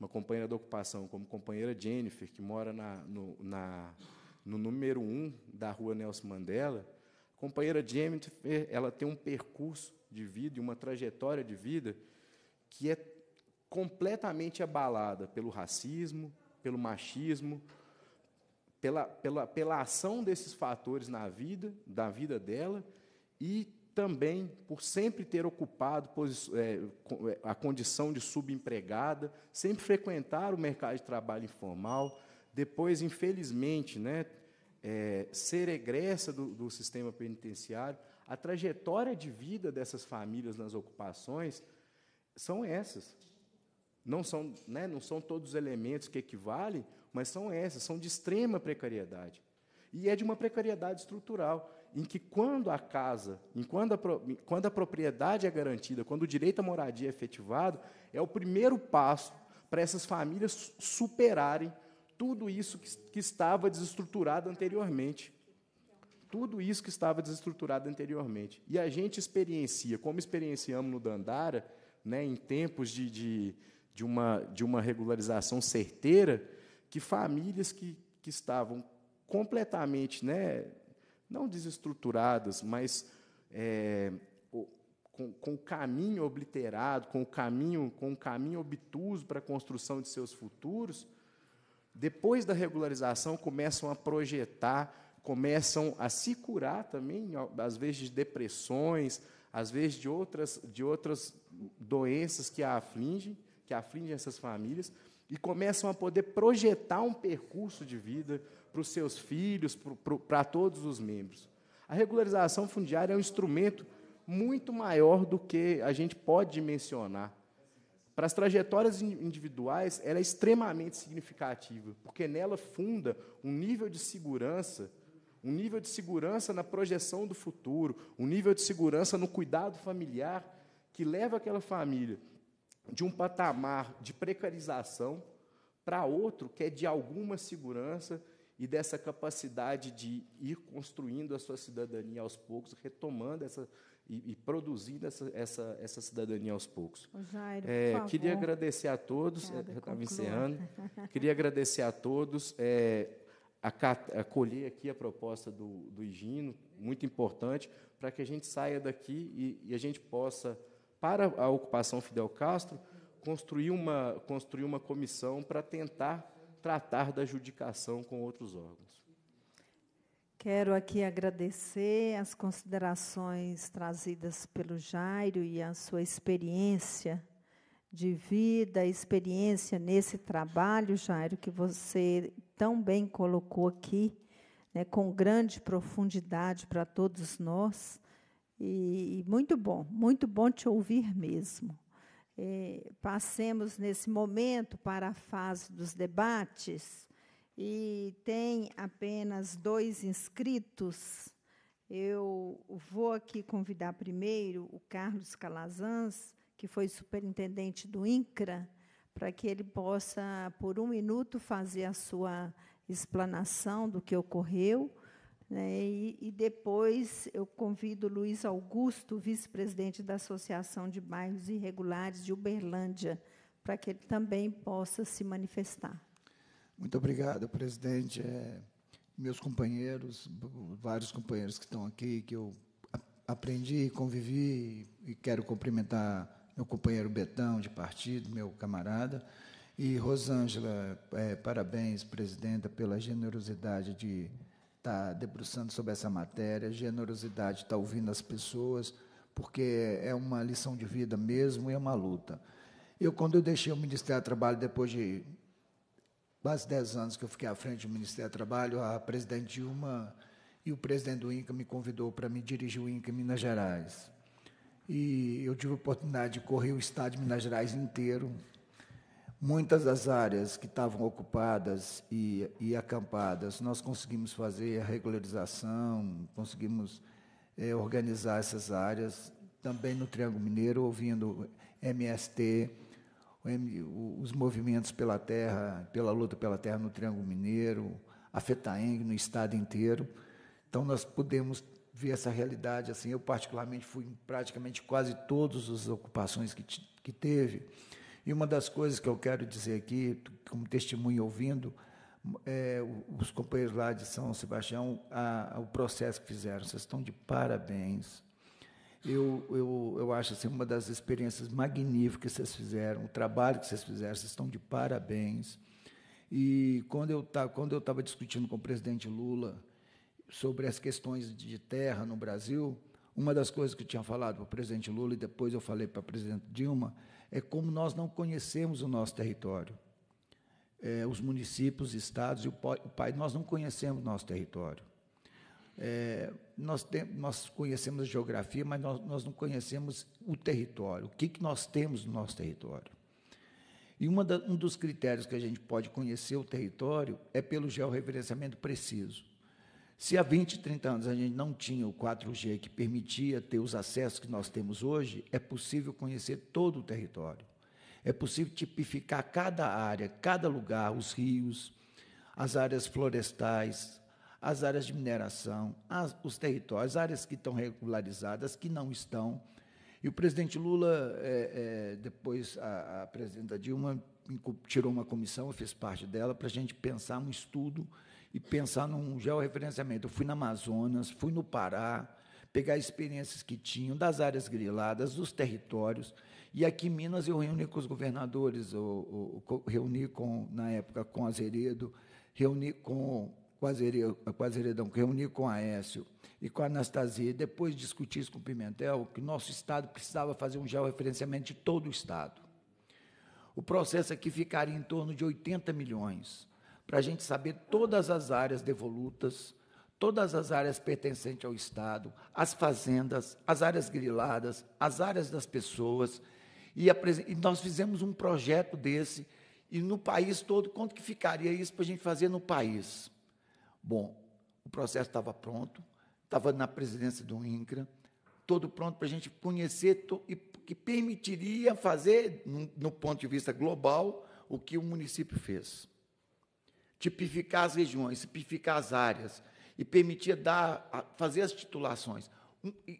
uma companheira da ocupação, como companheira Jennifer, que mora na, no, na, no número 1 um da rua Nelson Mandela, companheira Jennifer, ela tem um percurso de vida e uma trajetória de vida que é completamente abalada pelo racismo, pelo machismo, pela, pela, pela ação desses fatores na vida, da vida dela, e também por sempre ter ocupado é, é, a condição de subempregada, sempre frequentar o mercado de trabalho informal, depois, infelizmente, né, é, ser egressa do, do sistema penitenciário, a trajetória de vida dessas famílias nas ocupações são essas. Não são, né, não são todos os elementos que equivalem, mas são essas, são de extrema precariedade. E é de uma precariedade estrutural, em que quando a casa, quando a, quando a propriedade é garantida, quando o direito à moradia é efetivado, é o primeiro passo para essas famílias superarem tudo isso que, que estava desestruturado anteriormente. Tudo isso que estava desestruturado anteriormente. E a gente experiencia, como experienciamos no Dandara, né, em tempos de, de, de, uma, de uma regularização certeira, que famílias que, que estavam completamente, né, não desestruturadas, mas é, com, com, o caminho obliterado, com o caminho, com o caminho obtuso para a construção de seus futuros, depois da regularização, começam a projetar, começam a se curar também, às vezes de depressões, às vezes de outras, de outras doenças que a afligem, que afligem essas famílias, e começam a poder projetar um percurso de vida para os seus filhos, para todos os membros. A regularização fundiária é um instrumento muito maior do que a gente pode mencionar. Para as trajetórias individuais, ela é extremamente significativa, porque nela funda um nível de segurança, um nível de segurança na projeção do futuro, um nível de segurança no cuidado familiar, que leva aquela família de um patamar de precarização para outro que é de alguma segurança e dessa capacidade de ir construindo a sua cidadania aos poucos, retomando essa e, e produzindo essa, essa, essa, cidadania aos poucos. é, queria agradecer a todos, Obrigada, estava é, encerrando, (laughs) queria agradecer a todos, é, acolher aqui a proposta do, do Higino, muito importante, para que a gente saia daqui e, e, a gente possa, para a ocupação Fidel Castro, construir uma, construir uma comissão para tentar tratar da adjudicação com outros órgãos. Quero aqui agradecer as considerações trazidas pelo Jairo e a sua experiência de vida, experiência nesse trabalho, Jairo, que você tão bem colocou aqui, né, com grande profundidade para todos nós. E, e, muito bom, muito bom te ouvir mesmo. É, passemos nesse momento para a fase dos debates e tem apenas dois inscritos. Eu vou aqui convidar primeiro o Carlos Calazans, que foi superintendente do INCRA, para que ele possa, por um minuto, fazer a sua explanação do que ocorreu. Né? E, e, depois eu convido Luiz Augusto, vice-presidente da Associação de Bairros Irregulares de Uberlândia, para que ele também possa se manifestar. Muito obrigado, presidente. É, meus companheiros, vários companheiros que estão aqui, que eu aprendi e convivi, e quero cumprimentar meu companheiro Betão, de partido, meu camarada. E Rosângela, é, parabéns, presidenta, pela generosidade de estar tá debruçando sobre essa matéria, generosidade de tá estar ouvindo as pessoas, porque é uma lição de vida mesmo e é uma luta. Eu, quando eu deixei o Ministério do Trabalho, depois de quase 10 anos que eu fiquei à frente do Ministério do Trabalho, a presidente Dilma e o presidente do INCA me convidou para me dirigir o INCA em Minas Gerais. E eu tive a oportunidade de correr o estado de Minas Gerais inteiro. Muitas das áreas que estavam ocupadas e, e acampadas, nós conseguimos fazer a regularização, conseguimos é, organizar essas áreas. Também no Triângulo Mineiro, ouvindo MST, os movimentos pela terra, pela luta pela terra no Triângulo Mineiro, a FETAENG no estado inteiro. Então, nós podemos ver essa realidade. assim Eu, particularmente, fui em praticamente quase todas as ocupações que, que teve. E uma das coisas que eu quero dizer aqui, como testemunho ouvindo, é, os companheiros lá de São Sebastião, a, a, o processo que fizeram, vocês estão de parabéns. Eu, eu, eu acho assim, uma das experiências magníficas que vocês fizeram, o trabalho que vocês fizeram, vocês estão de parabéns. E quando eu tá, estava discutindo com o presidente Lula sobre as questões de terra no Brasil, uma das coisas que eu tinha falado para o presidente Lula e depois eu falei para o presidente Dilma é como nós não conhecemos o nosso território. É, os municípios, estados e o, pai, país, nós não conhecemos o nosso território. É, nós, tem, nós conhecemos a geografia, mas nós, nós não conhecemos o território, o que, que nós temos no nosso território. E da, um dos critérios que a gente pode conhecer o território é pelo georreferenciamento preciso. Se há 20, 30 anos a gente não tinha o 4G que permitia ter os acessos que nós temos hoje, é possível conhecer todo o território. É possível tipificar cada área, cada lugar, os rios, as áreas florestais, as áreas de mineração, as, os territórios, áreas que estão regularizadas, que não estão. E o presidente Lula, é, é, depois a, a, presidenta Dilma tirou uma comissão, eu fiz parte dela, para a gente pensar um estudo e pensar num georreferenciamento. Eu fui na Amazonas, fui no Pará, pegar experiências que tinham das áreas griladas, dos territórios. E aqui em Minas eu reuni com os governadores, eu, eu, eu reuni com, na época com Azeredo, reuni com com a Zeredão, reuni com a Aécio e com a Anastasia, e depois discutir isso com o Pimentel, que o nosso Estado precisava fazer um georreferenciamento de todo o Estado. O processo aqui ficaria em torno de 80 milhões, para a gente saber todas as áreas devolutas, todas as áreas pertencentes ao Estado, as fazendas, as áreas griladas, as áreas das pessoas, e, e nós fizemos um projeto desse, e no país todo, quanto que ficaria isso para a gente fazer no país? Bom, o processo estava pronto, estava na presidência do INCRA, todo pronto para a gente conhecer e que permitiria fazer, no ponto de vista global, o que o município fez. Tipificar as regiões, tipificar as áreas e permitir dar, fazer as titulações.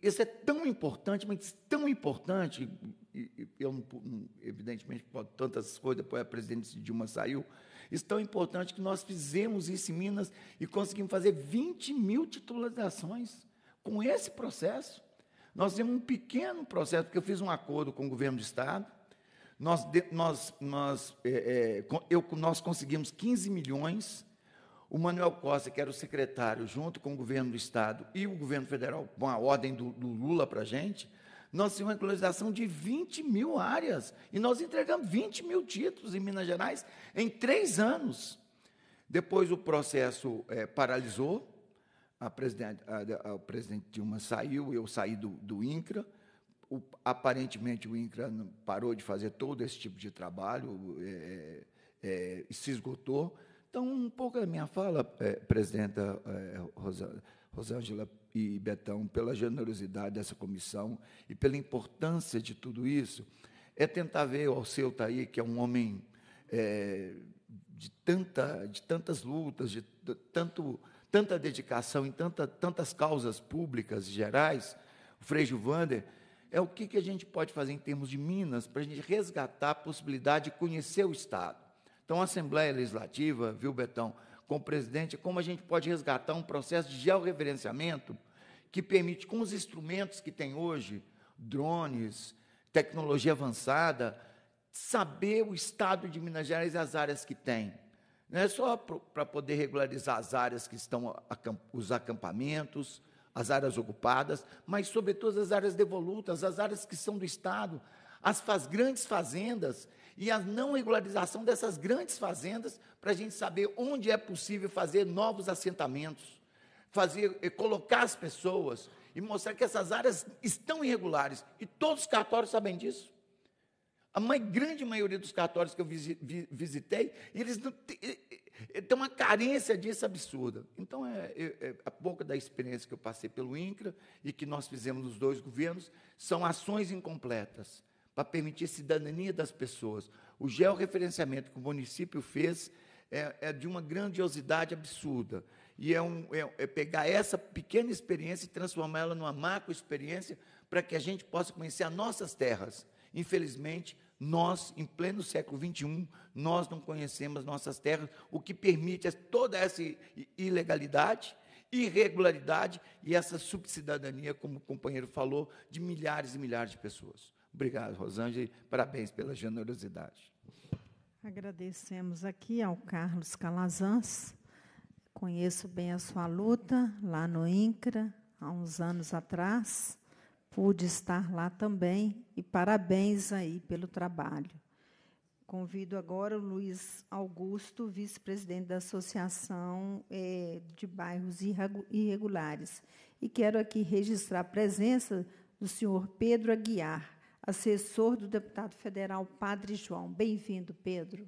Isso é tão importante, mas tão importante, eu, evidentemente, por tantas coisas, depois a presidente Dilma saiu, isso é tão importante que nós fizemos isso em Minas e conseguimos fazer 20 mil titularizações com esse processo. Nós temos um pequeno processo, porque eu fiz um acordo com o governo do Estado, nós, nós, nós, é, é, eu, nós conseguimos 15 milhões. O Manuel Costa, que era o secretário, junto com o governo do Estado e o governo federal, com a ordem do, do Lula para a gente, nós tivemos uma colonização de 20 mil áreas. E nós entregamos 20 mil títulos em Minas Gerais em três anos. Depois o processo é, paralisou. A presidente, a, a, a presidente Dilma saiu, eu saí do, do INCRA. O, aparentemente o INCRA parou de fazer todo esse tipo de trabalho, é, é, é se esgotou. Então, um pouco da minha fala, é, presidenta é, Rosângela, e Betão pela generosidade dessa comissão e pela importância de tudo isso, é tentar ver o Alceu tá aí, que é um homem é, de, tanta, de tantas lutas, de tanto, tanta dedicação em tanta, tantas causas públicas gerais, o Frei Vander, é o que, que a gente pode fazer em termos de Minas para a gente resgatar a possibilidade de conhecer o Estado. Então, a Assembleia Legislativa, viu, Betão, com o presidente, como a gente pode resgatar um processo de georreferenciamento que permite, com os instrumentos que tem hoje, drones, tecnologia avançada, saber o estado de Minas Gerais e as áreas que tem. Não é só para poder regularizar as áreas que estão, os acampamentos, as áreas ocupadas, mas, sobretudo, as áreas devolutas, as áreas que são do Estado, as, as grandes fazendas e a não regularização dessas grandes fazendas para a gente saber onde é possível fazer novos assentamentos, fazer eh, colocar as pessoas e mostrar que essas áreas estão irregulares e todos os cartórios sabem disso. A mais, grande maioria dos cartórios que eu visitei, eles não, eh, eh, tem uma carência disso absurda. Então, é, é, é, a pouca da experiência que eu passei pelo INCRA e que nós fizemos nos dois governos são ações incompletas para permitir a cidadania das pessoas. O georreferenciamento que o município fez é, é de uma grandiosidade absurda. E é, um, é, é pegar essa pequena experiência e transformá-la numa macro experiência para que a gente possa conhecer as nossas terras. Infelizmente, nós, em pleno século XXI, nós não conhecemos nossas terras, o que permite toda essa ilegalidade, irregularidade e essa subcidadania, como o companheiro falou, de milhares e milhares de pessoas. Obrigado, Rosângela. Parabéns pela generosidade. Agradecemos aqui ao Carlos Calazans. Conheço bem a sua luta lá no INCRA, há uns anos atrás. Pude estar lá também e parabéns aí pelo trabalho. Convido agora o Luiz Augusto, vice-presidente da Associação eh, de Bairros Irregulares. E quero aqui registrar a presença do senhor Pedro Aguiar, assessor do deputado federal Padre João. Bem-vindo, Pedro.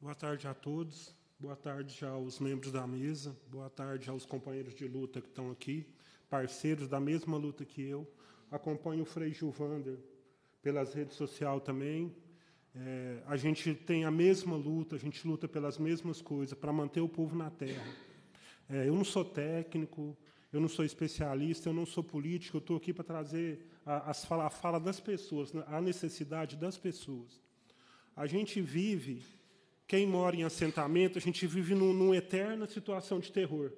Boa tarde a todos. Boa tarde aos membros da mesa. Boa tarde aos companheiros de luta que estão aqui, parceiros da mesma luta que eu. Acompanho o Frei Gilvander pelas redes sociais também. É, a gente tem a mesma luta, a gente luta pelas mesmas coisas para manter o povo na terra. É, eu não sou técnico, eu não sou especialista, eu não sou político, eu estou aqui para trazer a, fala, a fala das pessoas, né, a necessidade das pessoas. A gente vive, quem mora em assentamento, a gente vive num, numa eterna situação de terror.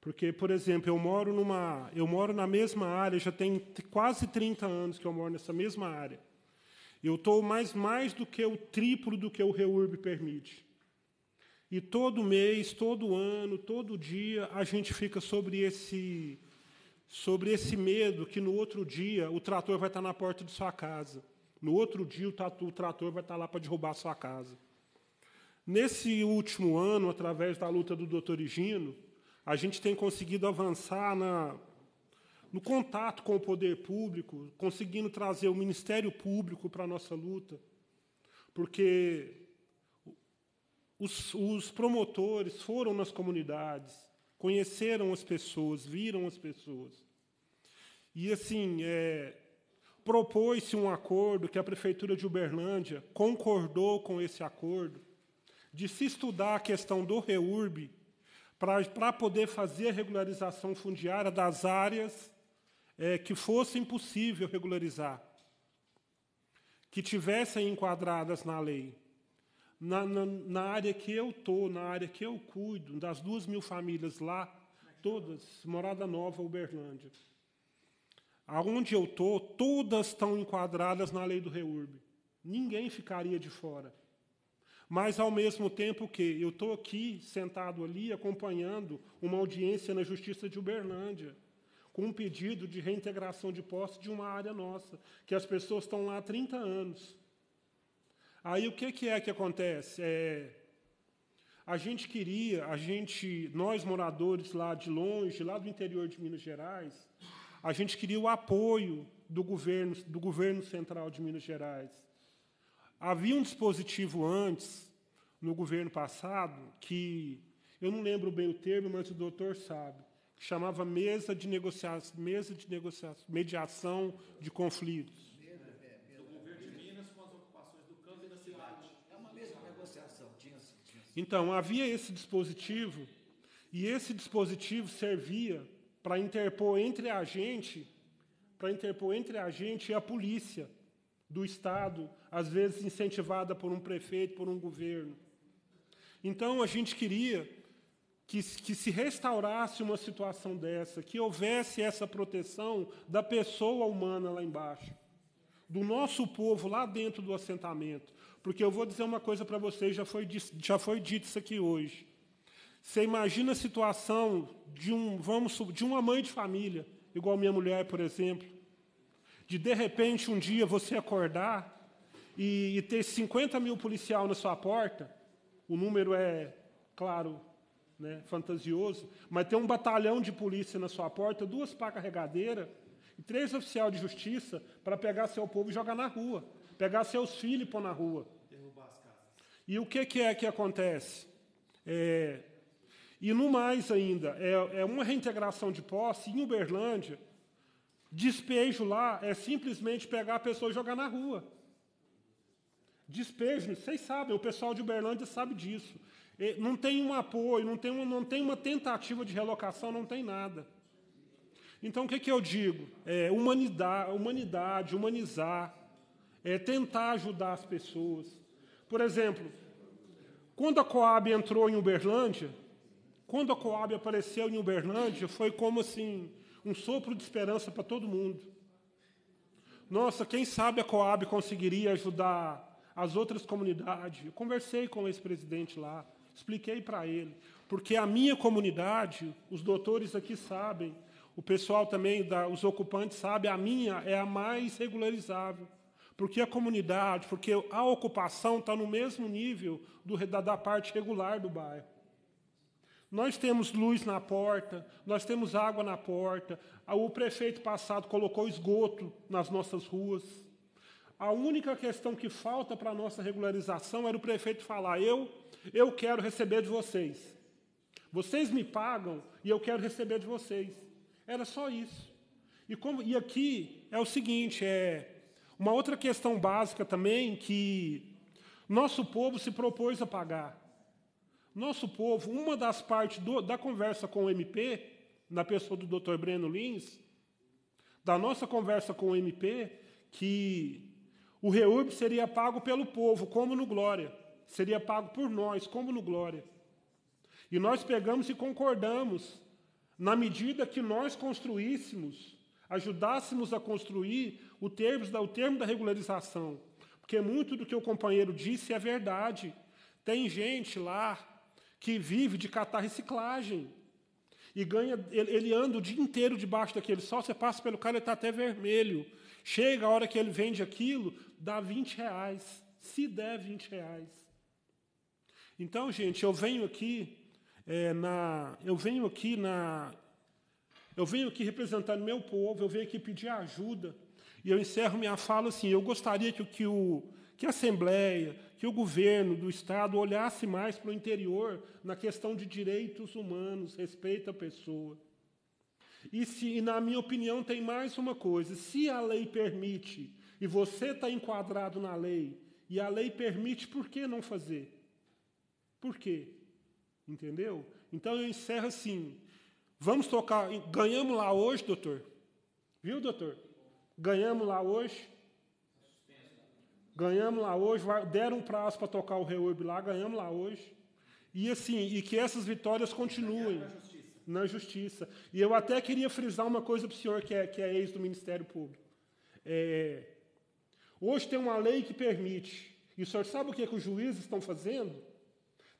Porque, por exemplo, eu moro numa, eu moro na mesma área, já tem quase 30 anos que eu moro nessa mesma área. Eu estou mais mais do que o triplo do que o REURB permite. E todo mês, todo ano, todo dia, a gente fica sobre esse, sobre esse medo que no outro dia o trator vai estar na porta de sua casa. No outro dia o trator vai estar lá para derrubar a sua casa. Nesse último ano, através da luta do Dr. Higino, a gente tem conseguido avançar na, no contato com o poder público, conseguindo trazer o Ministério Público para a nossa luta, porque os, os promotores foram nas comunidades, conheceram as pessoas, viram as pessoas. E, assim, é, propôs-se um acordo que a Prefeitura de Uberlândia concordou com esse acordo, de se estudar a questão do REURB para poder fazer a regularização fundiária das áreas é, que fosse impossível regularizar, que tivessem enquadradas na lei na, na, na área que eu estou, na área que eu cuido, das duas mil famílias lá, todas, Morada Nova, Uberlândia. Aonde eu estou, todas estão enquadradas na lei do REURB. Ninguém ficaria de fora. Mas, ao mesmo tempo que eu estou aqui, sentado ali, acompanhando uma audiência na Justiça de Uberlândia, com um pedido de reintegração de posse de uma área nossa, que as pessoas estão lá há 30 anos. Aí o que, que é que acontece? É, a gente queria, a gente, nós moradores lá de longe, lá do interior de Minas Gerais, a gente queria o apoio do governo, do governo central de Minas Gerais. Havia um dispositivo antes, no governo passado, que eu não lembro bem o termo, mas o doutor sabe, que chamava mesa de negociação, mesa de negociação, mediação de conflitos. Então, havia esse dispositivo, e esse dispositivo servia para interpor entre a gente, para interpor entre a gente e a polícia do Estado, às vezes incentivada por um prefeito, por um governo. Então, a gente queria que, que, se restaurasse uma situação dessa, que houvesse essa proteção da pessoa humana lá embaixo, do nosso povo lá dentro do assentamento, porque eu vou dizer uma coisa para vocês, já foi, já foi dito isso aqui hoje. Você imagina a situação de, um, vamos, de uma mãe de família, igual minha mulher, por exemplo, de de repente um dia você acordar e, e ter 50 mil policial na sua porta, o número é, claro, né, fantasioso, mas ter um batalhão de polícia na sua porta, duas pá carregadeira e três oficiais de justiça para pegar seu povo e jogar na rua pegar seus filhos e pôr na rua. Derrubar as casas. E o que, que é que acontece? É, e no mais ainda, é, é uma reintegração de posse em Uberlândia. Despejo lá é simplesmente pegar a pessoa e jogar na rua. Despejo, vocês sabem, o pessoal de Uberlândia sabe disso. Não tem um apoio, não tem, um, não tem uma tentativa de relocação, não tem nada. Então, o que, que eu digo? É, humanidade, humanidade, humanizar, é tentar ajudar as pessoas. Por exemplo, quando a Coab entrou em Uberlândia, quando a Coab apareceu em Uberlândia, foi como assim, um sopro de esperança para todo mundo. Nossa, quem sabe a Coab conseguiria ajudar as outras comunidades. Eu conversei com o ex-presidente lá, expliquei para ele, porque a minha comunidade, os doutores aqui sabem, o pessoal também, da, os ocupantes sabem, a minha é a mais regularizável porque a comunidade, porque a ocupação está no mesmo nível do, da, da parte regular do bairro. Nós temos luz na porta, nós temos água na porta. O prefeito passado colocou esgoto nas nossas ruas. A única questão que falta para a nossa regularização era o prefeito falar: eu, eu quero receber de vocês. Vocês me pagam e eu quero receber de vocês. Era só isso. E, como, e aqui é o seguinte: é uma outra questão básica também que nosso povo se propôs a pagar. Nosso povo, uma das partes do, da conversa com o MP, na pessoa do Dr. Breno Lins, da nossa conversa com o MP, que o reúbe seria pago pelo povo, como no Glória. Seria pago por nós, como no Glória. E nós pegamos e concordamos, na medida que nós construíssemos ajudássemos a construir o termo, o termo da regularização. Porque muito do que o companheiro disse é verdade. Tem gente lá que vive de catar reciclagem. E ganha, ele, ele anda o dia inteiro debaixo daquele sol, você passa pelo cara, ele está até vermelho. Chega a hora que ele vende aquilo, dá 20 reais. Se der 20 reais. Então, gente, eu venho aqui é, na. Eu venho aqui na eu venho aqui representando meu povo, eu venho aqui pedir ajuda. E eu encerro minha fala assim: eu gostaria que, que, o, que a Assembleia, que o governo do Estado olhasse mais para o interior na questão de direitos humanos, respeito à pessoa. E, se, e, na minha opinião, tem mais uma coisa: se a lei permite, e você está enquadrado na lei, e a lei permite, por que não fazer? Por quê? Entendeu? Então eu encerro assim: Vamos tocar. Ganhamos lá hoje, doutor. Viu, doutor? Ganhamos lá hoje. Ganhamos lá hoje. Deram um prazo para tocar o reúbe lá. Ganhamos lá hoje. E assim, e que essas vitórias continuem na justiça. E eu até queria frisar uma coisa para o senhor que é, que é ex do Ministério Público. É, hoje tem uma lei que permite. E o senhor sabe o que, é que os juízes estão fazendo?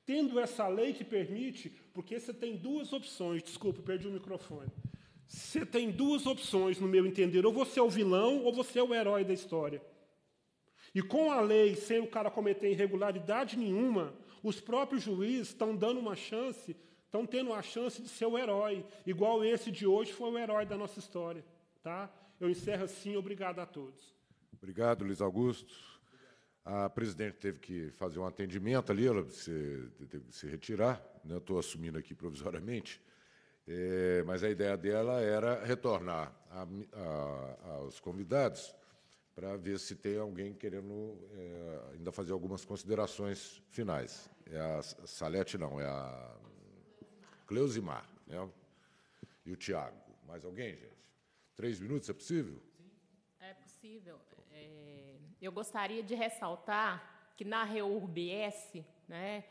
tendo essa lei que permite, porque você tem duas opções. Desculpa, perdi o microfone. Você tem duas opções, no meu entender: ou você é o vilão, ou você é o herói da história. E com a lei, sem o cara cometer irregularidade nenhuma, os próprios juízes estão dando uma chance, estão tendo a chance de ser o herói, igual esse de hoje foi o herói da nossa história. Tá? Eu encerro assim, obrigado a todos. Obrigado, Luiz Augusto. A presidente teve que fazer um atendimento ali, ela se, teve que se retirar, né? estou assumindo aqui provisoriamente, é, mas a ideia dela era retornar a, a, aos convidados para ver se tem alguém querendo é, ainda fazer algumas considerações finais. É a Salete, não, é a Cleusimar né? e o Tiago. Mais alguém, gente? Três minutos, é possível? Sim, é possível. Eu gostaria de ressaltar que na REURBS, né,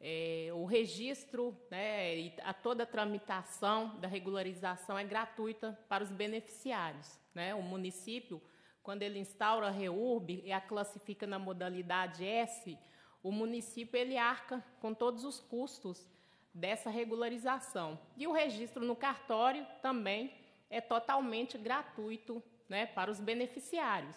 é, o registro né, e a toda a tramitação da regularização é gratuita para os beneficiários. Né? O município, quando ele instaura a REURB e a classifica na modalidade S, o município ele arca com todos os custos dessa regularização. E o registro no cartório também é totalmente gratuito né, para os beneficiários.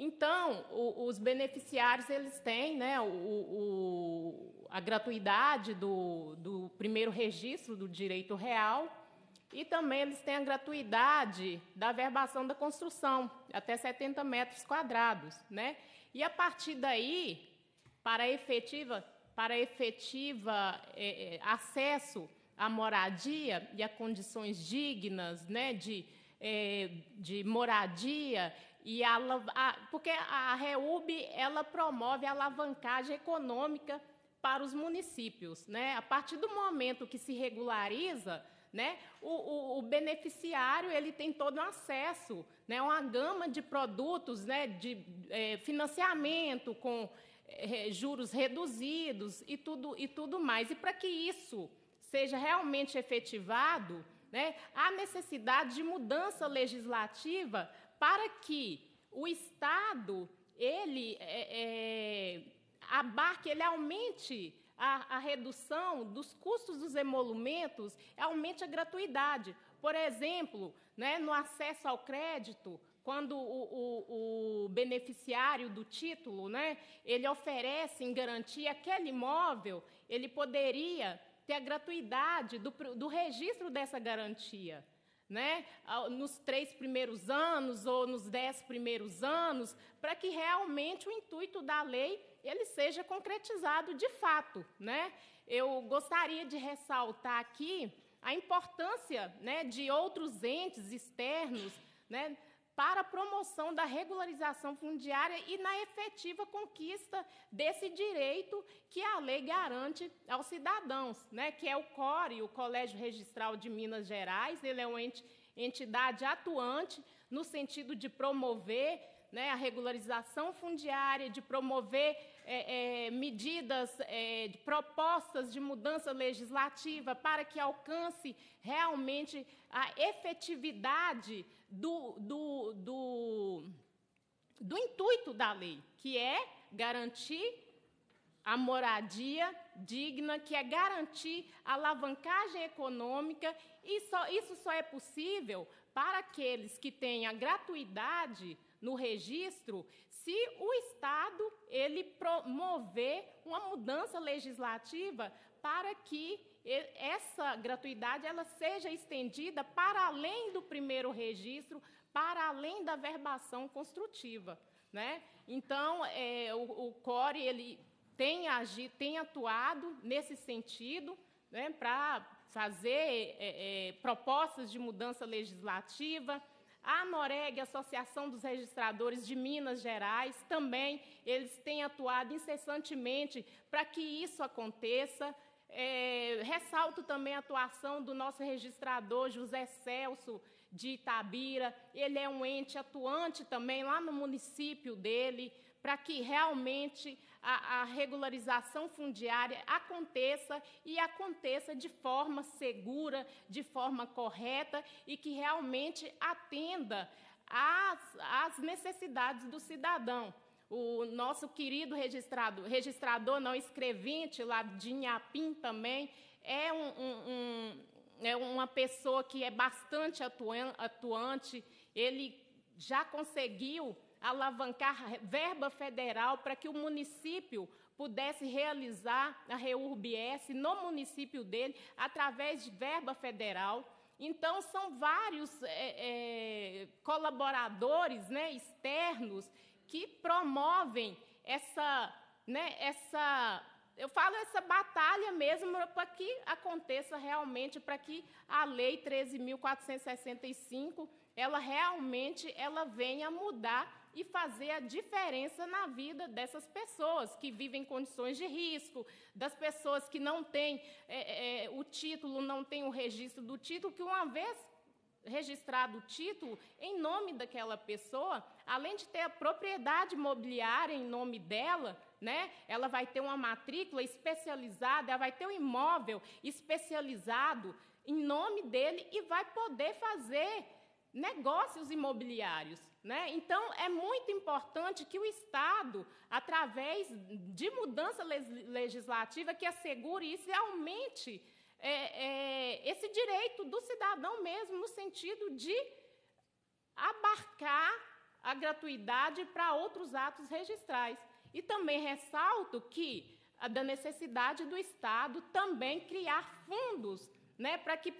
Então, o, os beneficiários eles têm né, o, o, a gratuidade do, do primeiro registro do direito real e também eles têm a gratuidade da verbação da construção, até 70 metros quadrados. Né? E a partir daí, para efetiva, para efetiva é, é, acesso à moradia e a condições dignas né, de, é, de moradia e a, a, porque a REUB ela promove a alavancagem econômica para os municípios. Né? A partir do momento que se regulariza, né, o, o, o beneficiário ele tem todo acesso, né, uma gama de produtos né, de é, financiamento com é, juros reduzidos e tudo, e tudo mais. E para que isso seja realmente efetivado, né, há necessidade de mudança legislativa para que o Estado ele é, é, abarque, ele aumente a, a, redução dos custos dos emolumentos, aumente a gratuidade. Por exemplo, né, no acesso ao crédito, quando o, o, o, beneficiário do título, né, ele oferece em garantia aquele imóvel, ele poderia ter a gratuidade do, do registro dessa garantia né? nos três primeiros anos ou nos dez primeiros anos, para que realmente o intuito da lei ele seja concretizado de fato. Né? Eu gostaria de ressaltar aqui a importância né, de outros entes externos né, para a promoção da regularização fundiária e na efetiva conquista desse direito que a lei garante aos cidadãos, né, que é o CORE, o Colégio Registral de Minas Gerais, ele é uma entidade atuante no sentido de promover né, a regularização fundiária, de promover é, é, medidas, é, de propostas de mudança legislativa para que alcance realmente a efetividade do, do, do, do intuito da lei, que é garantir a moradia digna, que é garantir a alavancagem econômica, e só, isso só é possível para aqueles que têm a gratuidade no registro, se o Estado ele promover uma mudança legislativa para que essa gratuidade ela seja estendida para além do primeiro registro, para além da verbação construtiva. Né? Então, é, o, o CORE ele tem, agi, tem atuado nesse sentido né, para fazer é, é, propostas de mudança legislativa. A Noreg, Associação dos Registradores de Minas Gerais, também eles têm atuado incessantemente para que isso aconteça. É, ressalto também a atuação do nosso registrador José Celso de Itabira. Ele é um ente atuante também lá no município dele, para que realmente a, a, regularização fundiária aconteça e aconteça de forma segura, de forma correta e que realmente atenda às, às necessidades do cidadão o nosso querido registrado, registrador não escrevinte lá de Inhapim também, é, um, um, um, é uma pessoa que é bastante atuante, ele já conseguiu alavancar verba federal para que o município pudesse realizar a REURBS no município dele, através de verba federal. Então, são vários é, é, colaboradores né, externos que promovem essa, né, essa eu falo essa batalha mesmo para que aconteça realmente, para que a lei 13.465 ela realmente ela venha mudar e fazer a diferença na vida dessas pessoas que vivem em condições de risco, das pessoas que não têm é, é, é o título, não têm o registro do título, que uma vez registrado o título, em nome daquela pessoa, além de ter a propriedade imobiliária em nome dela, né? Ela vai ter uma matrícula especializada, ela vai ter um imóvel especializado em nome dele e vai poder fazer negócios imobiliários, né? Então é muito importante que o Estado, através de mudança legislativa, que assegure isso e aumente é, é, esse direito do cidadão mesmo no sentido de abarcar a gratuidade para outros atos registrais. E também ressalto que da necessidade do Estado também criar fundos, né, para que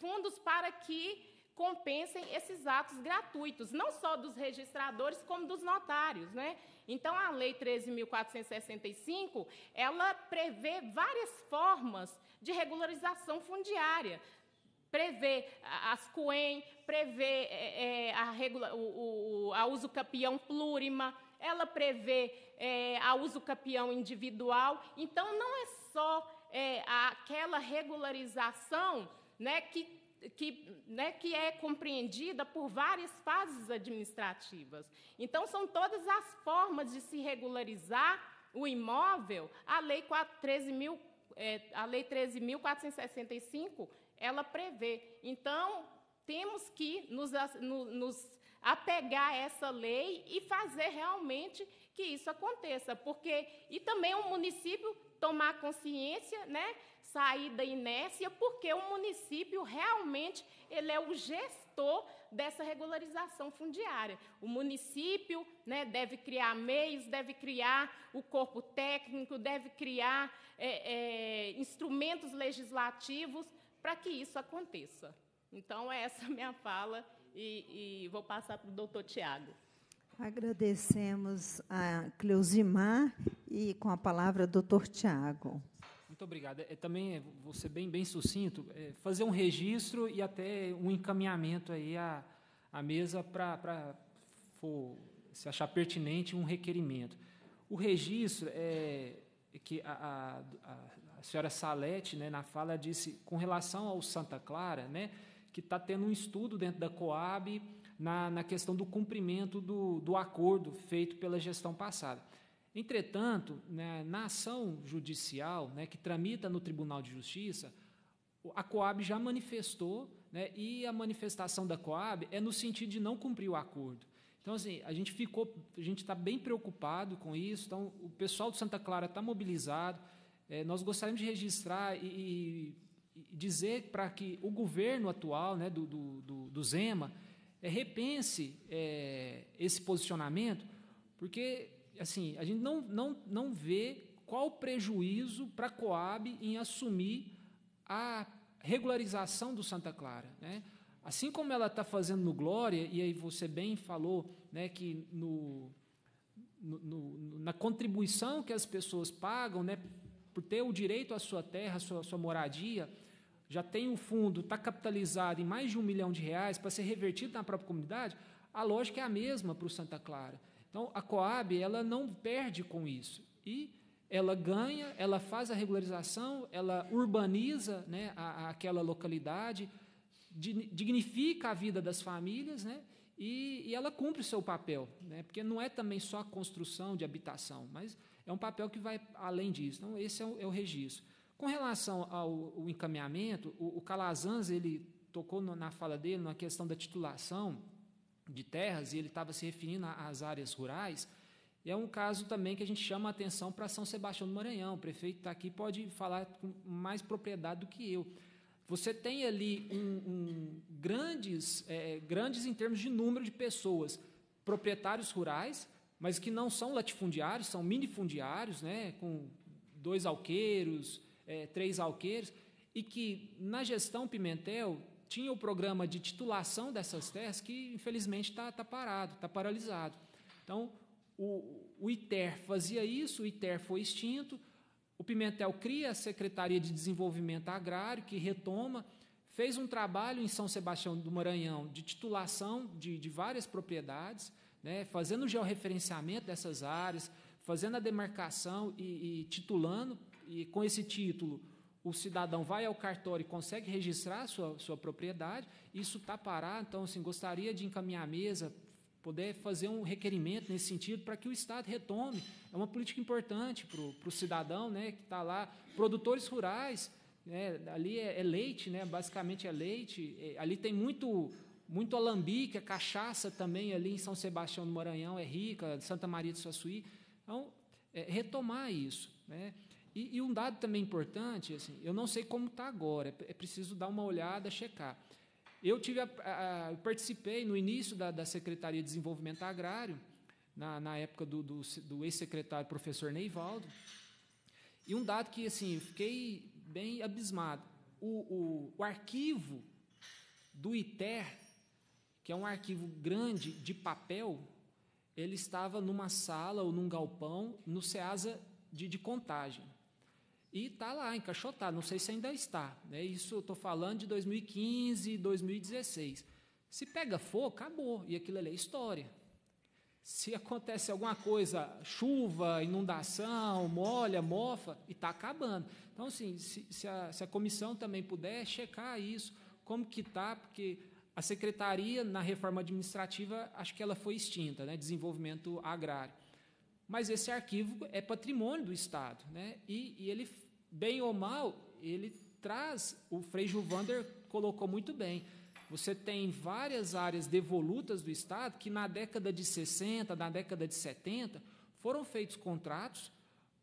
fundos para que compensem esses atos gratuitos, não só dos registradores como dos notários, né? Então a lei 13465, ela prevê várias formas de regularização fundiária, prevê as coen prevê é, é, a, regula, o, o, a uso capião plurima, ela prevê é, a uso capião individual. Então, não é só é, aquela regularização né, que que, né, que, é compreendida por várias fases administrativas. Então, são todas as formas de se regularizar o imóvel, a Lei 13.465 é, 13 ela prevê. Então, temos que nos, nos, apegar a essa lei e fazer realmente que isso aconteça, porque e também o município tomar consciência, né, sair da inércia, porque o município realmente ele é o gestor dessa regularização fundiária. O município, né, deve criar meios, deve criar o corpo técnico, deve criar é, é, instrumentos legislativos para que isso aconteça. Então, é essa (laughs) minha fala e, e vou passar para o doutor Tiago. Agradecemos a Cleusimar e com a palavra doutor Tiago. Muito obrigado. É, também é, vou ser bem, bem sucinto, é, fazer um registro e até um encaminhamento aí à, à mesa para se achar pertinente um requerimento. O registro é que a, a, a a senhora Salete, né, na fala, disse com relação ao Santa Clara, né, que está tendo um estudo dentro da Coab na, na questão do cumprimento do, do acordo feito pela gestão passada. Entretanto, né, na ação judicial né, que tramita no Tribunal de Justiça, a Coab já manifestou, né, e a manifestação da Coab é no sentido de não cumprir o acordo. Então, assim, a gente ficou, a gente está bem preocupado com isso. Então, o pessoal de Santa Clara está mobilizado é, nós gostaríamos de registrar e, e dizer para que o governo atual né, do, do, do Zema é, repense é, esse posicionamento, porque assim a gente não, não, não vê qual o prejuízo para a Coab em assumir a regularização do Santa Clara. Né? Assim como ela está fazendo no Glória, e aí você bem falou né, que no, no, no, na contribuição que as pessoas pagam né, por ter o direito à sua terra, à sua, à sua moradia, já tem um fundo, está capitalizado em mais de um milhão de reais para ser revertido na própria comunidade, a lógica é a mesma para o Santa Clara. Então, a Coab ela não perde com isso. E ela ganha, ela faz a regularização, ela urbaniza né, a, a aquela localidade, dignifica a vida das famílias, né, e, e ela cumpre o seu papel. Né, porque não é também só a construção de habitação, mas é um papel que vai além disso. Então, esse é o, é o registro. Com relação ao, encaminhamento, o, o Calazans ele tocou no, na fala dele na questão da titulação de terras e ele estava se referindo às áreas rurais. E é um caso também que a gente chama a atenção para São Sebastião do Maranhão. O prefeito está aqui pode falar com mais propriedade do que eu. Você tem ali um, um grandes, é, grandes em termos de número de pessoas, proprietários rurais, mas que não são latifundiários, são minifundiários, né, com dois alqueiros, é, três alqueiros, e que na gestão Pimentel tinha o programa de titulação dessas terras que, infelizmente, está tá parado, está paralisado. Então, o, o ITER fazia isso, o ITER foi extinto, o Pimentel cria a Secretaria de Desenvolvimento Agrário, que retoma, fez um trabalho em São Sebastião do Maranhão de titulação de, de várias propriedades, né, fazendo o georreferenciamento dessas áreas, fazendo a demarcação e, e titulando, e com esse título o cidadão vai ao cartório e consegue registrar sua, sua propriedade, isso está parado, então, assim, gostaria de encaminhar a mesa, poder fazer um requerimento nesse sentido para que o Estado retome. É uma política importante para o cidadão né, que está lá. Produtores rurais, né, ali é, é leite, né, basicamente é leite, é, ali tem muito muito alambique, a é cachaça também ali em São Sebastião do Maranhão é rica, Santa Maria de Suaçuí. Então, é, retomar isso. Né? E, e, um dado também importante, assim, eu não sei como está agora, é, é preciso dar uma olhada, checar. Eu tive a, a, participei no início da, da, Secretaria de Desenvolvimento Agrário, na, na época do, do, do ex-secretário professor Neivaldo, e um dado que assim, fiquei bem abismado. O, o, o arquivo do ITER que é um arquivo grande de papel, ele estava numa sala ou num galpão no SEASA de, de contagem. E está lá, encaixotado, não sei se ainda está. Né? Isso eu estou falando de 2015, 2016. Se pega fogo, acabou, e aquilo ali é história. Se acontece alguma coisa, chuva, inundação, molha, mofa, e está acabando. Então, assim, se, se, a, se a comissão também puder checar isso, como que está, porque a secretaria, na reforma administrativa, acho que ela foi extinta, né? desenvolvimento agrário. Mas esse arquivo é patrimônio do Estado. Né? E, e ele, bem ou mal, ele traz, o Frei juvander colocou muito bem, você tem várias áreas devolutas do Estado que, na década de 60, na década de 70, foram feitos contratos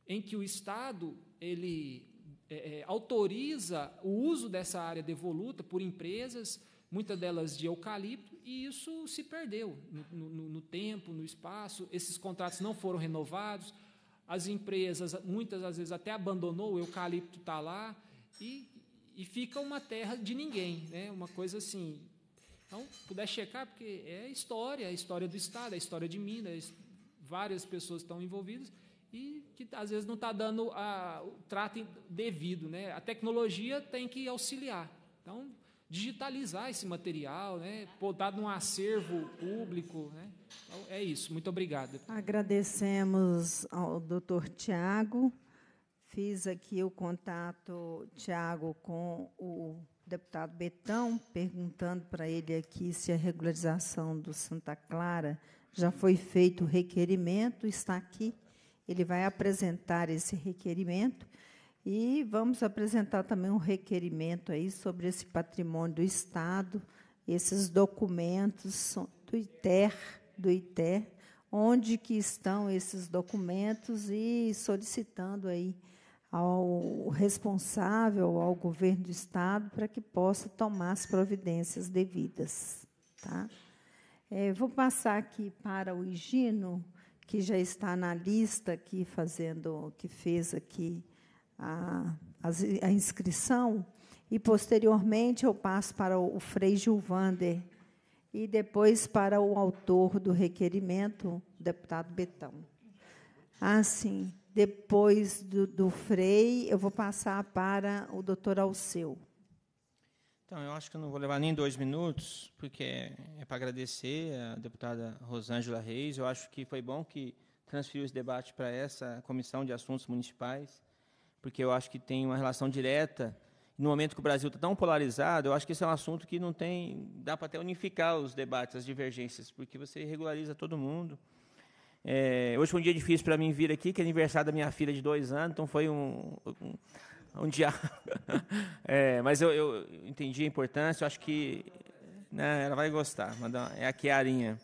em que o Estado ele é, é autoriza o uso dessa área devoluta por empresas, muitas delas de eucalipto, e isso se perdeu no, no, no tempo, no espaço, esses contratos não foram renovados, as empresas, muitas às vezes, até abandonou, o eucalipto está lá, e, e fica uma terra de ninguém, né? uma coisa assim. Então, puder checar, porque é história, é história do Estado, é história de Minas, várias pessoas estão envolvidas e que às vezes não está dando a, o trato devido. Né? A tecnologia tem que auxiliar. Então, digitalizar esse material, né? botar num acervo público. Né? Então, é isso. Muito obrigado. Agradecemos ao doutor Tiago. Fiz aqui o contato, Tiago, com o deputado Betão, perguntando para ele aqui se a regularização do Santa Clara já foi feito o requerimento, está aqui. Ele vai apresentar esse requerimento e vamos apresentar também um requerimento aí sobre esse patrimônio do Estado, esses documentos do ITER, do ITER, onde que estão esses documentos e solicitando aí ao responsável, ao governo do estado, para que possa tomar as providências devidas, tá? É, vou passar aqui para o Higino, que já está na lista aqui fazendo, que fez aqui a, a inscrição e posteriormente eu passo para o Frei Gilvander e depois para o autor do requerimento, o deputado Betão. Assim, depois do, do Frei, eu vou passar para o doutor Alceu. Então, eu acho que eu não vou levar nem dois minutos, porque é, é para agradecer a deputada Rosângela Reis. Eu acho que foi bom que transferiu esse debate para essa comissão de assuntos municipais porque eu acho que tem uma relação direta. No momento que o Brasil está tão polarizado, eu acho que esse é um assunto que não tem. dá para até unificar os debates, as divergências, porque você regulariza todo mundo. É, hoje foi um dia difícil para mim vir aqui, que é aniversário da minha filha de dois anos, então foi um, um, um dia. (laughs) é, mas eu, eu, entendi a importância, eu acho que né, ela vai gostar. É, é a Kiarinha.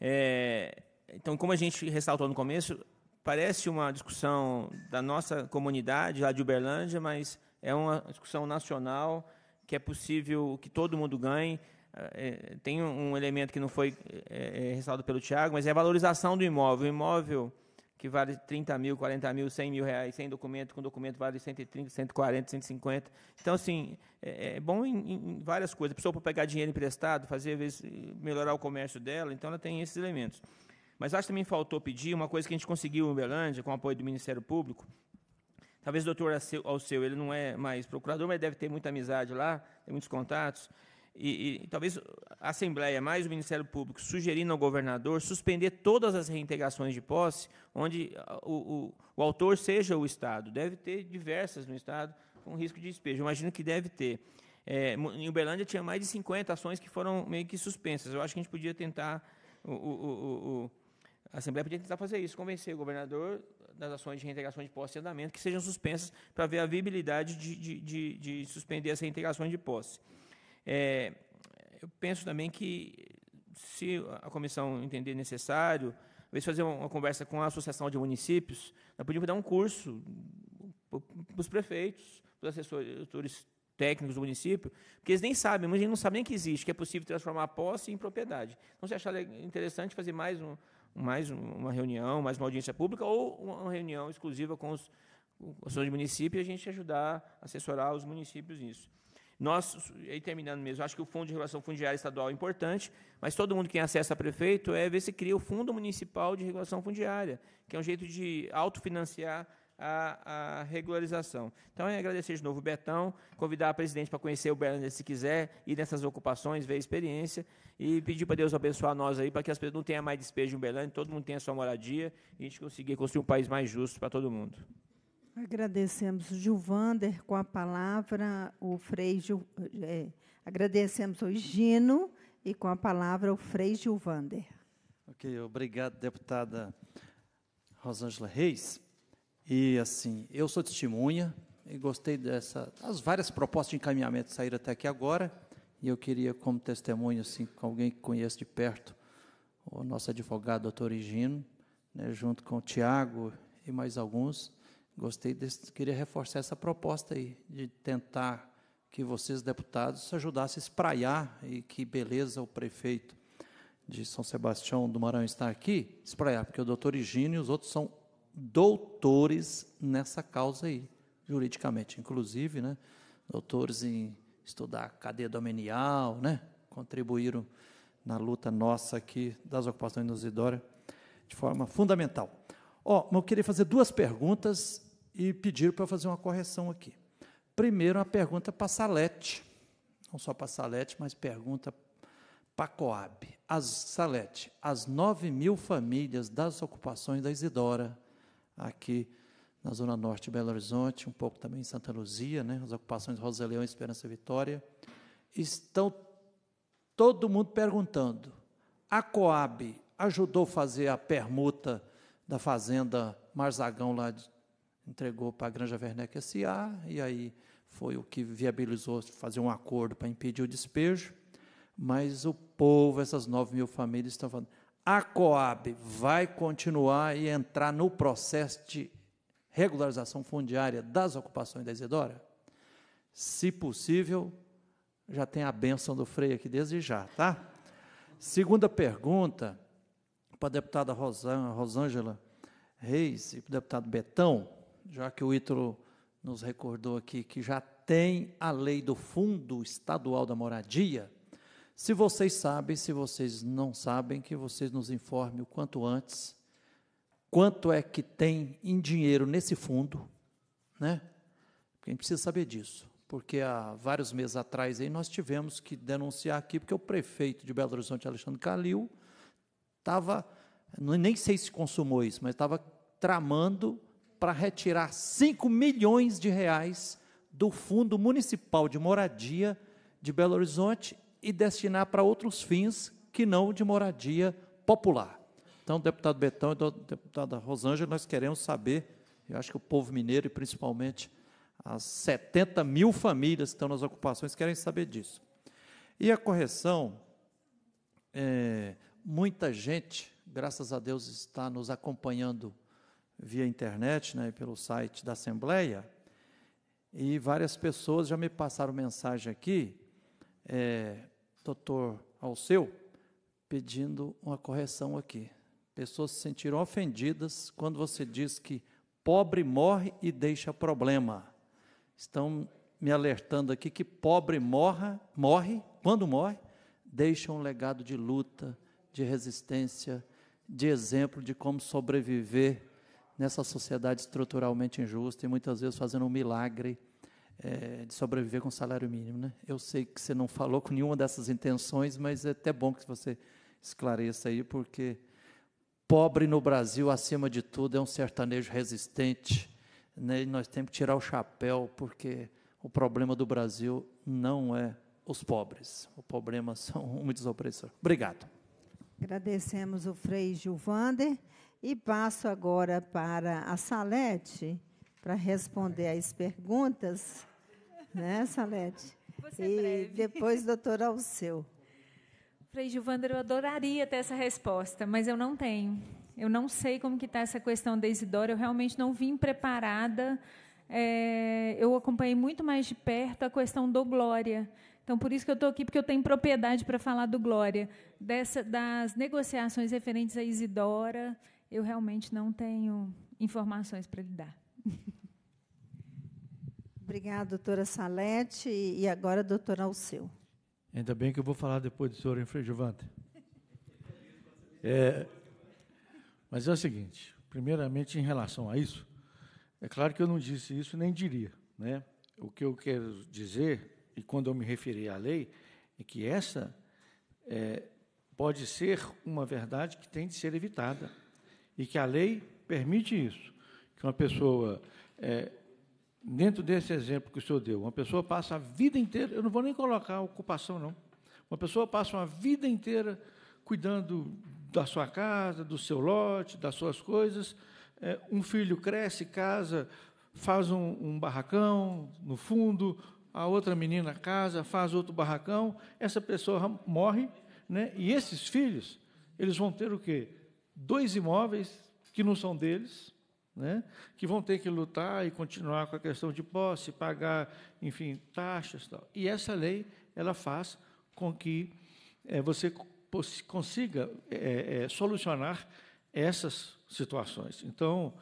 É, então, como a gente ressaltou no começo, parece uma discussão da nossa comunidade lá de Uberlândia, mas é uma discussão nacional que é possível que todo mundo ganhe. Eh, eh, tem um elemento que não foi eh, ressaltado pelo Tiago, mas é a valorização do imóvel. O imóvel que vale 30 mil, 40 mil, 100 mil reais, sem documento, com documento vale 130, 140, 150. Então, assim, é, é, é bom em, em várias coisas. A pessoa para pegar dinheiro emprestado, fazer, às vezes, melhorar o comércio dela, então ela tem esses elementos. Mas acho que também faltou pedir uma coisa que a gente conseguiu em Uberlândia, com o apoio do Ministério Público. Talvez o doutor Alceu, ele não é mais procurador, mas deve ter muita amizade lá, tem muitos contatos. E, e, talvez a Assembleia, mais o Ministério Público, sugerindo ao governador suspender todas as reintegrações de posse, onde o, o, o autor seja o Estado. Deve ter diversas no Estado, com risco de despejo. Imagino que deve ter. É, em Uberlândia tinha mais de 50 ações que foram meio que suspensas. Eu acho que a gente podia tentar o, o, o a Assembleia podia tentar fazer isso, convencer o governador das ações de reintegração de posse em andamento que sejam suspensas para ver a viabilidade de, de, de, de suspender essa reintegração de posse. É, eu penso também que, se a comissão entender necessário, talvez fazer uma conversa com a Associação de Municípios, nós podíamos dar um curso para os prefeitos, para os assessores técnicos do município, porque eles nem sabem, mas eles não sabem nem que existe, que é possível transformar a posse em propriedade. Então, se achar interessante fazer mais um, mais uma reunião, mais uma audiência pública ou uma reunião exclusiva com os assessores de município e a gente ajudar a assessorar os municípios nisso. Nós, e terminando mesmo, acho que o Fundo de Regulação Fundiária Estadual é importante, mas todo mundo que acessa a prefeito é ver se cria o Fundo Municipal de Regulação Fundiária, que é um jeito de autofinanciar a, a, regularização. Então, é agradecer de novo o Betão, convidar a presidente para conhecer o Berlândia se quiser, ir nessas ocupações, ver a experiência e pedir para Deus abençoar nós aí, para que as pessoas não tenham mais despejo em Uberlândia, todo mundo tenha sua moradia e a gente conseguir construir um país mais justo para todo mundo. Agradecemos o Gilvander com a palavra, o Frei Gil, é, agradecemos o Gino e com a palavra o Frei Gilvander. Ok, obrigado, deputada Rosângela Reis. E assim, eu sou testemunha e gostei dessa, várias propostas de encaminhamento saíram até aqui agora, e eu queria como testemunho assim, com alguém que conheço de perto, o nosso advogado doutor Higino, né, junto com o Tiago e mais alguns, gostei desse, queria reforçar essa proposta aí de tentar que vocês deputados ajudassem a espraiar e que beleza o prefeito de São Sebastião do Maranhão está aqui, espraiar, porque o doutor Higino e os outros são doutores nessa causa aí, juridicamente, inclusive, né? Doutores em estudar cadeia domenial, né? Contribuíram na luta nossa aqui das ocupações da Isidora de forma fundamental. Ó, oh, eu queria fazer duas perguntas e pedir para fazer uma correção aqui. Primeiro, uma pergunta para Salete, não só para Salete, mas pergunta para Coab. As, Salete, as 9 mil famílias das ocupações da Isidora aqui na Zona Norte de Belo Horizonte, um pouco também em Santa Luzia, né, as ocupações Rosaleão, e Esperança e Vitória, estão todo mundo perguntando: a Coab ajudou a fazer a permuta da fazenda Marzagão lá, entregou para a Granja Werneck S.A., e aí foi o que viabilizou fazer um acordo para impedir o despejo, mas o povo, essas 9 mil famílias estão falando, a Coab vai continuar e entrar no processo de regularização fundiária das ocupações da Isidora? Se possível, já tem a benção do freio aqui desde já, tá? Segunda pergunta, para a deputada Rosan, Rosângela Reis e para o deputado Betão, já que o Ítalo nos recordou aqui que já tem a lei do Fundo Estadual da Moradia, se vocês sabem, se vocês não sabem, que vocês nos informem o quanto antes quanto é que tem em dinheiro nesse fundo, né? Porque a gente precisa saber disso, porque há vários meses atrás aí nós tivemos que denunciar aqui porque o prefeito de Belo Horizonte, Alexandre Calil, estava nem sei se consumou isso, mas estava tramando para retirar 5 milhões de reais do Fundo Municipal de Moradia de Belo Horizonte e destinar para outros fins que não de moradia popular. Então, deputado Betão e deputada Rosângela, nós queremos saber, eu acho que o povo mineiro e principalmente as 70 mil famílias que estão nas ocupações querem saber disso. E a correção, é, muita gente, graças a Deus, está nos acompanhando via internet, né, pelo site da Assembleia, e várias pessoas já me passaram mensagem aqui é, doutor Alceu, pedindo uma correção aqui. Pessoas se sentiram ofendidas quando você diz que pobre morre e deixa problema. Estão me alertando aqui que pobre morra, morre, quando morre, deixa um legado de luta, de resistência, de exemplo de como sobreviver nessa sociedade estruturalmente injusta e muitas vezes fazendo um milagre é, de sobreviver com salário mínimo. Né? Eu sei que você não falou com nenhuma dessas intenções, mas é até bom que você esclareça aí, porque pobre no Brasil, acima de tudo, é um sertanejo resistente. Né? E nós temos que tirar o chapéu, porque o problema do Brasil não é os pobres. O problema (laughs) são muitos opressores. Obrigado. Agradecemos o Frei Gilvander e passo agora para a Salete para responder às perguntas né, Salete? Você e breve. depois, doutor Alceu. Frei Gilvander, eu adoraria ter essa resposta, mas eu não tenho. Eu não sei como que está essa questão da Isidora, eu realmente não vim preparada. É, eu acompanhei muito mais de perto a questão do Glória. Então, por isso que eu estou aqui, porque eu tenho propriedade para falar do Glória. Dessa, das negociações referentes à Isidora, eu realmente não tenho informações para lhe dar. (laughs) Obrigada, doutora Salete. E agora, doutor Alceu. Ainda bem que eu vou falar depois do senhor, Frei Giovante? É, mas é o seguinte, primeiramente, em relação a isso, é claro que eu não disse isso nem diria. Né? O que eu quero dizer, e quando eu me referi à lei, é que essa é, pode ser uma verdade que tem de ser evitada. E que a lei permite isso. Que uma pessoa é, Dentro desse exemplo que o senhor deu, uma pessoa passa a vida inteira, eu não vou nem colocar ocupação, não. Uma pessoa passa uma vida inteira cuidando da sua casa, do seu lote, das suas coisas. É, um filho cresce, casa, faz um, um barracão no fundo, a outra menina casa, faz outro barracão, essa pessoa morre, né? e esses filhos, eles vão ter o quê? Dois imóveis que não são deles, né? que vão ter que lutar e continuar com a questão de posse, pagar, enfim, taxas. Tal. E essa lei ela faz com que é, você consiga é, é, solucionar essas situações. Então,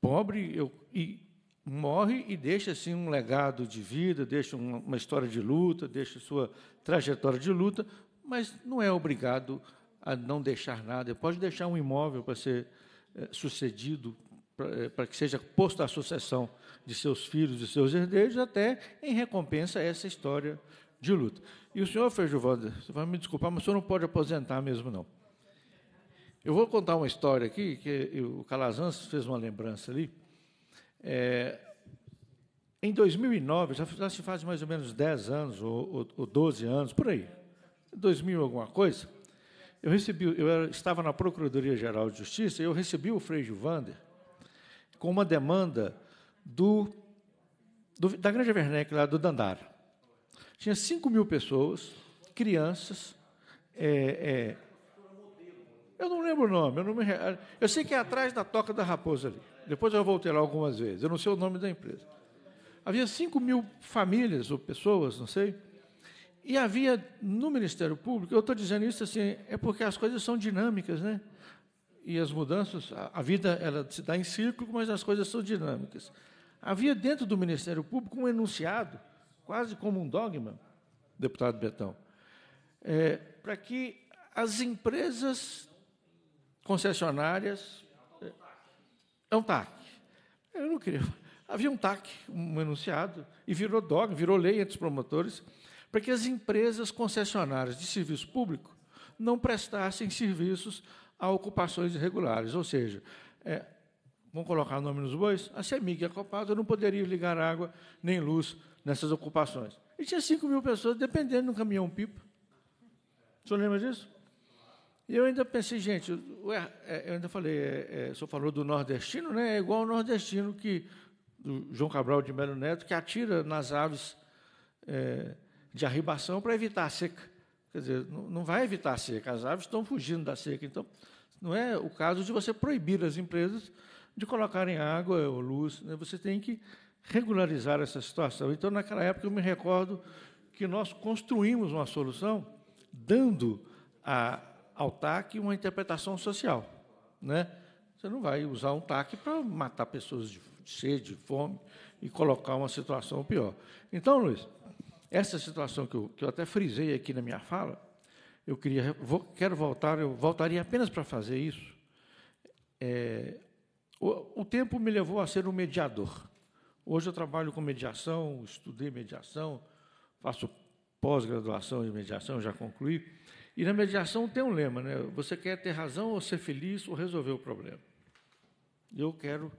pobre eu, e morre e deixa assim um legado de vida, deixa uma, uma história de luta, deixa sua trajetória de luta, mas não é obrigado a não deixar nada. Ele pode deixar um imóvel para ser eh, sucedido, para eh, que seja posto à sucessão de seus filhos e seus herdeiros, até em recompensa a essa história de luta. E o senhor, Feijovanda você vai me desculpar, mas o senhor não pode aposentar mesmo, não. Eu vou contar uma história aqui, que o Calazans fez uma lembrança ali. É, em 2009, já, já, se faz mais ou menos 10 anos, ou, ou, ou 12 anos, por aí, 2000 alguma coisa, eu recebi, eu estava na Procuradoria Geral de Justiça e eu recebi o Frei Gilvander com uma demanda do, do, da Granja Werneck, lá do Dandara. Tinha 5 mil pessoas, crianças. É, é, eu não lembro o nome, eu, não me, eu sei que é atrás da Toca da Raposa ali. Depois eu voltei lá algumas vezes, eu não sei o nome da empresa. Havia 5 mil famílias ou pessoas, não sei, e havia no Ministério Público, eu estou dizendo isso assim, é porque as coisas são dinâmicas, né? E as mudanças, a vida ela se dá em círculo, mas as coisas são dinâmicas. Havia dentro do Ministério Público um enunciado, quase como um dogma, deputado Betão, é, para que as empresas concessionárias. É, é um TAC. Eu não queria. (laughs) Havia um TAC, um enunciado, e virou dogma, virou lei entre os promotores para que as empresas concessionárias de serviço público não prestassem serviços a ocupações irregulares. Ou seja, é, vamos colocar nome nos bois, a CEMIG e a Copasa não poderiam ligar água nem luz nessas ocupações. E tinha 5 mil pessoas dependendo de um caminhão-pipa. O senhor lembra disso? E eu ainda pensei, gente, ué, é, eu ainda falei, é, é, o senhor falou do nordestino, né? É igual o nordestino que, do João Cabral de Melo Neto, que atira nas aves é, de arribação para evitar a seca. Quer dizer, não vai evitar a seca, as aves estão fugindo da seca. Então, não é o caso de você proibir as empresas de colocarem água ou luz. Né? Você tem que regularizar essa situação. Então, naquela época, eu me recordo que nós construímos uma solução dando a, ao TAC uma interpretação social. Né? Você não vai usar um TAC para matar pessoas de sede, de fome e colocar uma situação pior. Então, Luiz, essa situação que eu, que eu até frisei aqui na minha fala, eu queria, vou, quero voltar, eu voltaria apenas para fazer isso. É, o, o tempo me levou a ser um mediador. Hoje eu trabalho com mediação, estudei mediação, faço pós-graduação em mediação, já concluí. E na mediação tem um lema, né? Você quer ter razão ou ser feliz ou resolver o problema? Eu quero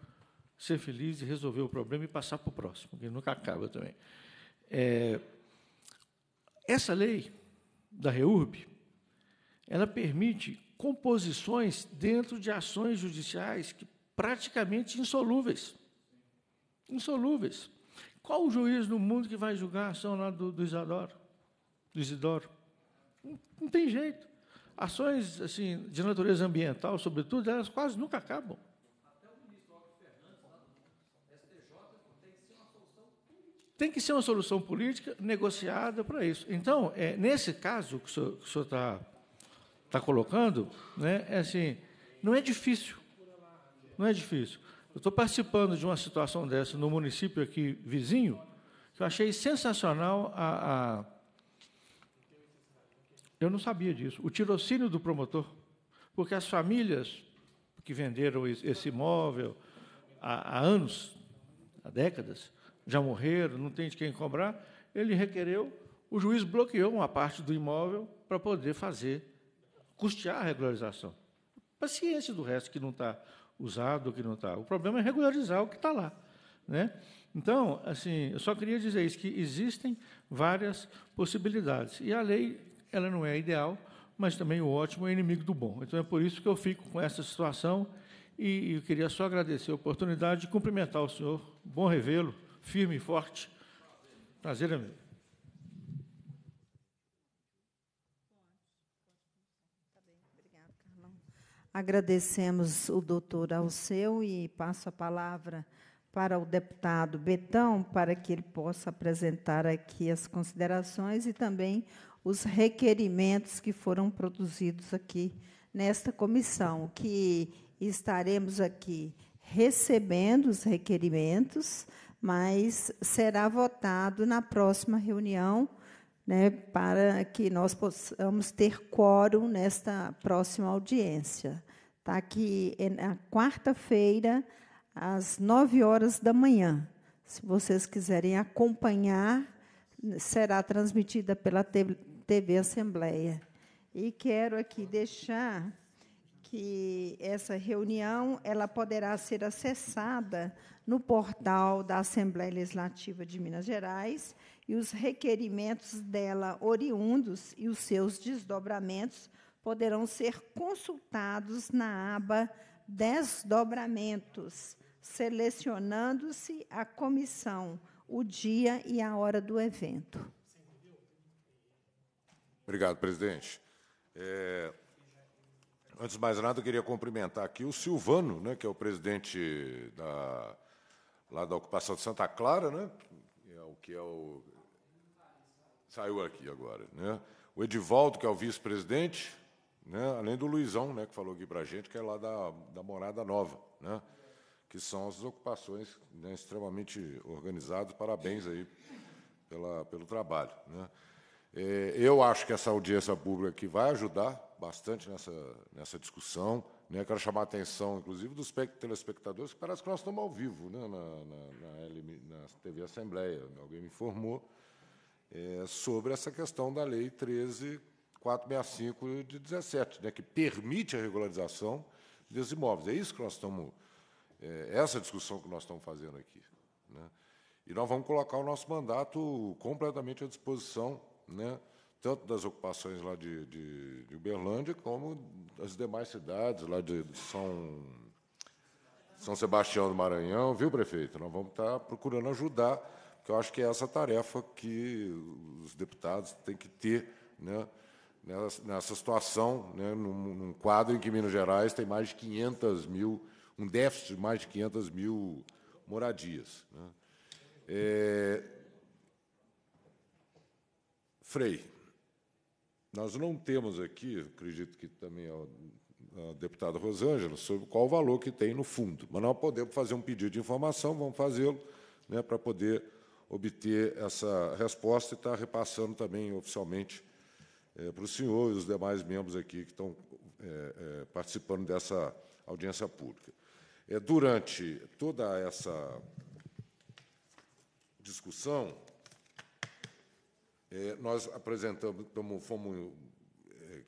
ser feliz e resolver o problema e passar para o próximo, que nunca acaba também. É, essa lei da REURB, ela permite composições dentro de ações judiciais que praticamente insolúveis. Insolúveis. Qual o juiz no mundo que vai julgar a ação lá do, do Isidoro? Do Isidoro? Não, não tem jeito. Ações assim de natureza ambiental, sobretudo, elas quase nunca acabam. Tem que ser uma solução política negociada para isso. Então, é, nesse caso que o senhor está tá colocando, né, é assim, não é difícil. Não é difícil. Eu estou participando de uma situação dessa no município aqui vizinho, que eu achei sensacional a, a eu não sabia disso. O tirocínio do promotor. Porque as famílias que venderam esse imóvel há, há anos, há décadas, já morreram, não tem de quem cobrar, ele requereu, o juiz bloqueou uma parte do imóvel para poder fazer, custear a regularização. Paciência do resto que não está usado, que não está. O problema é regularizar o que está lá. Né? Então, assim, eu só queria dizer isso, que existem várias possibilidades. E a lei, ela não é ideal, mas também o ótimo é inimigo do bom. Então, é por isso que eu fico com essa situação e, eu queria só agradecer a oportunidade de cumprimentar o senhor, bom revê-lo, firme e forte. Prazer é meu. Agradecemos o doutor Alceu e passo a palavra para o deputado Betão, para que ele possa apresentar aqui as considerações e também os requerimentos que foram produzidos aqui nesta comissão, que estaremos aqui recebendo os requerimentos mas será votado na próxima reunião, né, para que nós possamos ter quórum nesta próxima audiência. Tá? Que é na quarta-feira, às nove horas da manhã. Se vocês quiserem acompanhar, será transmitida pela TV Assembleia. E quero aqui deixar que essa reunião ela poderá ser acessada no portal da Assembleia Legislativa de Minas Gerais e os requerimentos dela oriundos e os seus desdobramentos poderão ser consultados na aba Desdobramentos, selecionando-se a comissão, o dia e a hora do evento. Obrigado, presidente. É, antes de mais nada, eu queria cumprimentar aqui o Silvano, né, que é o presidente da lá da ocupação de Santa Clara, né? É o que é o saiu aqui agora, né? O Edivaldo que é o vice-presidente, né? Além do Luizão, né? Que falou aqui para a gente que é lá da, da Morada Nova, né? Que são as ocupações né, extremamente organizadas. Parabéns aí pela, pelo trabalho, né? É, eu acho que essa audiência pública aqui vai ajudar bastante nessa, nessa discussão. Né? Quero chamar a atenção, inclusive, dos telespectadores, que parece que nós estamos ao vivo né? na, na, na, na TV Assembleia. Alguém me informou é, sobre essa questão da Lei 13.465 de 17, né? que permite a regularização dos imóveis. É isso que nós estamos... É, é, essa discussão que nós estamos fazendo aqui. Né? E nós vamos colocar o nosso mandato completamente à disposição né, tanto das ocupações lá de, de, de Uberlândia, como das demais cidades, lá de São, São Sebastião do Maranhão, viu, prefeito? Nós vamos estar tá procurando ajudar, porque eu acho que é essa tarefa que os deputados têm que ter, né? nessa situação, né, num, num, quadro em que Minas Gerais tem mais de 500 mil, um déficit de mais de 500 mil moradias. Né. É... Frei, nós não temos aqui, acredito que também é a deputada Rosângela, sobre qual o valor que tem no fundo. Mas nós podemos fazer um pedido de informação, vamos fazê-lo, né, para poder obter essa resposta e estar tá repassando também oficialmente é, para o senhor e os demais membros aqui que estão é, é, participando dessa audiência pública. durante toda essa discussão, é, nós apresentamos, fomos é,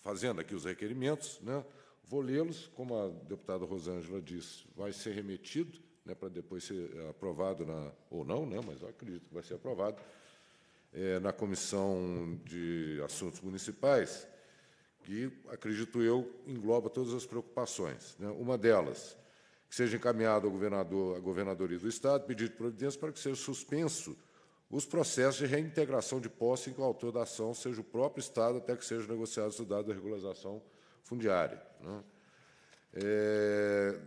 fazendo aqui os requerimentos, né? vou lê-los, como a deputada Rosângela disse, vai ser remetido né, para depois ser aprovado, na, ou não, né, mas eu acredito que vai ser aprovado, é, na Comissão de Assuntos Municipais, que, acredito eu, engloba todas as preocupações. Né? Uma delas, que seja encaminhado ao governador, à governadoria do Estado, pedido de providência para que seja suspenso os processos de reintegração de posse em que o autor da ação seja o próprio Estado até que seja negociado o dado da regularização fundiária. Né? É,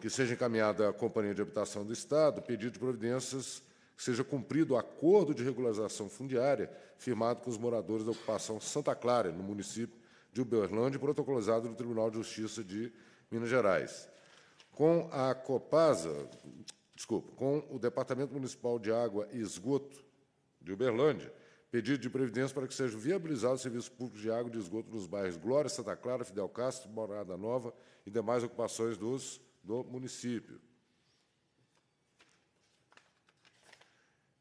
que seja encaminhada à Companhia de Habitação do Estado pedido de providências que seja cumprido o acordo de regularização fundiária firmado com os moradores da ocupação Santa Clara, no município de Uberlândia, e protocolizado no Tribunal de Justiça de Minas Gerais. Com a Copasa, desculpa, com o Departamento Municipal de Água e Esgoto de Uberlândia, pedido de previdência para que sejam viabilizados serviços públicos de água e de esgoto nos bairros Glória, Santa Clara, Fidel Castro, Morada Nova e demais ocupações dos, do município.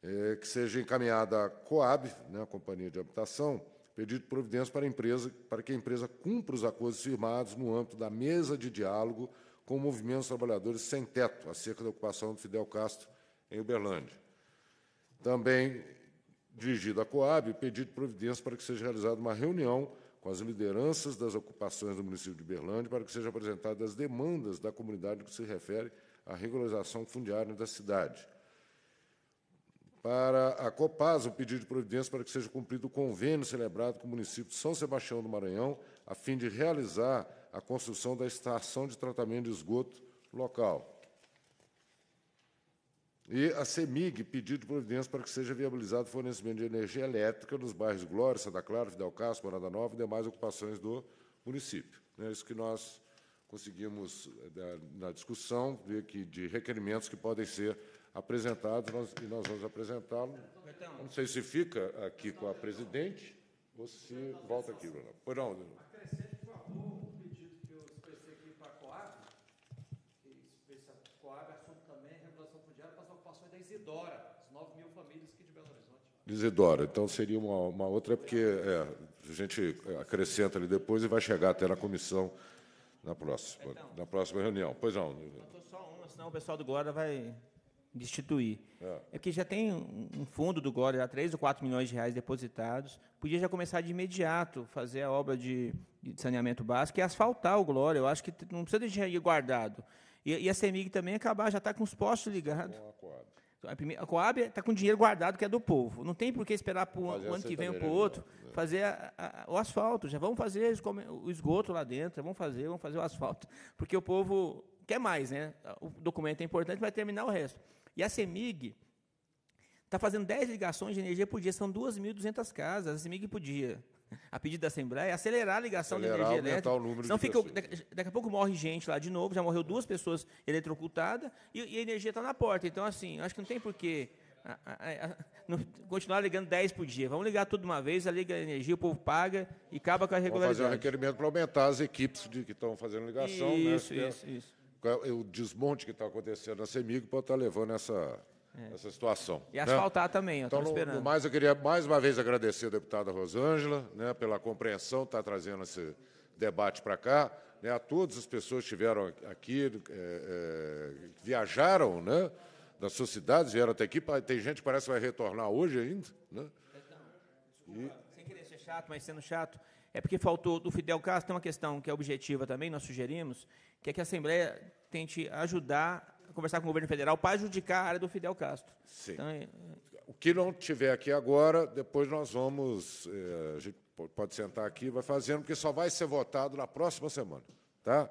É, que seja encaminhada à Coab, né, a Companhia de Habitação, pedido de providência para, a empresa, para que a empresa cumpra os acordos firmados no âmbito da mesa de diálogo com o movimento dos trabalhadores sem teto, acerca da ocupação do Fidel Castro em Uberlândia. Também dirigido à Coab, pedido de providência para que seja realizada uma reunião com as lideranças das ocupações do município de Uberlândia para que sejam apresentadas as demandas da comunidade que se refere à regularização fundiária da cidade. Para a Copasa, o pedido de providência para que seja cumprido o convênio celebrado com o município de São Sebastião do Maranhão, a fim de realizar a construção da estação de tratamento de esgoto local. E a CEMIG pediu de providência para que seja viabilizado o fornecimento de energia elétrica nos bairros Glória, Santa Clara, Fidel Castro, Morada Nova e demais ocupações do município. É isso que nós conseguimos, eh, na discussão, ver que de requerimentos que podem ser apresentados, nós, e nós vamos apresentá-lo. Não sei se fica aqui com a presidente ou se volta aqui, Bruno. Pois não, Bruno. Isidoro, então seria uma, uma outra, porque é, a gente acrescenta ali depois e vai chegar até na comissão na próxima, então, na próxima reunião. Pois não. Faltou então, só uma, senão o pessoal do Glória vai destituir. É. é que já tem um fundo do Glória, já 3 ou 4 milhões de reais depositados. Podia já começar de imediato fazer a obra de, de saneamento básico e asfaltar o Glória. Eu acho que não precisa dinheiro guardado. E, e a CEMIG também acabar, já está com os postos ligados. Com a a, primeira, a Coab está com dinheiro guardado que é do povo. Não tem por que esperar para o ano que vem ou para o outro né? fazer a, a, o asfalto. Já vamos fazer o esgoto lá dentro, já vamos fazer, vamos fazer o asfalto. Porque o povo quer mais, né? O documento é importante, vai terminar o resto. E a CEMIG está fazendo 10 ligações de energia por dia, são 2.200 casas, a CEMIG por dia a pedido da Assembleia, acelerar a ligação acelerar, da energia elétrica. O número senão de fica, daqui, daqui a pouco morre gente lá de novo, já morreu duas pessoas eletrocutadas e, e a energia está na porta. Então, assim, acho que não tem porquê continuar ligando 10 por dia. Vamos ligar tudo de uma vez, a liga a energia, o povo paga e acaba com a regularidade. Vamos fazer um requerimento para aumentar as equipes de, que estão fazendo ligação. Isso, né? isso, é, isso. O desmonte que está acontecendo na CEMIG pode estar tá levando essa é. essa situação. E né? asfaltar né? também, então, esperando. No mais, eu queria mais uma vez agradecer a deputada Rosângela né, pela compreensão, está trazendo esse debate para cá. Né, a todas as pessoas que estiveram aqui, é, é, viajaram né, das suas cidades, vieram até aqui. Tem gente que parece que vai retornar hoje ainda. Né? Desculpa, e... sem querer ser chato, mas sendo chato, é porque faltou do Fidel Castro, tem uma questão que é objetiva também, nós sugerimos, que é que a Assembleia tente ajudar conversar com o governo federal para adjudicar a área do Fidel Castro. Sim. Então, é... O que não tiver aqui agora, depois nós vamos. É, a gente pode sentar aqui e vai fazendo, porque só vai ser votado na próxima semana. Tá?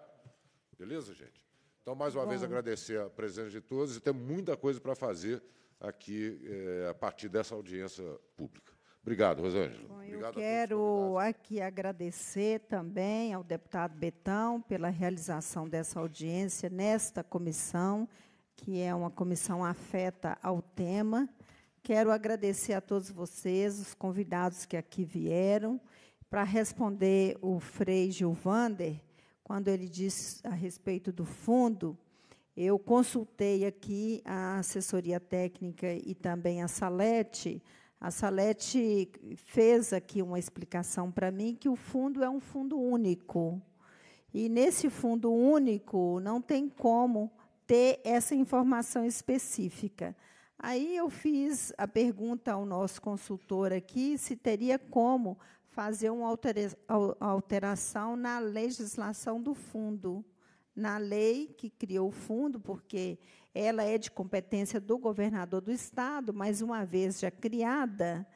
Beleza, gente? Então, mais uma Bom. vez, agradecer a presença de todos e tem muita coisa para fazer aqui é, a partir dessa audiência pública. Obrigado, Rosângela. Bom, Obrigado eu quero aqui agradecer também ao deputado Betão pela realização dessa audiência nesta comissão, que é uma comissão afeta ao tema. Quero agradecer a todos vocês, os convidados que aqui vieram, para responder o Frei Gilvander, quando ele disse a respeito do fundo, eu consultei aqui a assessoria técnica e também a Salete a Salete fez aqui uma explicação para mim que o fundo é um fundo único. E nesse fundo único não tem como ter essa informação específica. Aí eu fiz a pergunta ao nosso consultor aqui se teria como fazer uma alteração na legislação do fundo, na lei que criou o fundo, porque ela é de competência do governador do estado, mas uma vez já criada,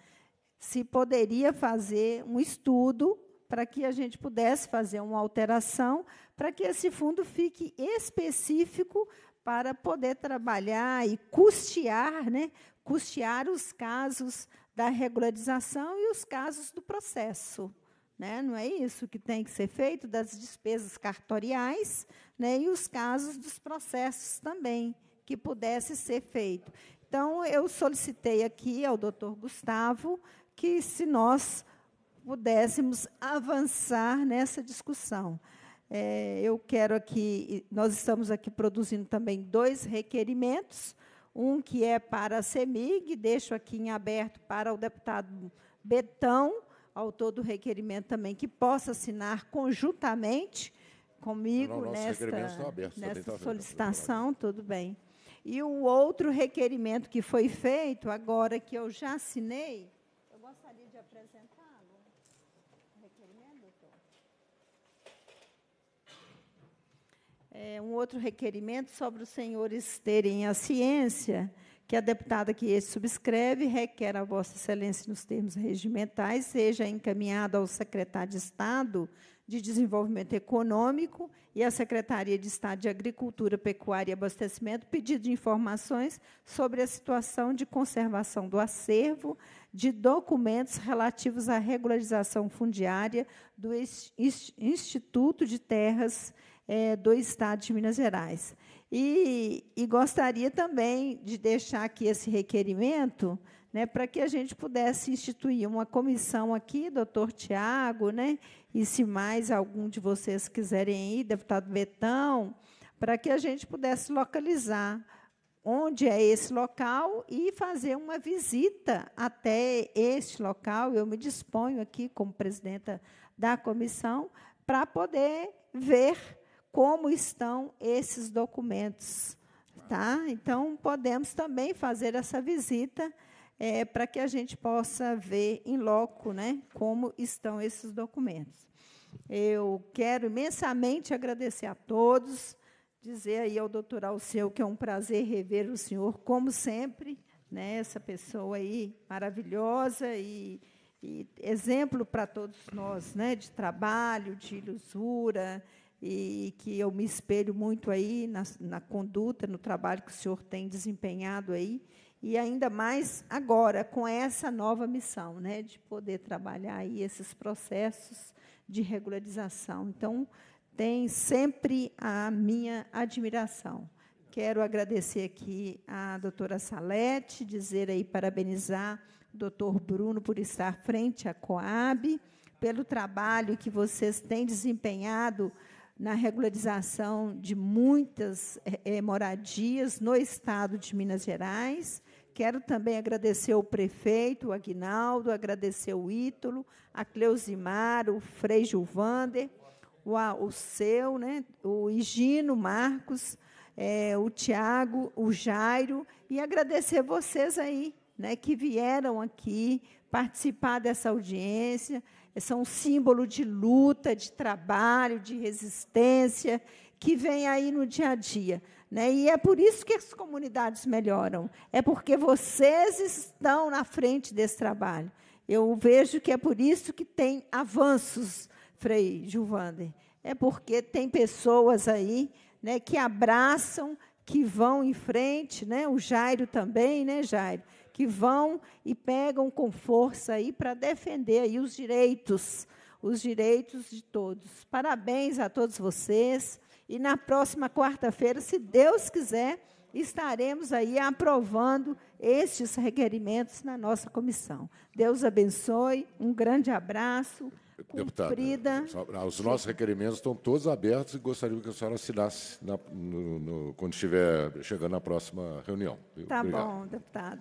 se poderia fazer um estudo para que a gente pudesse fazer uma alteração para que esse fundo fique específico para poder trabalhar e custear, né, custear os casos da regularização e os casos do processo. Né? Não é isso que tem que ser feito das despesas cartoriais né? e os casos dos processos também que pudesse ser feito. Então, eu solicitei aqui ao doutor Gustavo que, se nós pudéssemos avançar nessa discussão. É, eu quero aqui, nós estamos aqui produzindo também dois requerimentos, um que é para a CEMIG, deixo aqui em aberto para o deputado Betão, autor do requerimento também, que possa assinar conjuntamente comigo não, nesta solicitação, tá tudo bem. E o outro requerimento que foi feito, agora que eu já assinei, eu gostaria de apresentá-lo. Requerimento, doutor? É, um outro requerimento sobre os senhores terem a ciência que a deputada que este subscreve requer a Vossa Excelência, nos termos regimentais, seja encaminhada ao secretário de Estado de Desenvolvimento Econômico e à Secretaria de Estado de Agricultura, Pecuária e Abastecimento pedido de informações sobre a situação de conservação do acervo de documentos relativos à regularização fundiária do Instituto de Terras é, do Estado de Minas Gerais. E, e gostaria também de deixar aqui esse requerimento né, para que a gente pudesse instituir uma comissão aqui, doutor Tiago, né, e se mais algum de vocês quiserem ir, deputado Betão, para que a gente pudesse localizar onde é esse local e fazer uma visita até este local. Eu me disponho aqui, como presidenta da comissão, para poder ver como estão esses documentos. Tá? Então, podemos também fazer essa visita é, para que a gente possa ver em loco né, como estão esses documentos. Eu quero imensamente agradecer a todos, dizer aí ao doutor Alceu que é um prazer rever o senhor, como sempre, né, essa pessoa aí maravilhosa e, e exemplo para todos nós, né, de trabalho, de ilusura, e que eu me espelho muito aí na, na, conduta, no trabalho que o senhor tem desempenhado aí e ainda mais agora com essa nova missão, né, de poder trabalhar aí esses processos de regularização. Então, tem sempre a minha admiração. Quero agradecer aqui à doutora Salete, dizer aí parabenizar o doutor Bruno por estar frente à Coab, pelo trabalho que vocês têm desempenhado na regularização de muitas é, moradias no estado de Minas Gerais Quero também agradecer ao prefeito, o Aguinaldo, agradecer o Ítalo, a Cleuzimar, o Frei Gilvander, o, o seu, né, o Higino Marcos, é, o Tiago, o Jairo, e agradecer vocês aí, né, que vieram aqui participar dessa audiência. São um símbolo de luta, de trabalho, de resistência, que vem aí no dia a dia. Né? E é por isso que as comunidades melhoram. É porque vocês estão na frente desse trabalho. Eu vejo que é por isso que tem avanços, Frei Gilvander. É porque tem pessoas aí né, que abraçam, que vão em frente, né? o Jairo também, né, Jairo? Que vão e pegam com força aí para defender aí os direitos, os direitos de todos. Parabéns a todos vocês. E na próxima quarta-feira, se Deus quiser, estaremos aí aprovando estes requerimentos na nossa comissão. Deus abençoe, um grande abraço. Deputada, cumprida. Ah, os nossos requerimentos estão todos abertos e gostaria que a senhora assinasse na, no, no, quando estiver chegando na próxima reunião. Tá Obrigado. bom, deputado.